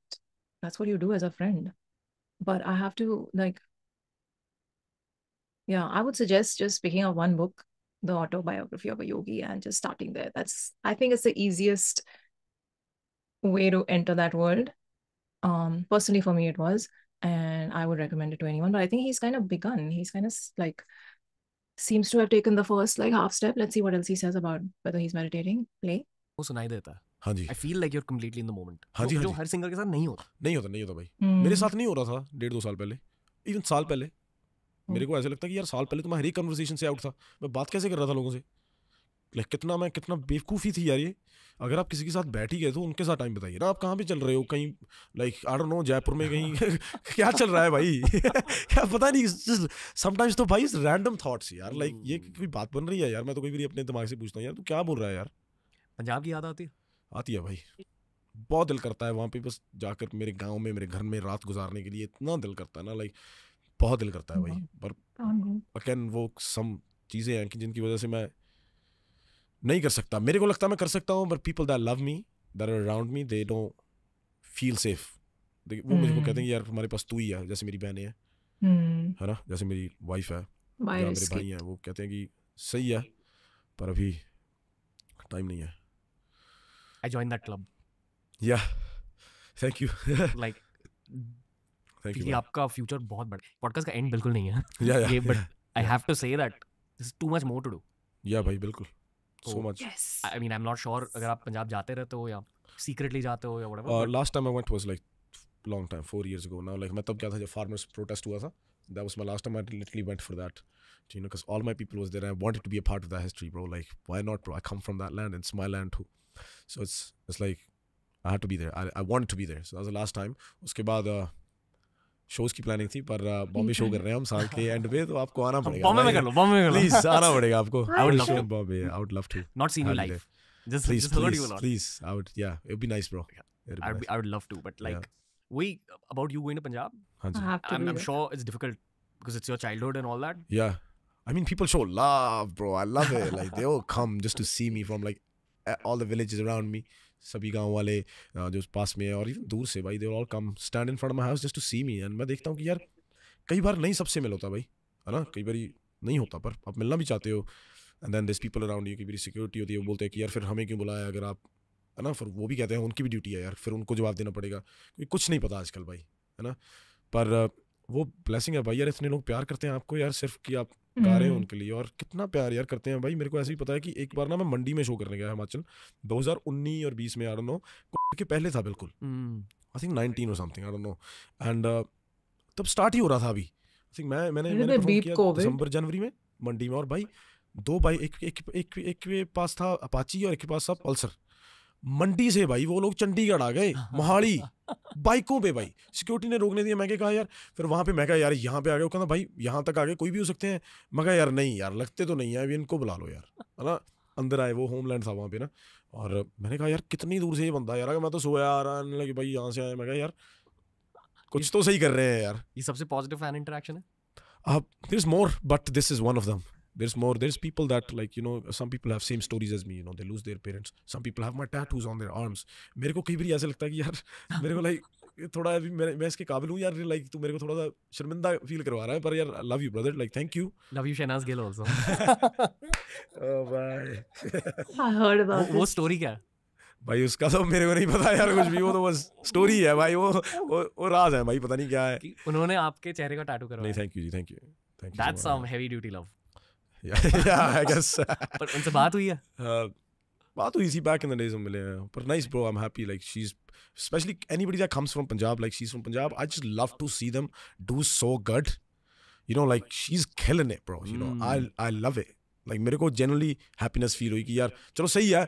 that's what you do as a friend but i have to like yeah i would suggest just picking up one book the autobiography of a yogi and just starting there that's i think it's the easiest way to enter that world um personally for me it was and i would recommend it to anyone but i think he's kind of begun he's kind of like seems to have taken the first like half step let's see what else he says about whether he's meditating play also सुनाई देता हाँ जी I feel like you're completely in the moment हाँ जी जो हाँ हर singer के साथ नहीं होता नहीं होता नहीं होता भाई hmm. मेरे साथ नहीं हो रहा था डेढ़ दो साल पहले इवन साल पहले hmm. मेरे को ऐसे लगता कि यार साल पहले तो मैं हर एक कन्वर्सेशन से आउट था मैं बात कैसे कर रहा था लोगों से लाइक कितना मैं कितना बेवकूफ़ी थी यार ये अगर आप किसी के साथ बैठ ही गए तो उनके साथ टाइम बताइए ना आप कहाँ पे चल रहे हो कहीं like I don't know Jaipur में कहीं क्या चल रहा है भाई क्या पता नहीं समटाइम्स तो भाई रैंडम थाट्स यार लाइक ये hmm. कोई बात बन रही है यार मैं तो कभी भी अपने दिमाग से पूछता हूँ यार तू क्या बोल रहा है यार पंजाब की याद आती है आती है भाई बहुत दिल करता है वहाँ पे बस जाकर मेरे गांव में मेरे घर में रात गुजारने के लिए इतना दिल करता है ना लाइक बहुत दिल करता है भाई हाँ। पर अगेन हाँ वो सम चीज़ें हैं कि जिनकी वजह से मैं नहीं कर सकता मेरे को लगता मैं कर सकता हूँ but people that love me there are around me they do feel safe देखिए वो मुझे कहते हैं हम्म। यार हमारे पास तू ही है जैसे मेरी बहनें हैं हम्म। है ना जैसे मेरी वाइफ है मेरे भाई हैं वो कहते हैं कि सही है पर अभी टाइम नहीं है I joined that club. Yeah. Thank you. like Thank you. आपका फ्यूचर बहुत बड़ा पॉडकास्ट का एंड बिल्कुल नहीं है yeah, yeah, but I have to say that this is too much more to do या भाई बिल्कुल so much I mean I am not sure अगर आप पंजाब जाते रहते हो या सीक्रेटली जाते हो या whatever last time I went was like long time four years go now like मैं तब क्या था जब फार्मर्स प्रोटेस्ट हुआ था that was my last time I literally went for that you know because all my people was there i wanted to be a part of that history bro like why not bro i come from that land it's my land too so it's it's like I had to be there I, I wanted to be there so that was the last time उसके बाद uh, shows की planning थी पर Bombay show कर रहे हैं हम साल के एंड पे तो आपको आना पड़ेगा बॉम्बे में कर लो बॉम्बे में कर लो. प्लीज आना पड़ेगा आपको I would love to Bombay I would love to not seen you live just please, just please, heard please. I would, yeah, it would be nice, bro. Yeah. Be I, would nice. Be, I would love to, but like, yeah. we about you going to Punjab. To I'm, I'm sure it's difficult because it's your childhood and all that. Yeah, I mean, people show love, bro. I love it. like they all come just to see me from like all the village around me सभी गांव वाले जो पास में है और even दूर से भाई they all come stand in front my house just to see me and मैं देखता हूँ कि यार कई बार नहीं सबसे मिल होता भाई है ना कई बार नहीं होता पर आप मिलना भी चाहते हो and then this people around you की मेरी सिक्योरिटी होती है वो बोलते हैं कि यार फिर हमें क्यों बुलाया अगर आप है ना फिर वो भी कहते हैं उनकी भी ड्यूटी है यार फिर उनको जवाब देना पड़ेगा क्योंकि कुछ नहीं पता आजकल भाई है ना पर वो ब्लेसिंग है भाई यार इतने लोग प्यार करते हैं आपको यार सिर्फ कि आप गा रहे हैं हम्म। उनके लिए और कितना प्यार यार करते हैं भाई मेरे को ऐसे ही पता है कि एक बार ना मैं मंडी में शो करने गया हिमाचल उन्नीस और बीस में आई डोंट नो के पहले था बिल्कुल आई थिंक नाइनटीन और समथिंग आई नो एंड तब स्टार्ट ही हो रहा था अभी मैं मैंने मैंने तो दिसंबर जनवरी में मंडी में और भाई दो भाई एक एक एक, एक पास था अपाची और एक के पास था पल्सर मंडी से भाई वो लोग चंडीगढ़ आ गए मोहाली बाइकों पे भाई सिक्योरिटी ने रोकने दिया मैं कहा यार फिर वहाँ पे मैं कहा यार यहाँ पे आ गए कहना भाई यहाँ तक आ गए कोई भी हो सकते हैं मैं कहा यार नहीं यार लगते तो नहीं है अभी इनको बुला लो यार है ना अंदर आए वो होमलैंड था वहाँ पे ना और मैंने कहा यार कितनी दूर से ये बंदा यार मैं तो सोया आ रहा है लगे भाई यहाँ से आया मैं कहा यार कुछ तो सही कर रहे हैं यार ये सबसे पॉजिटिव फैन इंटरेक्शन है this more but this is one of them there's more there's people that like you know some people have same stories as me you know they lose their parents some people have my tattoos on their arms मेरे को कई बार ऐसा लगता है कि यार मेरे को लाइक थोड़ा अभी मैं मैं इसके काबिल हूँ यार लाइक तू मेरे को थोड़ा सा शर्मिंदा फील करवा रहा है पर यार love you brother like thank you love you Shehnaaz Gill also oh भाई I heard about wo story kya भाई उसका तो मेरे को नहीं पता यार कुछ भी वो तो बस स्टोरी है भाई वो वो, वो राज है भाई पता नहीं क्या है उन्होंने आपके चेहरे का टैटू करवाया नहीं थैंक यू जी thank you thank you that's some heavy duty love बात हुई है see back in the days मिले हैं पर nice bro I am happy like she is specially anybody that comes from Punjab like she is from Punjab I just love to see them do so good you know like she is killing it bro you know I I love it like मेरे को generally happiness feel हुई कि यार चलो सही है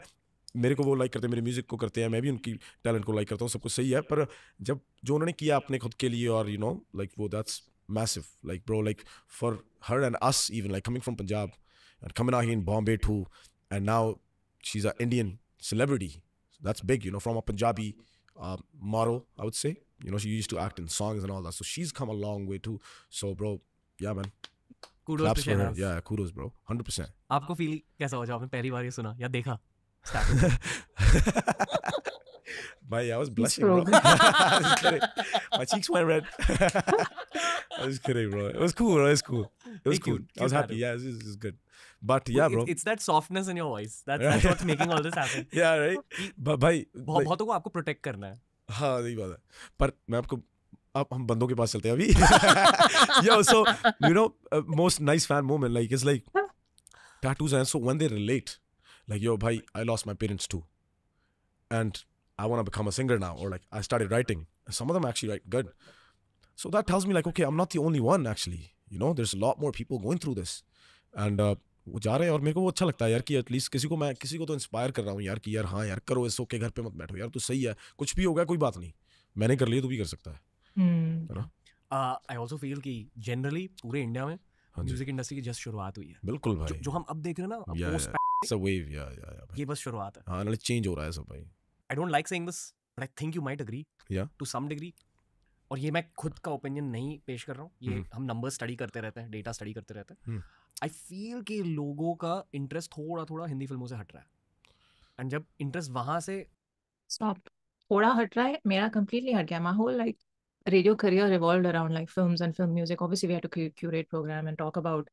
मेरे को वो लाइक करते हैं मेरे म्यूज़िक को करते हैं मैं भी उनकी टैलेंट को लाइक करता हूँ सब कुछ सही है पर जब जो उन्होंने किया अपने खुद के लिए और यू नो लाइक वो that's massive. Like, bro, like for her and us, even like coming from Punjab and coming out here in Bombay too, and now she's an Indian celebrity. So that's big, you know, from a Punjabi uh, model, I would say. You know, she used to act in songs and all that. So she's come a long way too. So, bro, yeah, man. Kudos Claps to her. Yeah, kudos, bro. 100%. आपको feel कैसा हुआ जब आपने पहली बार ये सुना या देखा My, I was blushing, bro. My cheeks went red. I was kidding, bro. It was cool, bro. It was cool. It was Thank cool. You. I was Keep happy. It. Yeah, it was, it was, good. But yeah, bro. It's, it's that softness in your voice. That's, that's what's making all this happen. Yeah, right. But भाई बहुतों को आपको protect करना है. हाँ यही बात है. पर मैं आपको अब हम बंदों के पास चलते हैं अभी. Yo, so you know, uh, most nice fan moment like it's like tattoos and so when they relate, like yo, bhai, I lost my parents too, and I want to become a singer now, or like I started writing. Some of them actually write good. So that tells me like, okay, I'm not the only one actually. You know, there's a lot more people going through this. And uh, वो जा रहे हैं और मेरे को वो अच्छा लगता है यार कि एटलीस्ट किसी को मैं किसी को तो इंस्पायर कर रहा हूँ यार कि यार हाँ यार करो इस ओके घर पे मत बैठो यार तो सही है कुछ भी होगा कोई बात नहीं मैंने कर लिया तो भी कर सकता है ना आई ऑल्सो फील कि जनरली पूरे इंडिया में म्यूजिक इंडस्ट्री की जस्ट शुरुआत हुई है बिल्कुल भाई जो, जो हम अब देख रहे हैं ना yeah, yeah, yeah, yeah, ये बस शुरुआत है हाँ चेंज हो रहा है सब भाई I don't like saying this but I think you might agree to some degree और ये मैं खुद का ओपिनियन नहीं पेश कर रहा हूँ ये hmm. हम नंबर स्टडी करते रहते हैं डेटा स्टडी करते रहते हैं आई हम्म। फील कि लोगों का इंटरेस्ट थोड़ा थोड़ा हिंदी फिल्मों से हट रहा है एंड जब इंटरेस्ट वहां से स्टॉप थोड़ा हट रहा है मेरा कंप्लीटली हट गया my whole like radio career revolved around like films and film music obviously we had to curate program and talk about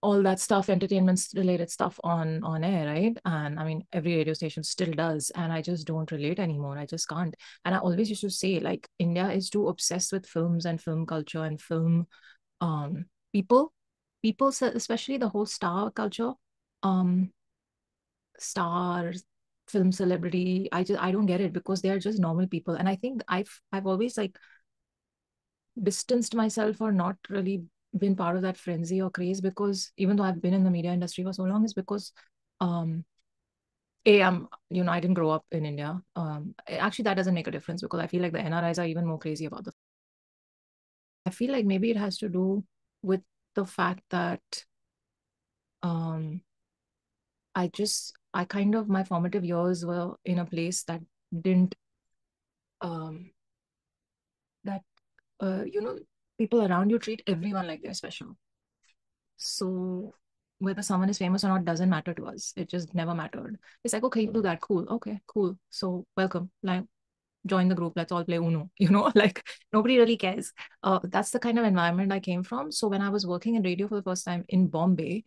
all that stuff entertainment related stuff on on air right and i mean every radio station still does and i just don't relate anymore i just can't and i always used to say like india is too obsessed with films and film culture and film um people people especially the whole star culture um star film celebrity i just i don't get it because they are just normal people and i think i've i've always like distanced myself or not really been part of that frenzy or craze because even though I've been in the media industry for so long, is because um a i'm you know i didn't grow up in india um actually that doesn't make a difference because i feel like the nris are even more crazy about the i feel like maybe it has to do with the fact that um i just i kind of my formative years were in a place that didn't um that uh, you know people around you treat everyone like they're special. So whether someone is famous or not doesn't matter to us. It just never mattered. It's like, okay, you do hmm. that. Cool. Okay, cool. So welcome. Like join the group. Let's all play Uno. You know, like nobody really cares. Uh, that's the kind of environment I came from. So when I was working in radio for the first time in Bombay,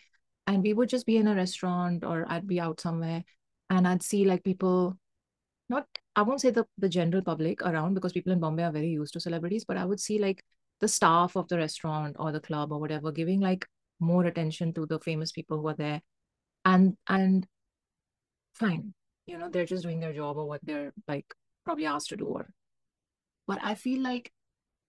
and we would just be in a restaurant or I'd be out somewhere and I'd see like people not I won't say the, the general public around because people in Bombay are very used to celebrities, but I would see like the staff of the restaurant or the club or whatever giving like more attention to the famous people who are there and and fine you know they're just doing their job or what they're like probably asked to do or but i feel like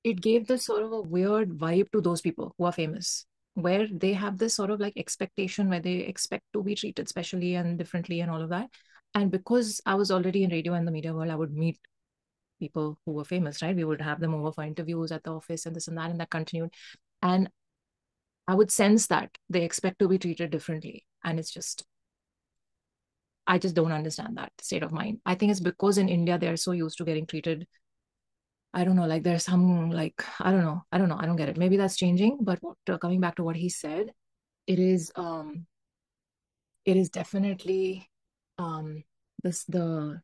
it gave this sort of a weird vibe to those people who are famous where they have this sort of like expectation where they expect to be treated specially and differently and all of that and because i was already in radio and the media world i would meet people who were famous, right? We would have them over for interviews at the office and this and that, and that continued. And I would sense that they expect to be treated differently. And it's just, I just don't understand that state of mind. I think it's because in India, they're so used to getting treated. I don't know, like there's some, like, I don't know, I don't know, I don't get it. Maybe that's changing, but uh, coming back to what he said, it is, um, it is definitely, um, this the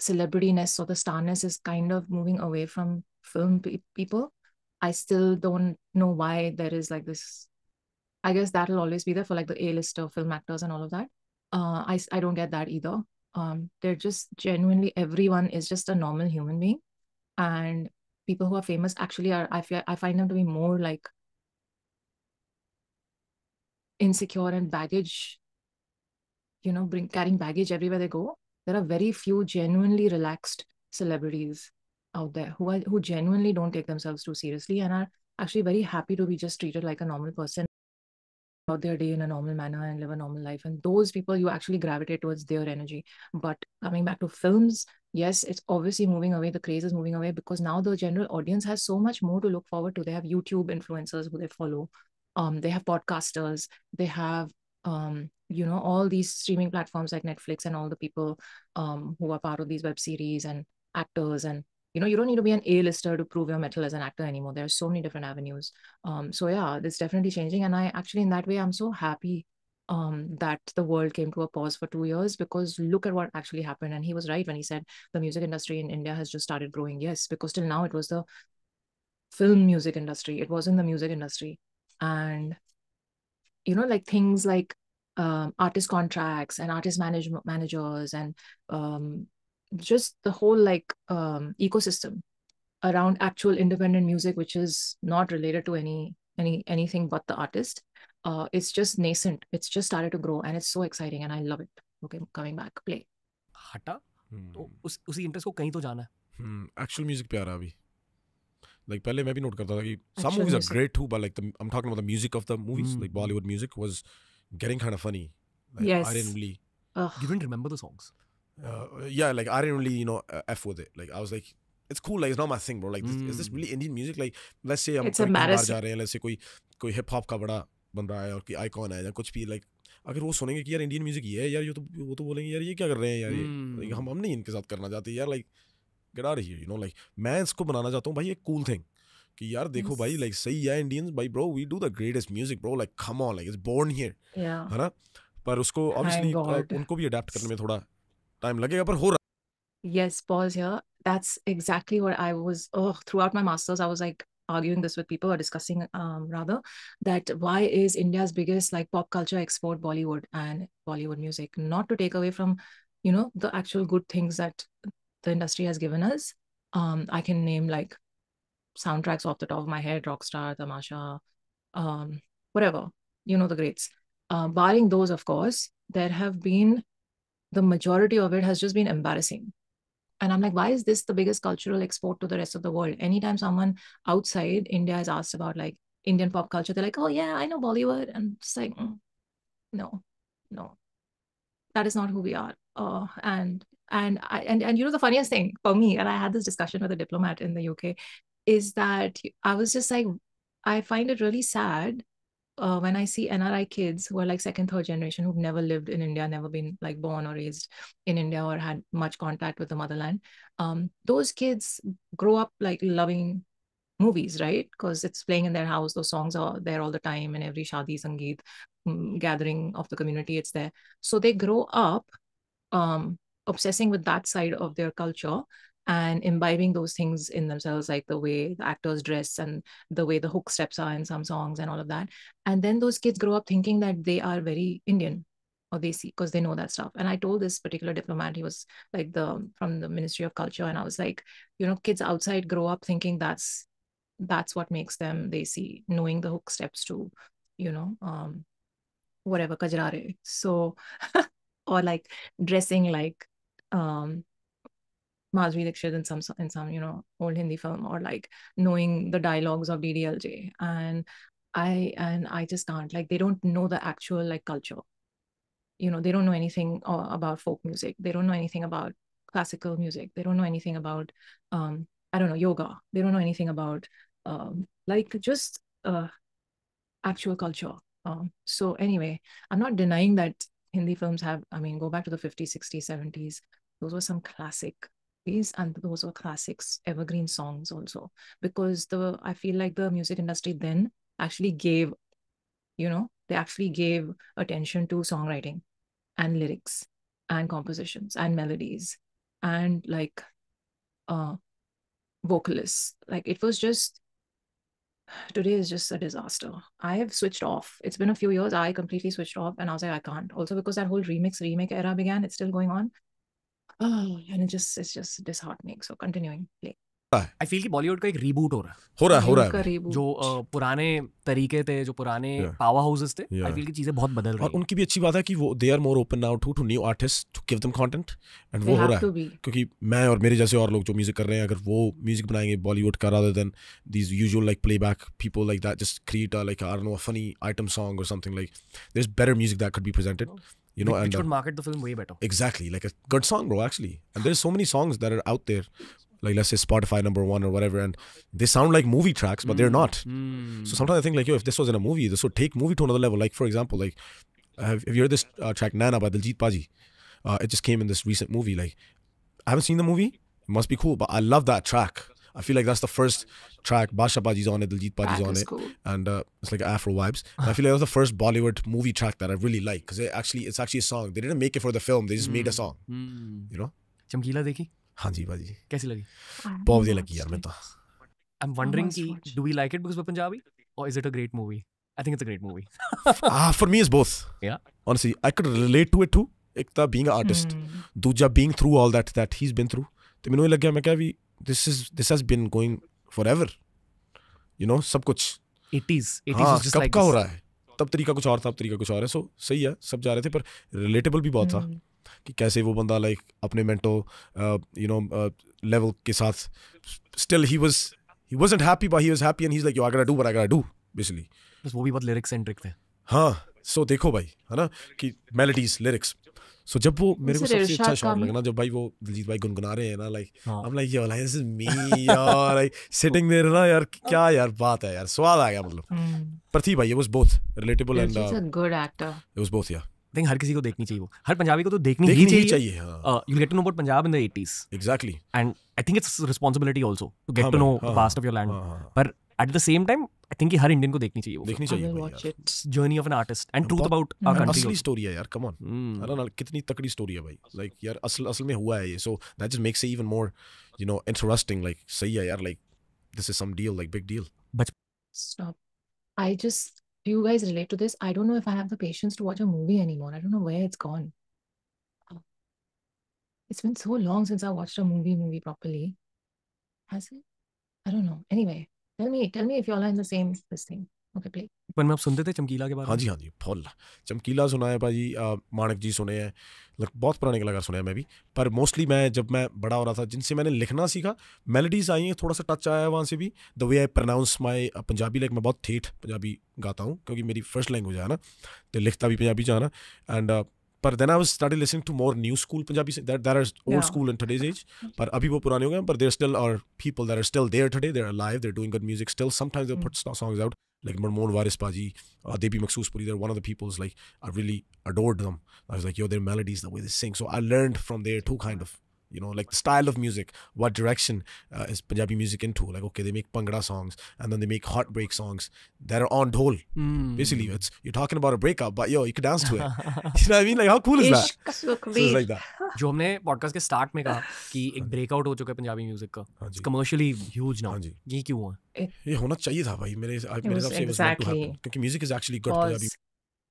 celebrityness or the starness is kind of moving away from film pe- people i still don't know why there is like this i guess that'll always be there for like the a-lister film actors and all of that uh, I, I don't get that either um, they're just genuinely everyone is just a normal human being and people who are famous actually are i feel i find them to be more like insecure and baggage you know bring carrying baggage everywhere they go there are very few genuinely relaxed celebrities out there who are who genuinely don't take themselves too seriously and are actually very happy to be just treated like a normal person out their day in a normal manner and live a normal life and those people you actually gravitate towards their energy but coming back to films yes it's obviously moving away the craze is moving away because now the general audience has so much more to look forward to they have youtube influencers who they follow um, they have podcasters they have um, you know all these streaming platforms like netflix and all the people um, who are part of these web series and actors and you know you don't need to be an a-lister to prove your metal as an actor anymore there are so many different avenues um, so yeah it's definitely changing and i actually in that way i'm so happy um, that the world came to a pause for two years because look at what actually happened and he was right when he said the music industry in india has just started growing yes because till now it was the film music industry it wasn't the music industry and you know like things like um, artist contracts and artist management managers and um, just the whole like um, ecosystem around actual independent music which is not related to any any anything but the artist uh, it's just nascent it's just started to grow and it's so exciting and i love it okay coming back play Hata. Hmm. तो उस उसी interest को कहीं तो जाना है actual hmm. Music like पहले मैं भी नोट करता था कि some movies are great too but like I am talking about the music of the movies like Bollywood music was getting kind of funny yes I didn't really you didn't remember the songs या like I didn't really you know F with it like I was like it's cool like it's not my thing bro like is this really Indian music like let's say हम बाहर जा रहे हैं let's say कोई कोई hip hop का बड़ा बंदा आया और कि आइकॉन आया या कुछ भी लाइक अगर वो सुनेंगे कि यार इंडियन म्यूजिक ये है यार ये तो वो तो बोलेंगे यार ये क्या कर रहे हैं यार ये हम हम नहीं इनके साथ करना चाहते यार like get are here you know like मैं इसको बनाना चाहता हूँ भाई एक कूल थिंग कि यार देखो yes. भाई लाइक सही है इंडियंस भाई bro we do the greatest music bro like come on like it's born here है ना पर उसको ऑब्वियसली uh, उनको भी अडेप्ट करने में थोड़ा टाइम लगेगा पर हो रहा yes pause here that's exactly what I was oh throughout my masters I was like arguing this with people or discussing um, rather that why is india's biggest like pop culture export bollywood and bollywood music not to take away from you know the actual good things that the industry has given us. Um, I can name like soundtracks off the top of my head, Rockstar, Tamasha, um, whatever, you know the greats. Uh, barring those, of course, there have been the majority of it has just been embarrassing. And I'm like, why is this the biggest cultural export to the rest of the world? Anytime someone outside India is asked about like Indian pop culture, they're like, oh yeah, I know Bollywood. And it's like, mm, no, no, that is not who we are. Oh, and and I, and and you know the funniest thing for me, and I had this discussion with a diplomat in the UK, is that I was just like, I find it really sad uh, when I see NRI kids who are like second, third generation who've never lived in India, never been like born or raised in India or had much contact with the motherland. Um, those kids grow up like loving movies, right? Because it's playing in their house. Those songs are there all the time in every Shadi Sangeet mm, gathering of the community. It's there. So they grow up um, obsessing with that side of their culture and imbibing those things in themselves, like the way the actors dress and the way the hook steps are in some songs and all of that. And then those kids grow up thinking that they are very Indian or they see because they know that stuff. And I told this particular diplomat, he was like the from the Ministry of Culture, and I was like, you know, kids outside grow up thinking that's that's what makes them they see knowing the hook steps to, you know, um, whatever kajrare. So or like dressing like um Madhuri Dixit in some in some you know old Hindi film or like knowing the dialogues of DDLJ and I and I just can't like they don't know the actual like culture you know they don't know anything about folk music they don't know anything about classical music they don't know anything about um I don't know yoga they don't know anything about um like just uh actual culture um so anyway I'm not denying that Hindi films have, I mean, go back to the 50s, 60s, 70s. Those were some classic movies, and those were classics, evergreen songs also. Because the I feel like the music industry then actually gave, you know, they actually gave attention to songwriting and lyrics and compositions and melodies and like uh vocalists. Like it was just today is just a disaster. I have switched off. It's been a few years. I completely switched off and I was like, I can't. Also because that whole remix remake era began, it's still going on. Oh, and it just it's just disheartening. So continuing play. लगता है आई feel कि बॉलीवुड का एक reboot हो रहा है हो रहा है हो रहा है जो पुराने तरीके थे जो पुराने पावर हाउसेस थे आई फील की चीजें बहुत बदल रही और उनकी भी अच्छी बात है कि वो they are more open now to to new artist to give them content and वो हो रहा है क्योंकि मैं और मेरे जैसे और लोग जो म्यूजिक कर रहे हैं अगर वो म्यूजिक बनाएंगे बॉलीवुड का rather than these usual like playback people like that just create like are no a funny item song और something like there is better music that could be presented you know, which, and which uh, would uh, market the film way better. Exactly, like a good song, bro. Actually, and there's so many songs that are out there like let's say Spotify number one or whatever, and they sound like movie tracks, but mm. they're hmm. not. Mm. So sometimes I think like, yo, if this was in a movie, this would take movie to another level. Like for example, like have, have you heard this uh, track Nana by Diljit Paji? Uh, it just came in this recent movie. Like I haven't seen the movie. It must be cool, but I love that track. I feel like that's the first track Basha Baji's on it, Diljit on it, cool. and uh, it's like Afro vibes. And I feel like that was the first Bollywood movie track that I really like because it actually it's actually a song. They didn't make it for the film; they just mm. made a hmm. song. Hmm. You know. Chamkila, dekhi. हाँ जी भाजी कैसी लगी बहुत बढ़िया लगी यार मैं तो आई एम वंडरिंग कि do we like it because we Punjabi और is it a great movie I think it's a great movie ah for me is both yeah honestly I could relate to it too एक the being artist दूजा being through all that that he is been through तो मैंने ये लग गया मैं क्या भी this is this has been going forever you know सब कुछ it is it is just like कब का हो रहा है तब तरीका कुछ और था अब तरीका कुछ और है सो so, सही है सब जा रहे थे पर रिलेटेबल भी बहुत था hmm. कि कैसे वो बंदा लाइक अपने मेंटो यू नो लेवल के साथ still he was he wasn't happy but he was happy and he is like you I gonna do what I gonna do basically बस वो भी बहुत लिरिक्स सेंट्रिक थे हां सो so, देखो भाई है ना कि मेलोडीज लिरिक्स सो so, जब वो मेरे को सबसे अच्छा शॉट लगा ना जब भाई वो दिलजीत भाई गुनगुना रहे हैं ना like I am like yo like this is me यार लाइक सिटिंग देयर ना यार क्या यार बात है यार स्वाद आ गया मतलब हम्म। प्रतीक भाई it was both relatable and a good actor it was both यार थिंक हर किसी को देखनी चाहिए वो हर पंजाबी को तो देखनी, देखनी ही चाहिए, चाहिए you get to know about Punjab in the eighties exactly and I think it's responsibility also to get to know past of your land पर at the same time I think हर इंडियन को देखनी चाहिए वो देखनी चाहिए journey of an artist and truth about our country असली story है यार कम ऑन hmm. कितनी तकड़ी स्टोरी है भाई लाइक यार असल असल में हुआ है ये so that just makes it even more you know interesting like सही है यार like this is some deal like big deal but stop I just do you guys relate to this? I don't know if I have the patience to watch a movie anymore. I don't know where it's gone. It's been so long since I watched a movie movie properly. Has it? I don't know. Anyway, tell me, tell me if y'all are in the same this thing. Okay पर में आप सुनते थे चमकीला के बारे हाँ में हाँ जी हाँ जी फुल चमकीला सुना है भाजी माणक जी सुने हैं बहुत पुराने कलाकार सुने हैं मैं भी पर मोस्टली मैं जब मैं बड़ा हो रहा था जिनसे मैंने लिखना सीखा मेलोडीज आई हैं थोड़ा सा टच आया है वहाँ से भी the way I pronounce my Punjabi like मैं बहुत ठेठ पंजाबी गाता हूँ क्योंकि मेरी फर्स्ट लैंग्वेज है ना तो लिखता भी पंजाबी जाना एंड पर then I was started listening to more new school Punjabi that there are old school in today's age पर अभी वो पुराने हो गए पर there still are people there are still there today there are live they're doing good music still sometimes they put songs out like Marmon Varispaji, uh, Debi puri they're one of the people's like I really adored them. I was like, yo, their melodies, the way they sing. So I learned from there too, kind of you know like the style of music what direction uh, is punjabi music into like okay they make pangra songs and then they make heartbreak songs that are on dhol mm. basically it's you're talking about a breakup but yo you can dance to it you know what i mean like how cool is that so it's like that जो हमने podcast के start में कहा कि एक breakout हो चुका है पंजाबी म्यूजिक का कमर्शियली ह्यूज नाउ ये क्यों हुआ ये होना चाहिए था भाई मेरे मेरे हिसाब से exactly. क्योंकि music is actually good Punjabi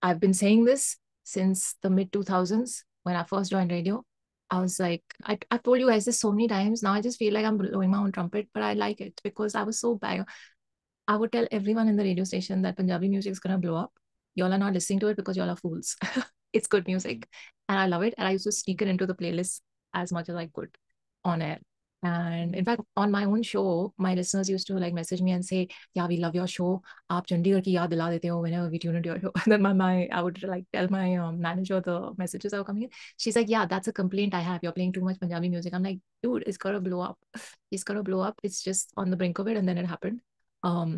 I've been saying this since the mid 2000s when I first joined radio. I was like, I, i told you guys this so many times. Now I just feel like I'm blowing my own trumpet, but I like it because I was so bad. I would tell everyone in the radio station that Punjabi music is going to blow up. Y'all are not listening to it because y'all are fools. it's good music. And I love it. And I used to sneak it into the playlist as much as I could on air. And in fact, on my own show, my listeners used to like message me and say, "Yeah, we love your show. Aap ki yaad dila dete ho whenever we tune into your show." And then my, my I would like tell my um, manager the messages that were coming in. She's like, "Yeah, that's a complaint I have. You're playing too much Punjabi music." I'm like, "Dude, it's gonna blow up. It's gonna blow up. It's just on the brink of it." And then it happened. Um,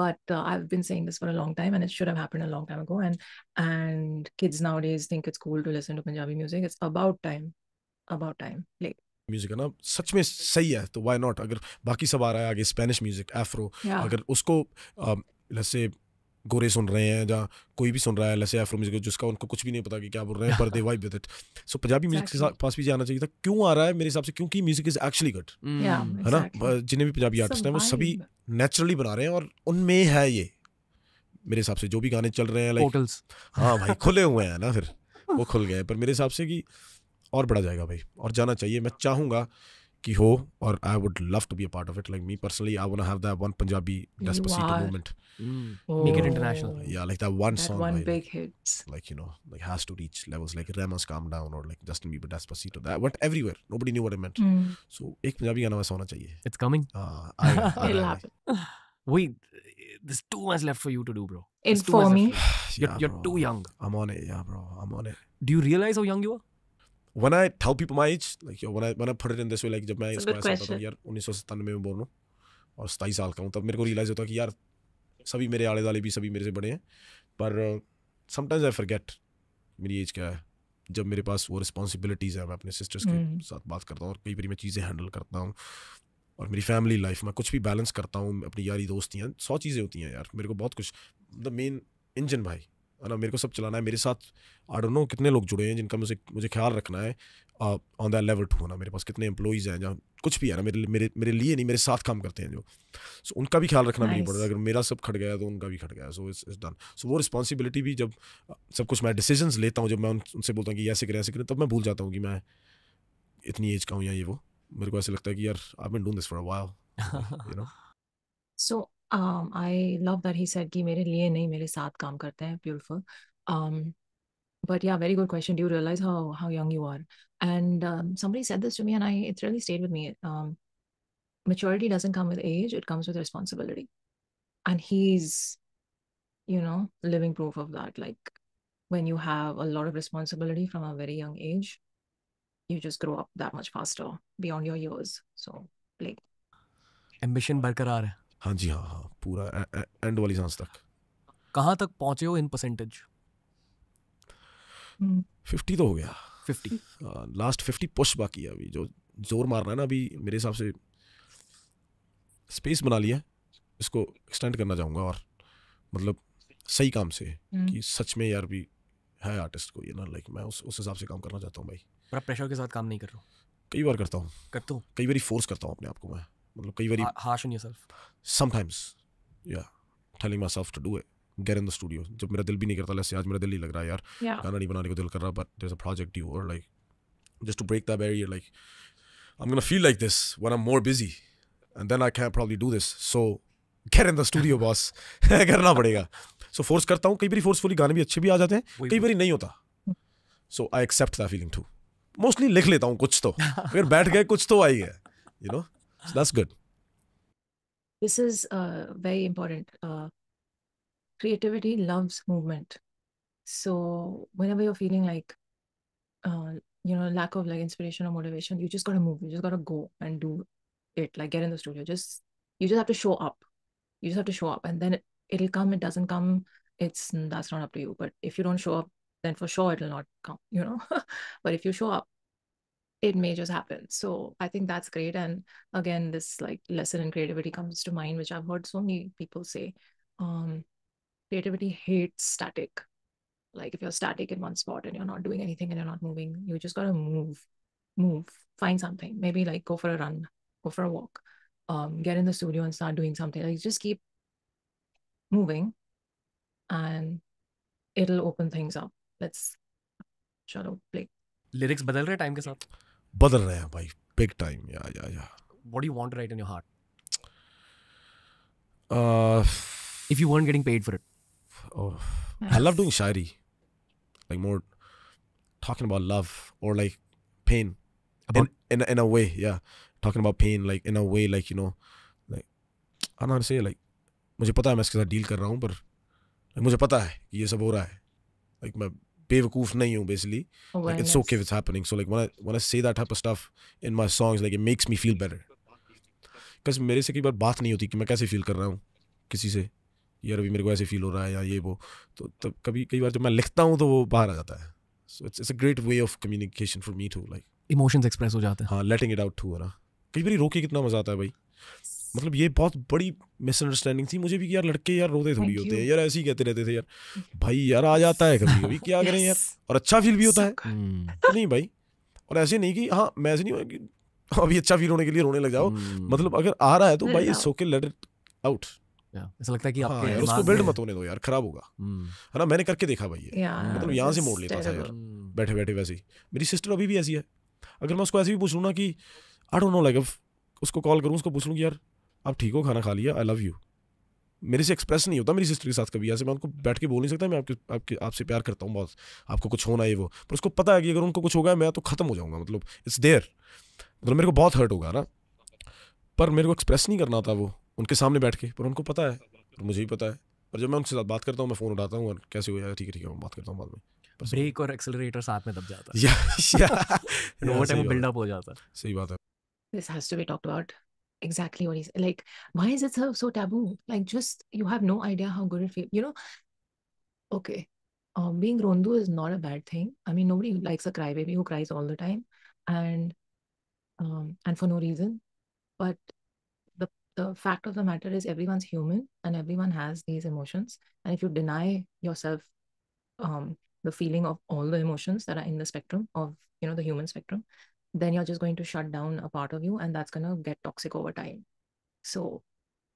but uh, i've been saying this for a long time and it should have happened a long time ago and and kids nowadays think it's cool to listen to punjabi music it's about time about time like music है ना सच में सही है तो why not अगर बाकी सब आ रहा है आगे स्पेनिश म्यूजिक एफ्रो yeah. अगर उसको जैसे गोरे सुन रहे हैं या कोई भी सुन रहा है जैसे एफ्रो म्यूजिक जिसका उनको कुछ भी नहीं पता कि क्या बोल रहे हैं पर they vibe with it so Punjabi music के साथ पास भी जाना चाहिए था क्यों आ रहा है मेरे हिसाब से क्योंकि म्यूजिक इज एक्चुअली गुड है ना जिन्हें भी पंजाबी आर्टिस्ट हैं वो सभी नेचुरली बना रहे हैं और उनमें है ये मेरे हिसाब से जो भी गाने चल रहे हैं लाइक हाँ भाई खुले हुए हैं ना फिर वो खुल गए पर मेरे हिसाब से कि और बढ़ा जाएगा भाई और जाना चाहिए मैं चाहूँगा कि हो और I would love to be a part of it like me personally I want to have that one Punjabi Despacito movement make it international या like that one song one big hits like you know like has to reach levels like Rema's calm down और like Justin Bieber Despacito that but everywhere nobody knew what I meant so एक पंजाबी गाना वैसा होना चाहिए it's coming I हां वही there's too much left for you to do, bro. It's for me. You're, yeah, you're too young. I'm on it, yeah, bro. I'm on it. Do you realize how young you are? when I tell people my age, like yo, when I when I put it in this way, like जब मैं इसको ऐसा हूँ यार उन्नीस सौ सत्तानवे में बोल रहा हूँ और सताईस साल का हूँ तब मेरे को रियलाइज होता है कि यार सभी मेरे आले दाले भी सभी मेरे से बड़े हैं पर समटाइम्स uh, आई forget मेरी एज क्या है जब मेरे पास वो रिस्पॉन्सिबिलिटीज़ हैं मैं अपने सिस्टर्स के हम्म। साथ बात करता हूँ और कई बार मैं चीज़ें हैंडल करता हूँ और मेरी फैमिली लाइफ में कुछ भी बैलेंस करता हूँ अपनी यारी दोस्तियाँ सौ चीज़ें होती हैं यार मेरे को बहुत कुछ द मेन इंजन भाई है ना मेरे को सब चलाना है मेरे साथ आई नो कितने लोग जुड़े हैं जिनका मुझे मुझे ख्याल रखना है ऑन द लेवल टू ना मेरे पास कितने एम्प्लॉयज़ हैं जहाँ कुछ भी है ना मेरे मेरे मेरे लिए नहीं मेरे साथ काम करते हैं जो सो so, उनका भी ख्याल रखना nice. नहीं पड़ रहा अगर मेरा सब खट गया तो उनका भी खट गया so it's is done so वो रिस्पॉन्सिबिलिटी भी जब सब कुछ मैं डिसीजन लेता हूँ जब मैं उनसे बोलता हूँ कि ऐसे करें ऐसे करें तब मैं भूल जाता हूँ कि मैं इतनी एज का हूँ या ये वो मेरे को ऐसे लगता है कि यार I been do this for a while you know so I love that he said कि मेरे लिए नहीं मेरे साथ काम करते हैं beautiful um, but yeah very good question do you realize how how young you are and um, somebody said this to me and i it really stayed with me um, maturity doesn't come with age it comes with responsibility and he's you know living proof of that like when you have a lot of responsibility from a very young age you just grow up that much faster beyond your years so like ambition barkarar हाँ जी हाँ हाँ पूरा and वाली सांस तक कहाँ तक पहुँचे हो इन परसेंटेज फिफ्टी हम्म। तो हो गया फिफ्टी लास्ट फिफ्टी पुश बाकी है अभी जो जोर मारना है ना अभी मेरे हिसाब से स्पेस बना लिया इसको एक्सटेंड करना चाहूँगा और मतलब सही काम से हम्म। कि सच में यार भी है आर्टिस्ट को ये ना लाइक मैं उस उस हिसाब से काम करना चाहता हूँ भाई प्रेशर के साथ काम नहीं कर रहा हूँ कई बार करता हूँ करता हूँ कई बार फोर्स करता हूँ अपने आप को मैं मतलब कई बार हार्श ऑन योरसेल्फ समटाइम्स या telling myself to do it get in the studio जब मेरा दिल भी नहीं करता जैसे आज मेरा दिल नहीं लग रहा यार yeah. गाना नहीं बनाने को दिल कर रहा but there a project you और like just to break the barrier like I am gonna feel like this when I am more busy and then I can probably do this so get in the studio boss करना पड़ेगा सो so, force करता हूँ कई बार forcefully गाने भी अच्छे भी आ जाते हैं कई बार नहीं होता so I accept the feeling to mostly लिख लेता हूँ कुछ तो अगर बैठ गए कुछ तो आई है you know So that's good. This is uh, very important. Uh, creativity loves movement. So whenever you're feeling like, uh, you know, lack of like inspiration or motivation, you just gotta move. You just gotta go and do it. Like get in the studio. Just you just have to show up. You just have to show up, and then it, it'll come. It doesn't come. It's that's not up to you. But if you don't show up, then for sure it'll not come. You know. but if you show up, it may just happen. So I think that's great. And again, this like lesson in creativity comes to mind, which I've heard so many people say. Um, creativity hates static. Like if you're static in one spot and you're not doing anything and you're not moving, you just gotta move, move, find something. Maybe like go for a run, go for a walk, um, get in the studio and start doing something. Like just keep moving and it'll open things up. Let's shut up, play lyrics बदल रहे time के साथ बदल रहे हैं भाई big time yeah yeah yeah what you want to write in your heart if you weren't getting paid for it oh, i love doing shairi like more talking about love or like pain in, in, in a way yeah talking about pain like in a way like you know like i don't say like मुझे पता है मैं इसके साथ deal कर रहा हूँ पर like, मुझे पता है कि ये सब हो रहा है like मैं बेवकूफ नहीं हूँ basically it's okay it's happening so like when I say that type of stuff in my songs like it makes me feel better because मेरे से कई बार बात नहीं होती कि मैं कैसे फील कर रहा हूँ किसी से यार अभी मेरे को ऐसे फील हो रहा है या ये वो तो तब तो कभी कई बार जब मैं लिखता हूँ तो वो बाहर आ जाता है so it's it's a great way of communication for me to like emotions express हो जाते हैं हाँ लेटिंग इट आउट टू है ना कई बार रोके कितना मज़ा आता है भाई मतलब ये बहुत बड़ी मिसअंडरस्टैंडिंग थी मुझे भी कि यार लड़के यार रोते थोड़ी होते हैं यार ऐसे ही कहते रहते थे यार भाई यार आ जाता है कभी कभी क्या करें यार और अच्छा फील भी होता है हम्म। तो नहीं भाई और ऐसे नहीं कि हाँ मैं ऐसे नहीं हुआ कि अभी अच्छा फील होने के लिए रोने लग जाओ हम्म। मतलब अगर आ रहा है तो भाई it's okay let it out ऐसा लगता है कि हाँ आपके हाँ, उसको बिल्ड मत होने दो यार खराब होगा हम्म। है ना मैंने करके देखा भाई ये मतलब यहाँ से मोड़ लेता था यार बैठे बैठे वैसे ही मेरी सिस्टर अभी भी ऐसी है अगर मैं उसको ऐसे भी पूछ लूँ ना कि आई डोंट नो लाइक उसको कॉल करूँ उसको पूछ लूँ कि यार आप ठीक हो खाना खा लिया आई लव यू मेरे से एक्सप्रेस नहीं होता मेरी सिस्टर के साथ कभी ऐसे मैं उनको बैठ के बोल नहीं सकता मैं आपके आपके आपसे प्यार करता हूँ बहुत आपको कुछ होना है वो पर उसको पता है कि अगर उनको कुछ होगा मैं तो ख़त्म हो जाऊँगा मतलब इट्स देयर मतलब मेरे को बहुत हर्ट होगा ना पर मेरे को एक्सप्रेस नहीं करना था वो उनके सामने बैठ के पर उनको पता है और मुझे ही पता है और जब मैं उनके साथ बात करता हूँ मैं फ़ोन उठाता हूँ और कैसे हो जाएगा ठीक है ठीक है मैं बात करता हूँ बाद में ब्रेक और एक्सेलरेटर साथ में दब जाता है या या बिल्डअप हो जाता है सही बात है this has to be talked about exactly what he's like why is it so, so taboo like just you have no idea how good it feels you know okay um, being rondu is not a bad thing i mean nobody likes a crybaby who cries all the time and um, and for no reason but the the fact of the matter is everyone's human and everyone has these emotions and if you deny yourself um, the feeling of all the emotions that are in the spectrum of you know the human spectrum then you're just going to shut down a part of you and that's going to get toxic over time so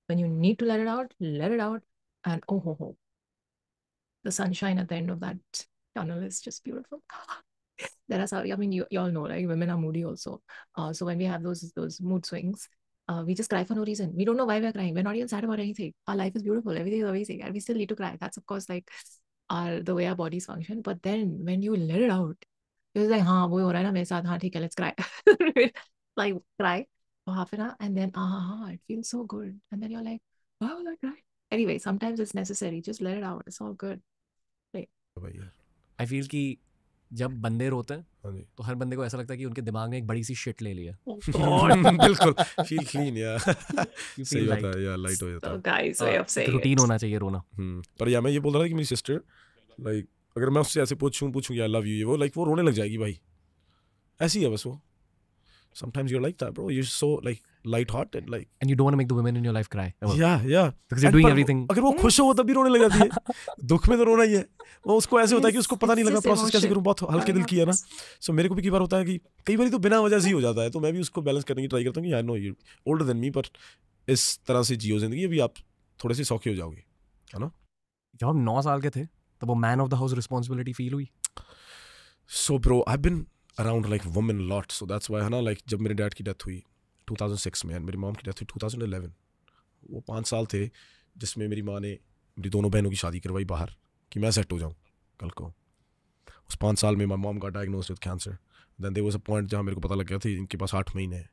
when you need to let it out let it out and oh ho ho the sunshine at the end of that tunnel is just beautiful there are i mean you, you all know like women are moody also uh, so when we have those those mood swings uh, we just cry for no reason. We don't know why we're crying. We're not even sad about anything. Our life is beautiful. Everything is amazing. And we still need to cry. That's, of course, like our the way our bodies function. But then when you let it out, like हाँ वो हो रहा है ना मेरे साथ हाँ ठीक है let's cry. like, cry for half an hour and then ah it feels so good and then you're like why would I cry? anyway sometimes it's necessary just let it out it's all good right I feel कि जब बंदे रोते हैं तो हर बंदे को ऐसा लगता है कि उनके दिमाग ने एक बड़ी सी शिट ले लिया बिल्कुल फील क्लीन या सही होता है या लाइट हो जाता है guys way of saying routine होना चाहिए रोना पर या मैं ये बोल रहा था कि मेरी सिस्टर लाइक अगर मैं उससे ऐसे पूछूँ पूछूँ कि आई लव यू ये वो लाइक वो रोने लग जाएगी भाई ऐसी है बस वो sometimes you're like that, bro. You're so like light-hearted, like. And you don't want to make the women in your life cry. Ever. Yeah, yeah. Because you're and doing everything. अगर वो खुश हो तब भी रोने लग जाती है. दुख में तो रोना ही है. वो उसको ऐसे होता है कि उसको पता नहीं लगा प्रोसेस कैसे करूँ बहुत हल्के दिल की है ना. सो मेरे को भी कई बार होता है कि कई बार तो बिना वजह से ही हो जाता है. तो मैं भी उसको बैलेंस करने की ट्राई करता हूँ कि यार no you older than me पर इस तरह से जियो जिंदगी अभी आप थोड़े से सौखे हो जाओगे है ना जब हम नौ साल के थे तब वो man of the house responsibility feel हुई so bro I been around like women lot so that's why है ना लाइक जब मेरे डैड की डेथ हुई 2006 में एंड मेरी मॉम की डेथ हुई 2011 वो पाँच साल थे जिसमें मेरी माँ ने मेरी दोनों बहनों की शादी करवाई बाहर कि मैं सेट हो जाऊँ कल को उस पाँच साल में माई मॉम का diagnose with cancer then they was a point जहाँ मेरे को पता लग गया था इनके पास आठ महीने हैं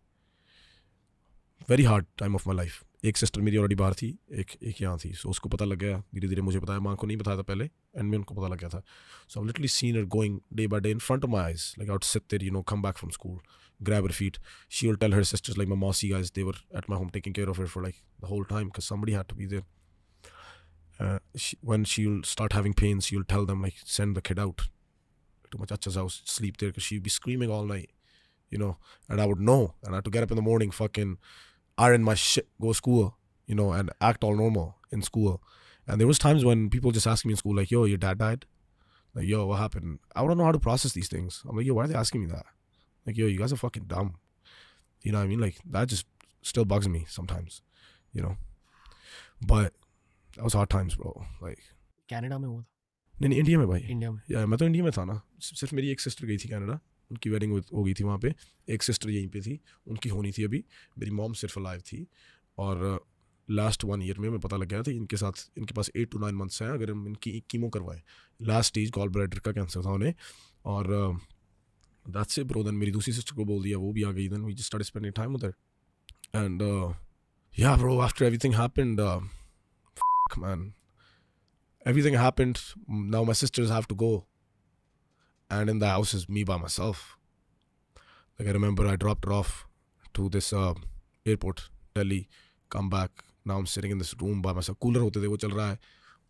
very hard time of my life एक सिस्टर मेरी ऑलरेडी बाहर थी एक एक यहाँ थी सो so, उसको पता लग गया धीरे धीरे मुझे बताया माँ को नहीं बताया था पहले एंड में उनको पता लग गया था so I literally seen it going day by day in front of my eyes like out sit there you know come back from school grab her feet she will tell her sisters like my mausi guys they were at my home taking care of it for like the whole time because somebody had to be there when she will start having pain she will tell them like send the kid out to my chacha's house sleep there because she'd be screaming all night you know and i would know and i had to get up in the morning fucking are in my shit, go school, you know, and act all normal in school. And there was times when people just asking me in school, like, yo, your dad died? Like, yo, what happened? I don't know how to process these things. I'm like, yo, why are they asking me that? Like, yo, you guys are fucking dumb. You know what I mean? Like, that just still bugs me sometimes, you know? But that was hard times, bro. Like, Canada, में हुआ था नहीं India, India में India, India my या मैं तो India में था ना उनकी वेडिंग हो गई थी वहाँ पे एक सिस्टर यहीं पे थी उनकी होनी थी अभी मेरी मॉम सिर्फ लाइव थी और लास्ट वन ईयर में मैं पता लग गया था इनके साथ इनके पास एट टू नाइन मंथ्स हैं अगर हम इनकी कीमो करवाएं लास्ट स्टेज गॉल ब्रेडर का कैंसर था उन्हें और दैट से ब्रो देन मेरी दूसरी सिस्टर को बोल दिया वो भी आ गई then we just start spending time उधर and yeah bro after everything happened man everything happened now my sisters have to go and in the house is me by myself. Like I remember, I dropped her off to this uh, airport, Delhi, come back. Now I'm sitting in this room by myself. Cooler होते थे वो चल रहा है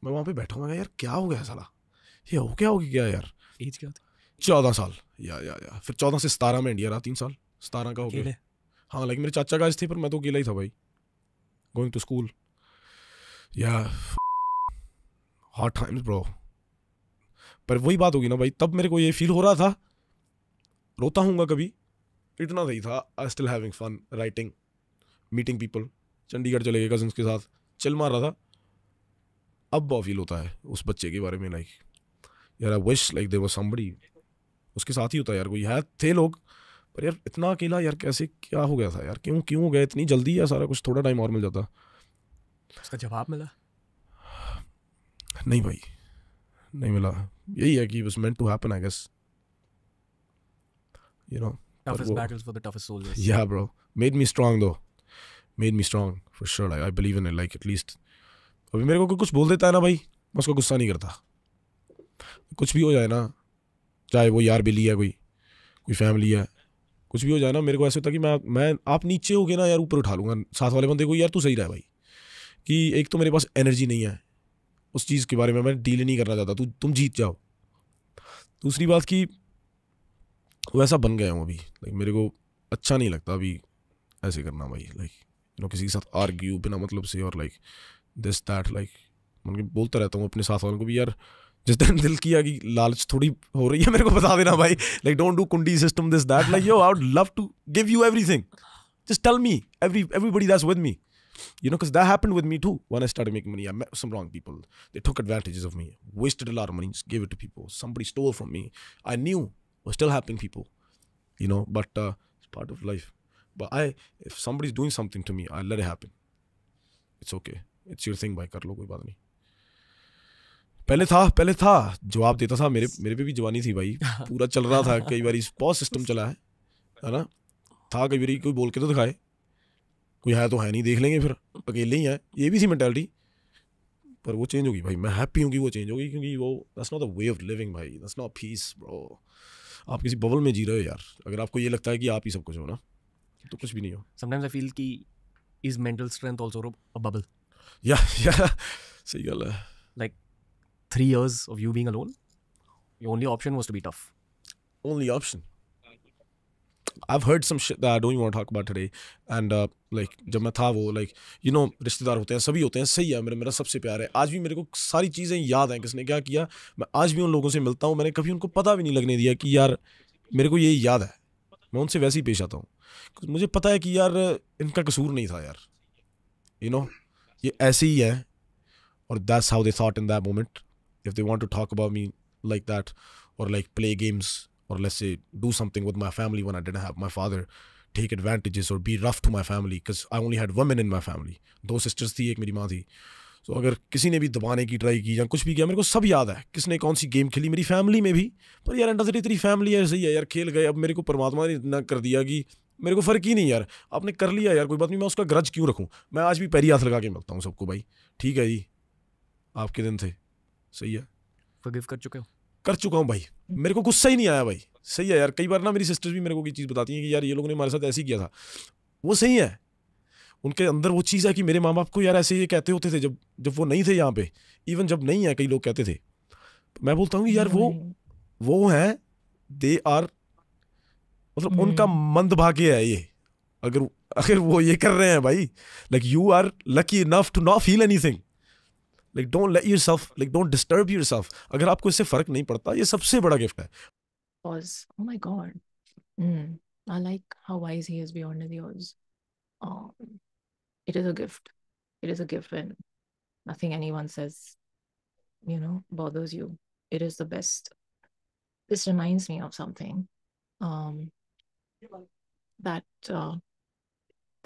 मैं वहाँ पे बैठा हूँ यार क्या हो गया साला ये हो क्या हो गया क्या यार एज क्या होती चौदह साल या या या फिर चौदह से सतारह में इंडिया रहा तीन साल सतारह का हो गया हाँ लाइक मेरे चाचा का आज थे पर मैं तो गीला ही था भाई going to school yeah hot times bro पर वही बात होगी ना भाई तब मेरे को ये फील हो रहा था रोता हूँ कभी इतना सही था I still having fun writing meeting people Chandigarh चले गए कजन के साथ चिल मार रहा था अब वह फील होता है उस बच्चे के बारे में लाइक यार आई विश लाइक दे वो समबड़ी उसके साथ ही होता यार कोई है थे लोग पर यार इतना अकेला यार कैसे क्या हो गया था यार क्यों क्यों गए इतनी जल्दी या सारा कुछ थोड़ा टाइम और मिल जाता उसका जवाब मिला नहीं भाई नहीं मिला यही है कि was meant to happen I guess you know toughest battles for the toughest soldiers yeah bro made me strong though made me strong for sure like i believe in it like at least अभी मेरे को कोई कुछ बोल देता है ना भाई मैं उसको गुस्सा नहीं करता कुछ भी हो जाए ना चाहे वो यार बिली है कोई कोई फैमिली है कुछ भी हो जाए ना मेरे को ऐसे होता कि मैं मैं आप नीचे हो गए ना यार ऊपर उठा लूँगा साथ वाले बंदे को यार तू सही रहा है भाई कि एक तो मेरे पास एनर्जी नहीं है उस चीज़ के बारे में मैं डील नहीं करना चाहता तू तुम जीत जाओ दूसरी बात कि वैसा बन गया हूँ अभी लाइक मेरे को अच्छा नहीं लगता अभी ऐसे करना भाई लाइक नो किसी के साथ आर्ग्यू बिना मतलब से और लाइक दिस दैट लाइक मन के बोलता रहता हूँ अपने साथ वालों को भी यार जिस दिन दिल किया कि लालच थोड़ी हो रही है मेरे को बता देना भाई लाइक डोंट डू कुंडी system this that like you I would love to give you everything just tell me every everybody that's with me you know because that happened with me too when i started making money i met some wrong people they took advantages of me wasted a lot of money just gave it to people somebody stole from me i knew was still helping people you know but uh, it's part of life but i if somebody's doing something to me i let it happen It's okay. It's your thing, bhai. Kar lo, koi baat nahi. पहले था पहले था जवाब देता था मेरे मेरे पे भी जवानी थी भाई पूरा चल रहा था कई बार बहुत सिस्टम चला है है ना था कई बार कोई बोल के तो दिखाए कोई है तो है नहीं देख लेंगे फिर अकेले ही हैं ये भी सी मैंटेलिटी पर वो चेंज होगी भाई मैं हैप्पी हूँ कि वो चेंज होगी क्योंकि वो this not the way of living भाई दस नॉट पीस ब्रो आप किसी बबल में जी रहे हो यार अगर आपको ये लगता है कि आप ही सब कुछ हो ना तो कुछ भी नहीं हो समटाइम्स आई फील की is mental strength also bubble yeah yeah सही गल है like three years of you being alone your only option was to be tough only option I've heard some shit that I don't even want to talk about today and uh, like जब मैं था वो like you know रिश्तेदार होते हैं सभी होते हैं सही है मेरा मेरा सबसे प्यार है आज भी मेरे को सारी चीज़ें याद हैं किसने क्या किया मैं आज भी उन लोगों से मिलता हूँ मैंने कभी उनको पता भी नहीं लगने दिया कि यार मेरे को ये याद है मैं उनसे वैसे ही पेश आता हूँ मुझे पता है कि यार इनका कसूर नहीं था यार यू you नो know, ये ऐसे ही है और that's how they thought in that moment if they want to talk about me like that और लाइक प्ले गेम्स और let's say do something with my family when I didn't have my father, take advantages or be rough to my family because I only had women in my family. दो sisters थी एक मेरी माँ थी सो so, अगर किसी ने भी दबाने की ट्राई की या कुछ भी किया मेरे को सब याद है किसने कौन सी गेम खेली मेरी फैमिली में भी पर यार एंडा तेरी फैमिली है सही है यार खेल गए अब मेरे को परमात्मा ने इतना कर दिया कि मेरे को फ़र्क ही नहीं यार आपने कर लिया यार कोई बात नहीं मैं उसका ग्रज क्यों रखूँ मैं आज भी पैरी हाथ लगा के मिलता हूँ सबको भाई ठीक है जी आपके दिन थे सही है फॉरगिव कर चुके हो कर चुका हूँ भाई मेरे को गुस्सा ही नहीं आया भाई सही है यार कई बार ना मेरी सिस्टर्स भी मेरे को ये चीज़ बताती हैं कि यार ये लोगों ने हमारे साथ ऐसे ही किया था वो सही है उनके अंदर वो चीज़ है कि मेरे माँ बाप को यार ऐसे ये कहते होते थे जब जब वो नहीं थे यहाँ पे इवन जब नहीं है कई लोग कहते थे मैं बोलता हूँ कि यार वो वो हैं दे आर मतलब हम्म। उनका मंद भाग्य है ये अगर अगर वो ये कर रहे हैं भाई like you are lucky enough to not feel anything like don't let yourself like don't disturb yourself अगर आपको इससे फर्क नहीं पड़ता ये सबसे बड़ा गिफ्ट है oh my god hmm. i like how wise he is beyond the um, it is a gift it is a gift and nothing anyone says you know bothers you it is the best this reminds me of something um that uh,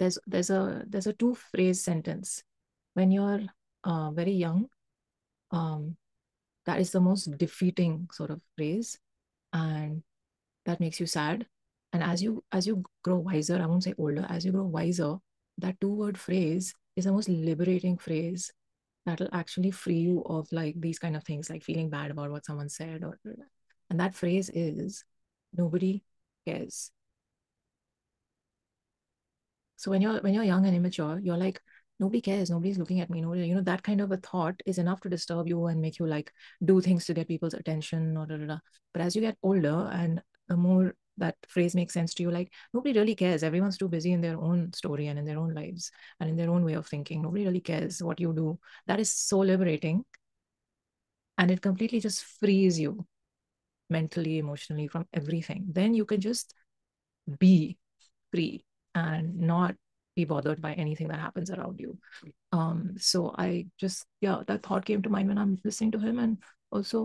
there's there's a there's a two phrase sentence when you're uh, very young um, that is the most defeating sort of phrase and that makes you sad and as you as you grow wiser i won't say older as you grow wiser that two word phrase is the most liberating phrase that'll actually free you of like these kind of things like feeling bad about what someone said or and that phrase is nobody cares so when you're when you're young and immature you're like nobody cares nobody's looking at me nobody you know that kind of a thought is enough to disturb you and make you like do things to get people's attention or da, da, da. but as you get older and the more that phrase makes sense to you like nobody really cares everyone's too busy in their own story and in their own lives and in their own way of thinking nobody really cares what you do that is so liberating and it completely just frees you mentally emotionally from everything then you can just be free and not be bothered by anything that happens around you. Um, so I just, yeah, that thought came to mind when I'm listening to him and also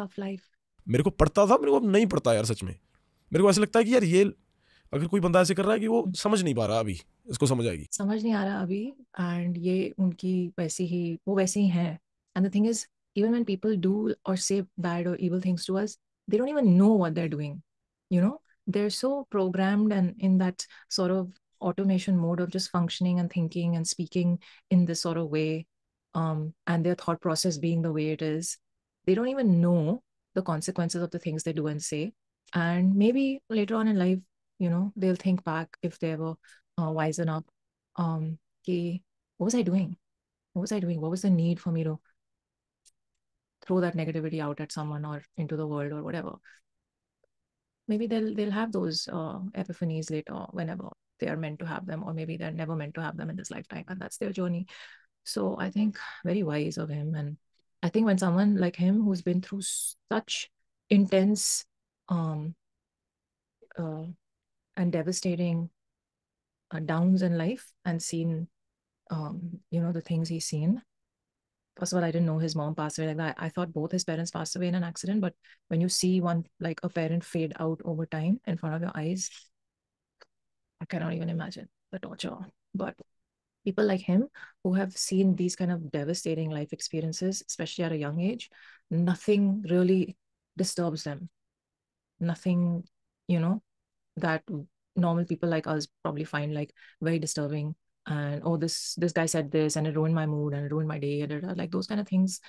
tough life. मेरे को पढ़ता था मेरे को अब नहीं पढ़ता यार सच में मेरे को ऐसा लगता है कि यार ये अगर कोई बंदा ऐसे कर रहा है कि वो हम्म। समझ नहीं पा रहा अभी इसको समझ आएगी समझ नहीं आ रहा अभी एंड ये उनकी वैसी ही वो वैसे ही हैं and the thing is even when people do or say bad or evil things to us they don't even know what they are doing you know they're so programmed and in that sort of automation mode of just functioning and thinking and speaking in this sort of way um, and their thought process being the way it is they don't even know the consequences of the things they do and say and maybe later on in life you know they'll think back if they were uh, wise enough um okay, what was i doing what was i doing what was the need for me to throw that negativity out at someone or into the world or whatever maybe they'll they'll have those uh, epiphanies later whenever they are meant to have them or maybe they're never meant to have them in this lifetime and that's their journey so i think very wise of him and i think when someone like him who's been through such intense um uh, and devastating uh, downs in life and seen um you know the things he's seen first of all, I didn't know his mom passed away like that. I thought both his parents passed away in an accident. But when you see one, like a parent fade out over time in front of your eyes, I cannot even imagine the torture. But people like him who have seen these kind of devastating life experiences, especially at a young age, nothing really disturbs them. Nothing, you know, that normal people like us probably find like very disturbing and oh this this guy said this and it ruined my mood and it ruined my day like those kind of things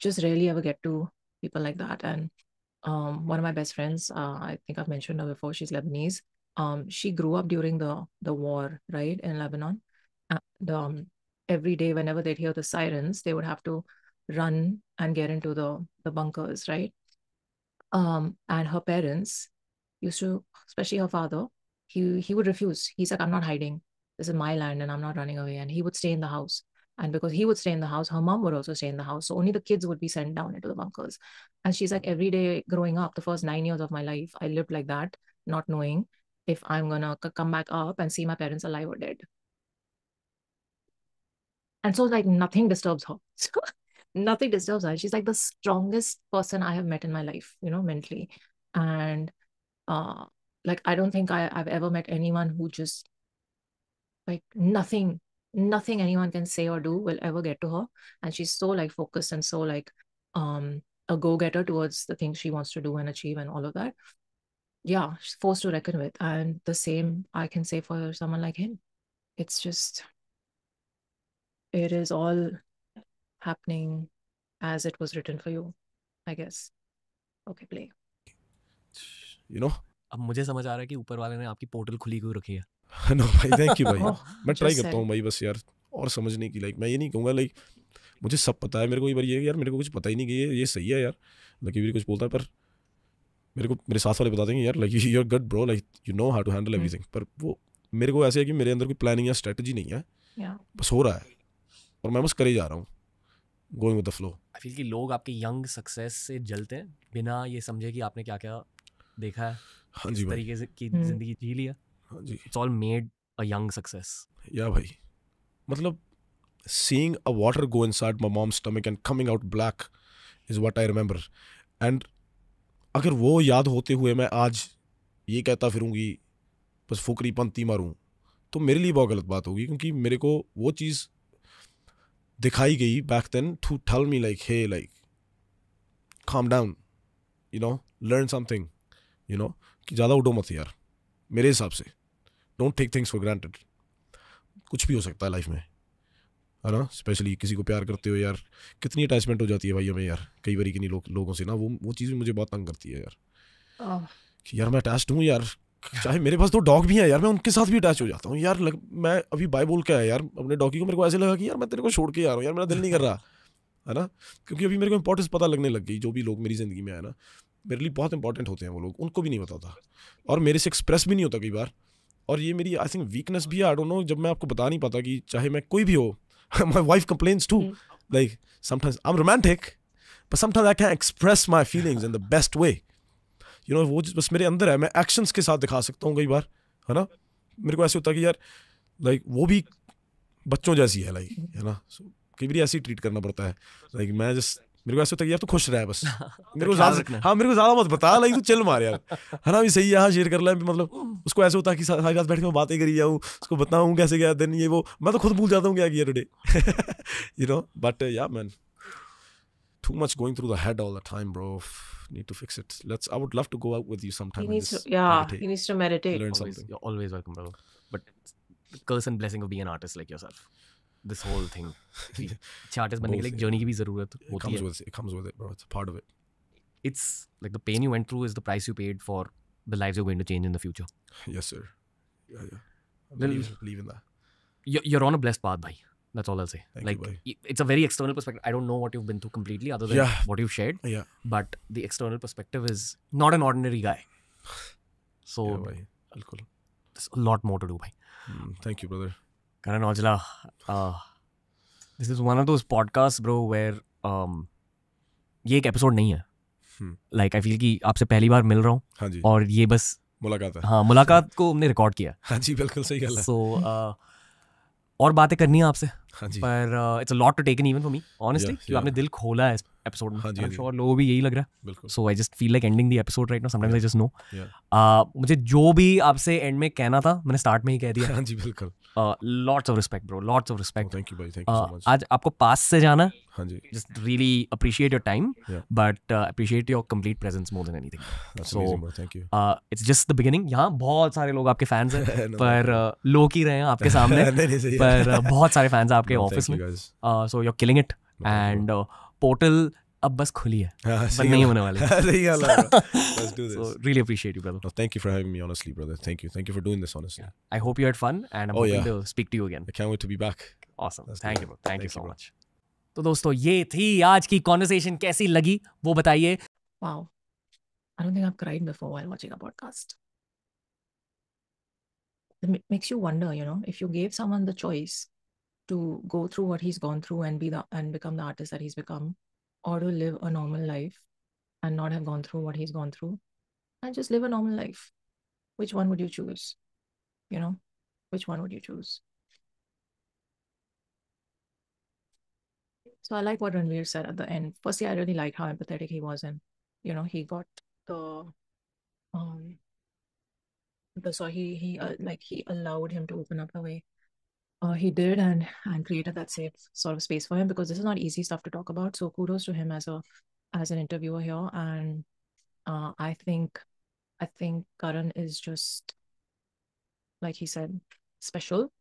just rarely ever get to people like that and um one of my best friends uh, i think i've mentioned her before she's lebanese um she grew up during the the war right in lebanon and, um every day whenever they'd hear the sirens they would have to run and get into the the bunkers right um and her parents used to especially her father he he would refuse he's like i'm not hiding this is my land and I'm not running away. And he would stay in the house. And because he would stay in the house, her mom would also stay in the house. So only the kids would be sent down into the bunkers. And she's like, every day growing up, the first nine years of my life, I lived like that, not knowing if I'm going to come back up and see my parents alive or dead. And so, like, nothing disturbs her. nothing disturbs her. She's like the strongest person I have met in my life, you know, mentally. And uh, like, I don't think I, I've ever met anyone who just like nothing nothing anyone can say or do will ever get to her and she's so like focused and so like um a go-getter towards the things she wants to do and achieve and all of that yeah she's forced to reckon with and the same i can say for someone like him it's just it is all happening as it was written for you i guess okay play you know अब मुझे समझ आ रहा है कि ऊपर वाले ने आपकी पोर्टल खुली क्यों रखी है नो भाई थैंक यू भाई हाँ, मैं ट्राई करता हूँ भाई बस यार और समझने की लाइक मैं ये नहीं कहूँगा लाइक मुझे सब पता है मेरे को एक बार ये यार मेरे को कुछ पता ही नहीं कि ये ये सही है यार लकी भी कुछ बोलता है पर मेरे को मेरे साथ वाले बता देंगे यार like our gut bro like you know how to handle everything पर वो मेरे को ऐसे है कि मेरे अंदर कोई प्लानिंग या स्ट्रेटजी नहीं है yeah. बस हो रहा है और मैं बस करे जा रहा हूँ going with the flow I feel कि लोग आपके यंग सक्सेस से जलते हैं बिना ये समझे कि आपने क्या क्या देखा है हाँ जी तरीके से की हम्म। जिंदगी जी लिया हाँ जी it's all made a young success yeah भाई मतलब seeing a water go inside my mom stomach and coming out black is what I remember and अगर वो याद होते हुए मैं आज ये कहता फिरूँगी बस फुकरी पंती मारूँ तो मेरे लिए बहुत गलत बात होगी क्योंकि मेरे को वो चीज़ दिखाई गई back then to tell me like hey like calm down you know learn something you know कि ज़्यादा उडो मत यार मेरे हिसाब से don't take things for granted कुछ भी हो सकता है लाइफ में है ना स्पेशली किसी को प्यार करते हो यार कितनी अटैचमेंट हो जाती है भाई हमें यार कई बार कितनी लो, लोगों से ना वो वो चीज़ मुझे बहुत तंग करती है यार oh. कि यार मैं अटैच हूँ यार चाहे मेरे पास दो तो डॉग भी हैं यार मैं उनके साथ भी अटैच हो जाता हूँ यार लग, मैं अभी बाय बोल के आया यार अपने डॉगी को मेरे को ऐसे लगा कि यार मैं तेरे को छोड़ के आ रहा हूँ यार मेरा दिल नहीं कर रहा है ना क्योंकि अभी मेरे को इंपॉर्टेंस पता लगने लग गई जो भी लोग मेरी ज़िंदगी में आए ना मेरे लिए बहुत इंपॉर्टेंट होते हैं वो लोग उनको भी नहीं पता था और मेरे से एक्सप्रेस भी नहीं होता कई बार और ये मेरी आई थिंक वीकनेस भी है आई डोंट नो जब मैं आपको बता नहीं पाता कि चाहे मैं कोई भी हो my wife complains to like sometimes I am romantic but sometimes I can express my feelings in the best way you know वो बस मेरे अंदर है मैं एक्शंस के साथ दिखा सकता हूँ कई बार है ना मेरे को ऐसे होता है कि यार लाइक like, वो भी बच्चों जैसी है लाइक है ना कई बार ऐसे ही ट्रीट करना पड़ता है लाइक like, मैं जस्ट मेरे को ऐसे होता है यार तू खुश रहा है बस मेरे को ज्यादा हाँ मेरे को ज्यादा मत बता लाइक तू चल मार यार है ना भी सही है हाँ शेयर कर लें मतलब उसको ऐसे होता है कि सारे साथ बैठ के मैं बातें करी जाऊँ उसको बताऊँ कैसे क्या दिन ये वो मैं तो खुद भूल जाता हूँ क्या किया today you know but yeah man too much going through the head all the time bro Need to fix it. Let's. I would love to go out with you sometime. He needs to, yeah. Meditate. He needs to meditate. Learn always, something. You're always welcome, bro. But the curse and blessing of being an artist like yourself. this whole thing. अच्छे artist बनने के journey, ki bhi की hoti hai. It comes with it, bro. It's a part of it. It's like the pain you went through is the price you paid for the lives you're going to change in the future. Yes, sir. Yeah, yeah. I believe, believe in that. You're, you're on a blessed path, bhai. That's all I'll say. Thank like you, it's a very external perspective. I don't know what you've been through completely, other than yeah. what you've shared. Yeah. But the external perspective is not an ordinary guy. So, yeah, there's a lot more to do, bhai. Mm, thank you, brother. Karan Aujla. Uh, this is one of those podcasts, bro, where um, ये एक episode नहीं है like I feel कि आपसे पहली बार मिल रहा हूँ हाँ जी और ये बस मुलाकात है हाँ मुलाकात को हमने रिकॉर्ड किया हाँ जी बिल्कुल सही गल सो uh, और बातें करनी है आपसे हाँ जी पर it's a lot to taken even for me honestly क्योंकि आपने दिल खोला है इस एपिसोड में आई एम श्योर लोगों भी यही लग रहा है so I just feel like ending the episode right now sometimes I just know मुझे जो भी आपसे एंड में कहना था मैंने स्टार्ट में ही कह दिया हाँ जी बिल्कुल lots of respect bro lots of respect thank you भाई थैंक यू सो मच आज आपको पास से जाना हां जी just really appreciate your time but appreciate your complete presence more than anything so thank you it's just the beginning यहां बहुत सारे लोग आपके फैंस हैं पर uh, लोग ही रहे हैं आपके सामने पर uh, बहुत सारे फैंस हैं आपके ऑफिस में so you are killing it and portal अब बस खुली है हाँ, बट नहीं होने वाले सही है let's do this so really appreciate you brother thank you for having me honestly brother thank you thank you for doing this honestly I hope you had fun and I am going to speak to you again I can't wait to be back awesome thank you bro thank you so much तो दोस्तों ये थी आज की conversation कैसी लगी वो बताइए wow I don't think I cried before while watching a podcast It makes you wonder, you know, if you gave someone the choice to go through what he's gone through and be the and become the artist that he's become, or to live a normal life and not have gone through what he's gone through and just live a normal life which one would you choose you know which one would you choose so i like what ranveer said at the end firstly i really like how empathetic he was and you know he got the um the so he he uh, like he allowed him to open up the way uh, he did and and created that safe sort of space for him because this is not easy stuff to talk about. So kudos to him as a as an interviewer here. And uh, I think I think Karan is just like he said special,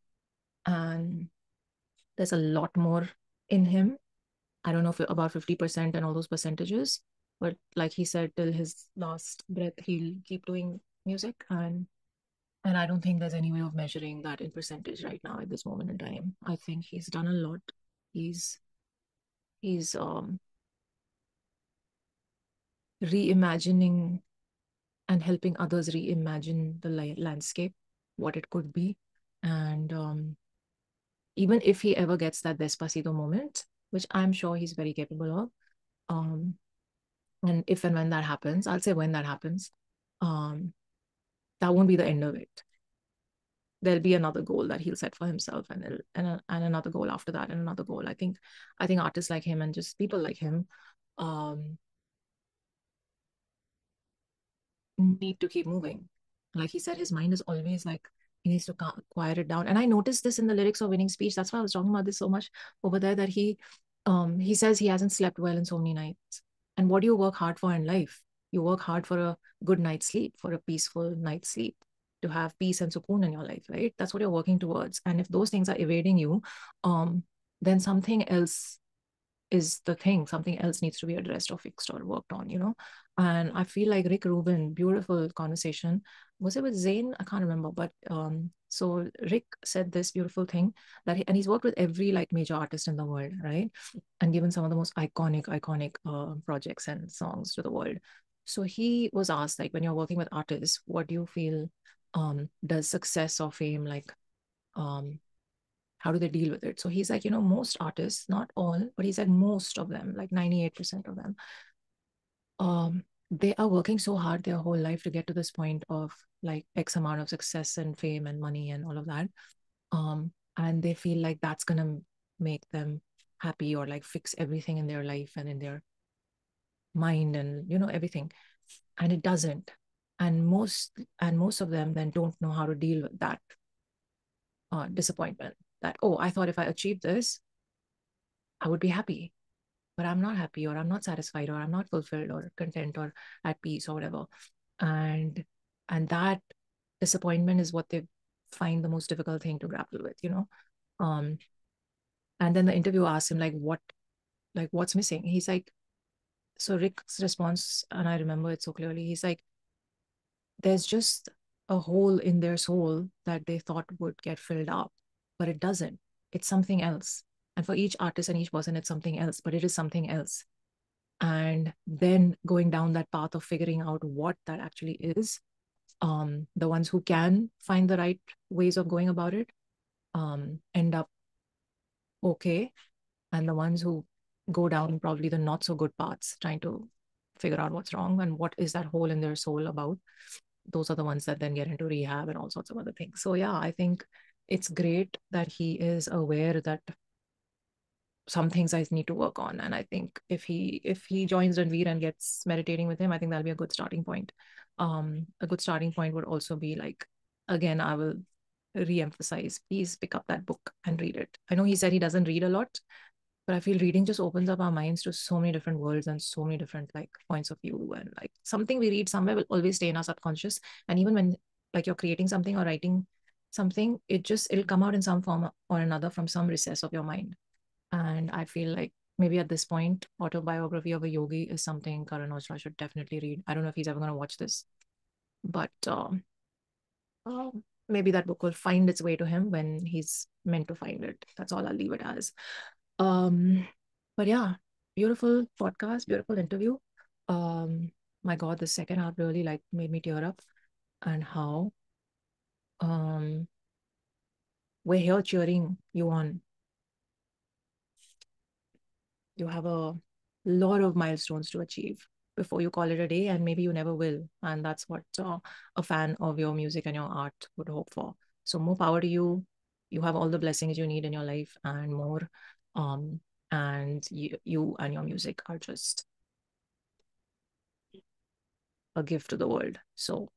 and there's a lot more in him. I don't know if about fifty percent and all those percentages, but like he said, till his last breath, he'll keep doing music and and I don't think there's any way of measuring that in percentage right now at this moment in time. I think he's done a lot. He's he's um reimagining and helping others reimagine the landscape, what it could be. And um, even if he ever gets that Despacito moment, which I'm sure he's very capable of, um, and if and when that happens, I'll say when that happens, um, that won't be the end of it there'll be another goal that he'll set for himself and and, a, uh, and another goal after that and another goal i think i think artists like him and just people like him um need to keep moving like he said his mind is always like he needs to quiet it down and i noticed this in the lyrics of winning speech that's why i was talking about this so much over there that he um he says he hasn't slept well in so many nights and what do you work hard for in life you work hard for a good night's sleep, for a peaceful night's sleep, to have peace and sukoon in your life, right? That's what you're working towards. And if those things are evading you, um, then something else is the thing. Something else needs to be addressed or fixed or worked on, you know? And I feel like Rick Rubin, beautiful conversation. Was it with Zane? I can't remember, but um, so Rick said this beautiful thing that, he, and he's worked with every like major artist in the world, right? And given some of the most iconic, iconic uh, projects and songs to the world. So he was asked, like, when you're working with artists, what do you feel um, does success or fame, like, um, how do they deal with it? So he's like, you know, most artists, not all, but he said most of them, like 98% of them, um, they are working so hard their whole life to get to this point of like X amount of success and fame and money and all of that. Um, and they feel like that's going to make them happy or like fix everything in their life and in their mind and you know everything and it doesn't and most and most of them then don't know how to deal with that uh, disappointment that oh i thought if i achieved this i would be happy but i'm not happy or i'm not satisfied or i'm not fulfilled or content or at peace or whatever and and that disappointment is what they find the most difficult thing to grapple with you know um and then the interviewer asks him like what like what's missing he's like so Rick's response, and I remember it so clearly, he's like, there's just a hole in their soul that they thought would get filled up, but it doesn't. It's something else. And for each artist and each person, it's something else, but it is something else. And then going down that path of figuring out what that actually is, um, the ones who can find the right ways of going about it um, end up okay. And the ones who go down probably the not so good paths, trying to figure out what's wrong and what is that hole in their soul about. Those are the ones that then get into rehab and all sorts of other things. So, yeah, I think it's great that he is aware that some things I need to work on. And I think if he if he joins Ranveer and gets meditating with him, I think that'll be a good starting point. Um, a good starting point would also be like, again, I will re-emphasize, please pick up that book and read it. I know he said he doesn't read a lot, but i feel reading just opens up our minds to so many different worlds and so many different like points of view and like something we read somewhere will always stay in our subconscious and even when like you're creating something or writing something it just it'll come out in some form or another from some recess of your mind and i feel like maybe at this point autobiography of a yogi is something karan Ojra should definitely read i don't know if he's ever going to watch this but um, oh. maybe that book will find its way to him when he's meant to find it that's all i'll leave it as um, but yeah, beautiful podcast, beautiful interview. Um, my God, the second half really like made me tear up, and how um we're here cheering you on. You have a lot of milestones to achieve before you call it a day, and maybe you never will. And that's what uh, a fan of your music and your art would hope for. So, more power to you. You have all the blessings you need in your life and more um, and you, you and your music are just a gift to the world. So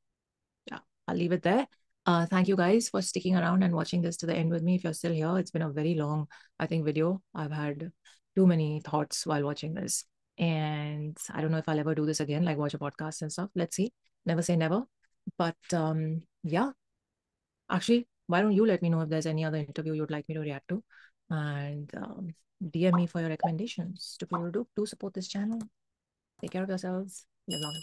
yeah, I'll leave it there. Uh, thank you guys for sticking around and watching this to the end with me. If you're still here, it's been a very long, I think, video. I've had too many thoughts while watching this. And I don't know if I'll ever do this again, like watch a podcast and stuff. Let's see. Never say never. But um, yeah, actually, why don't you let me know if there's any other interview you'd like me to react to? And um, DM me for your recommendations to people do. Do support this channel. Take care of yourselves. Live long.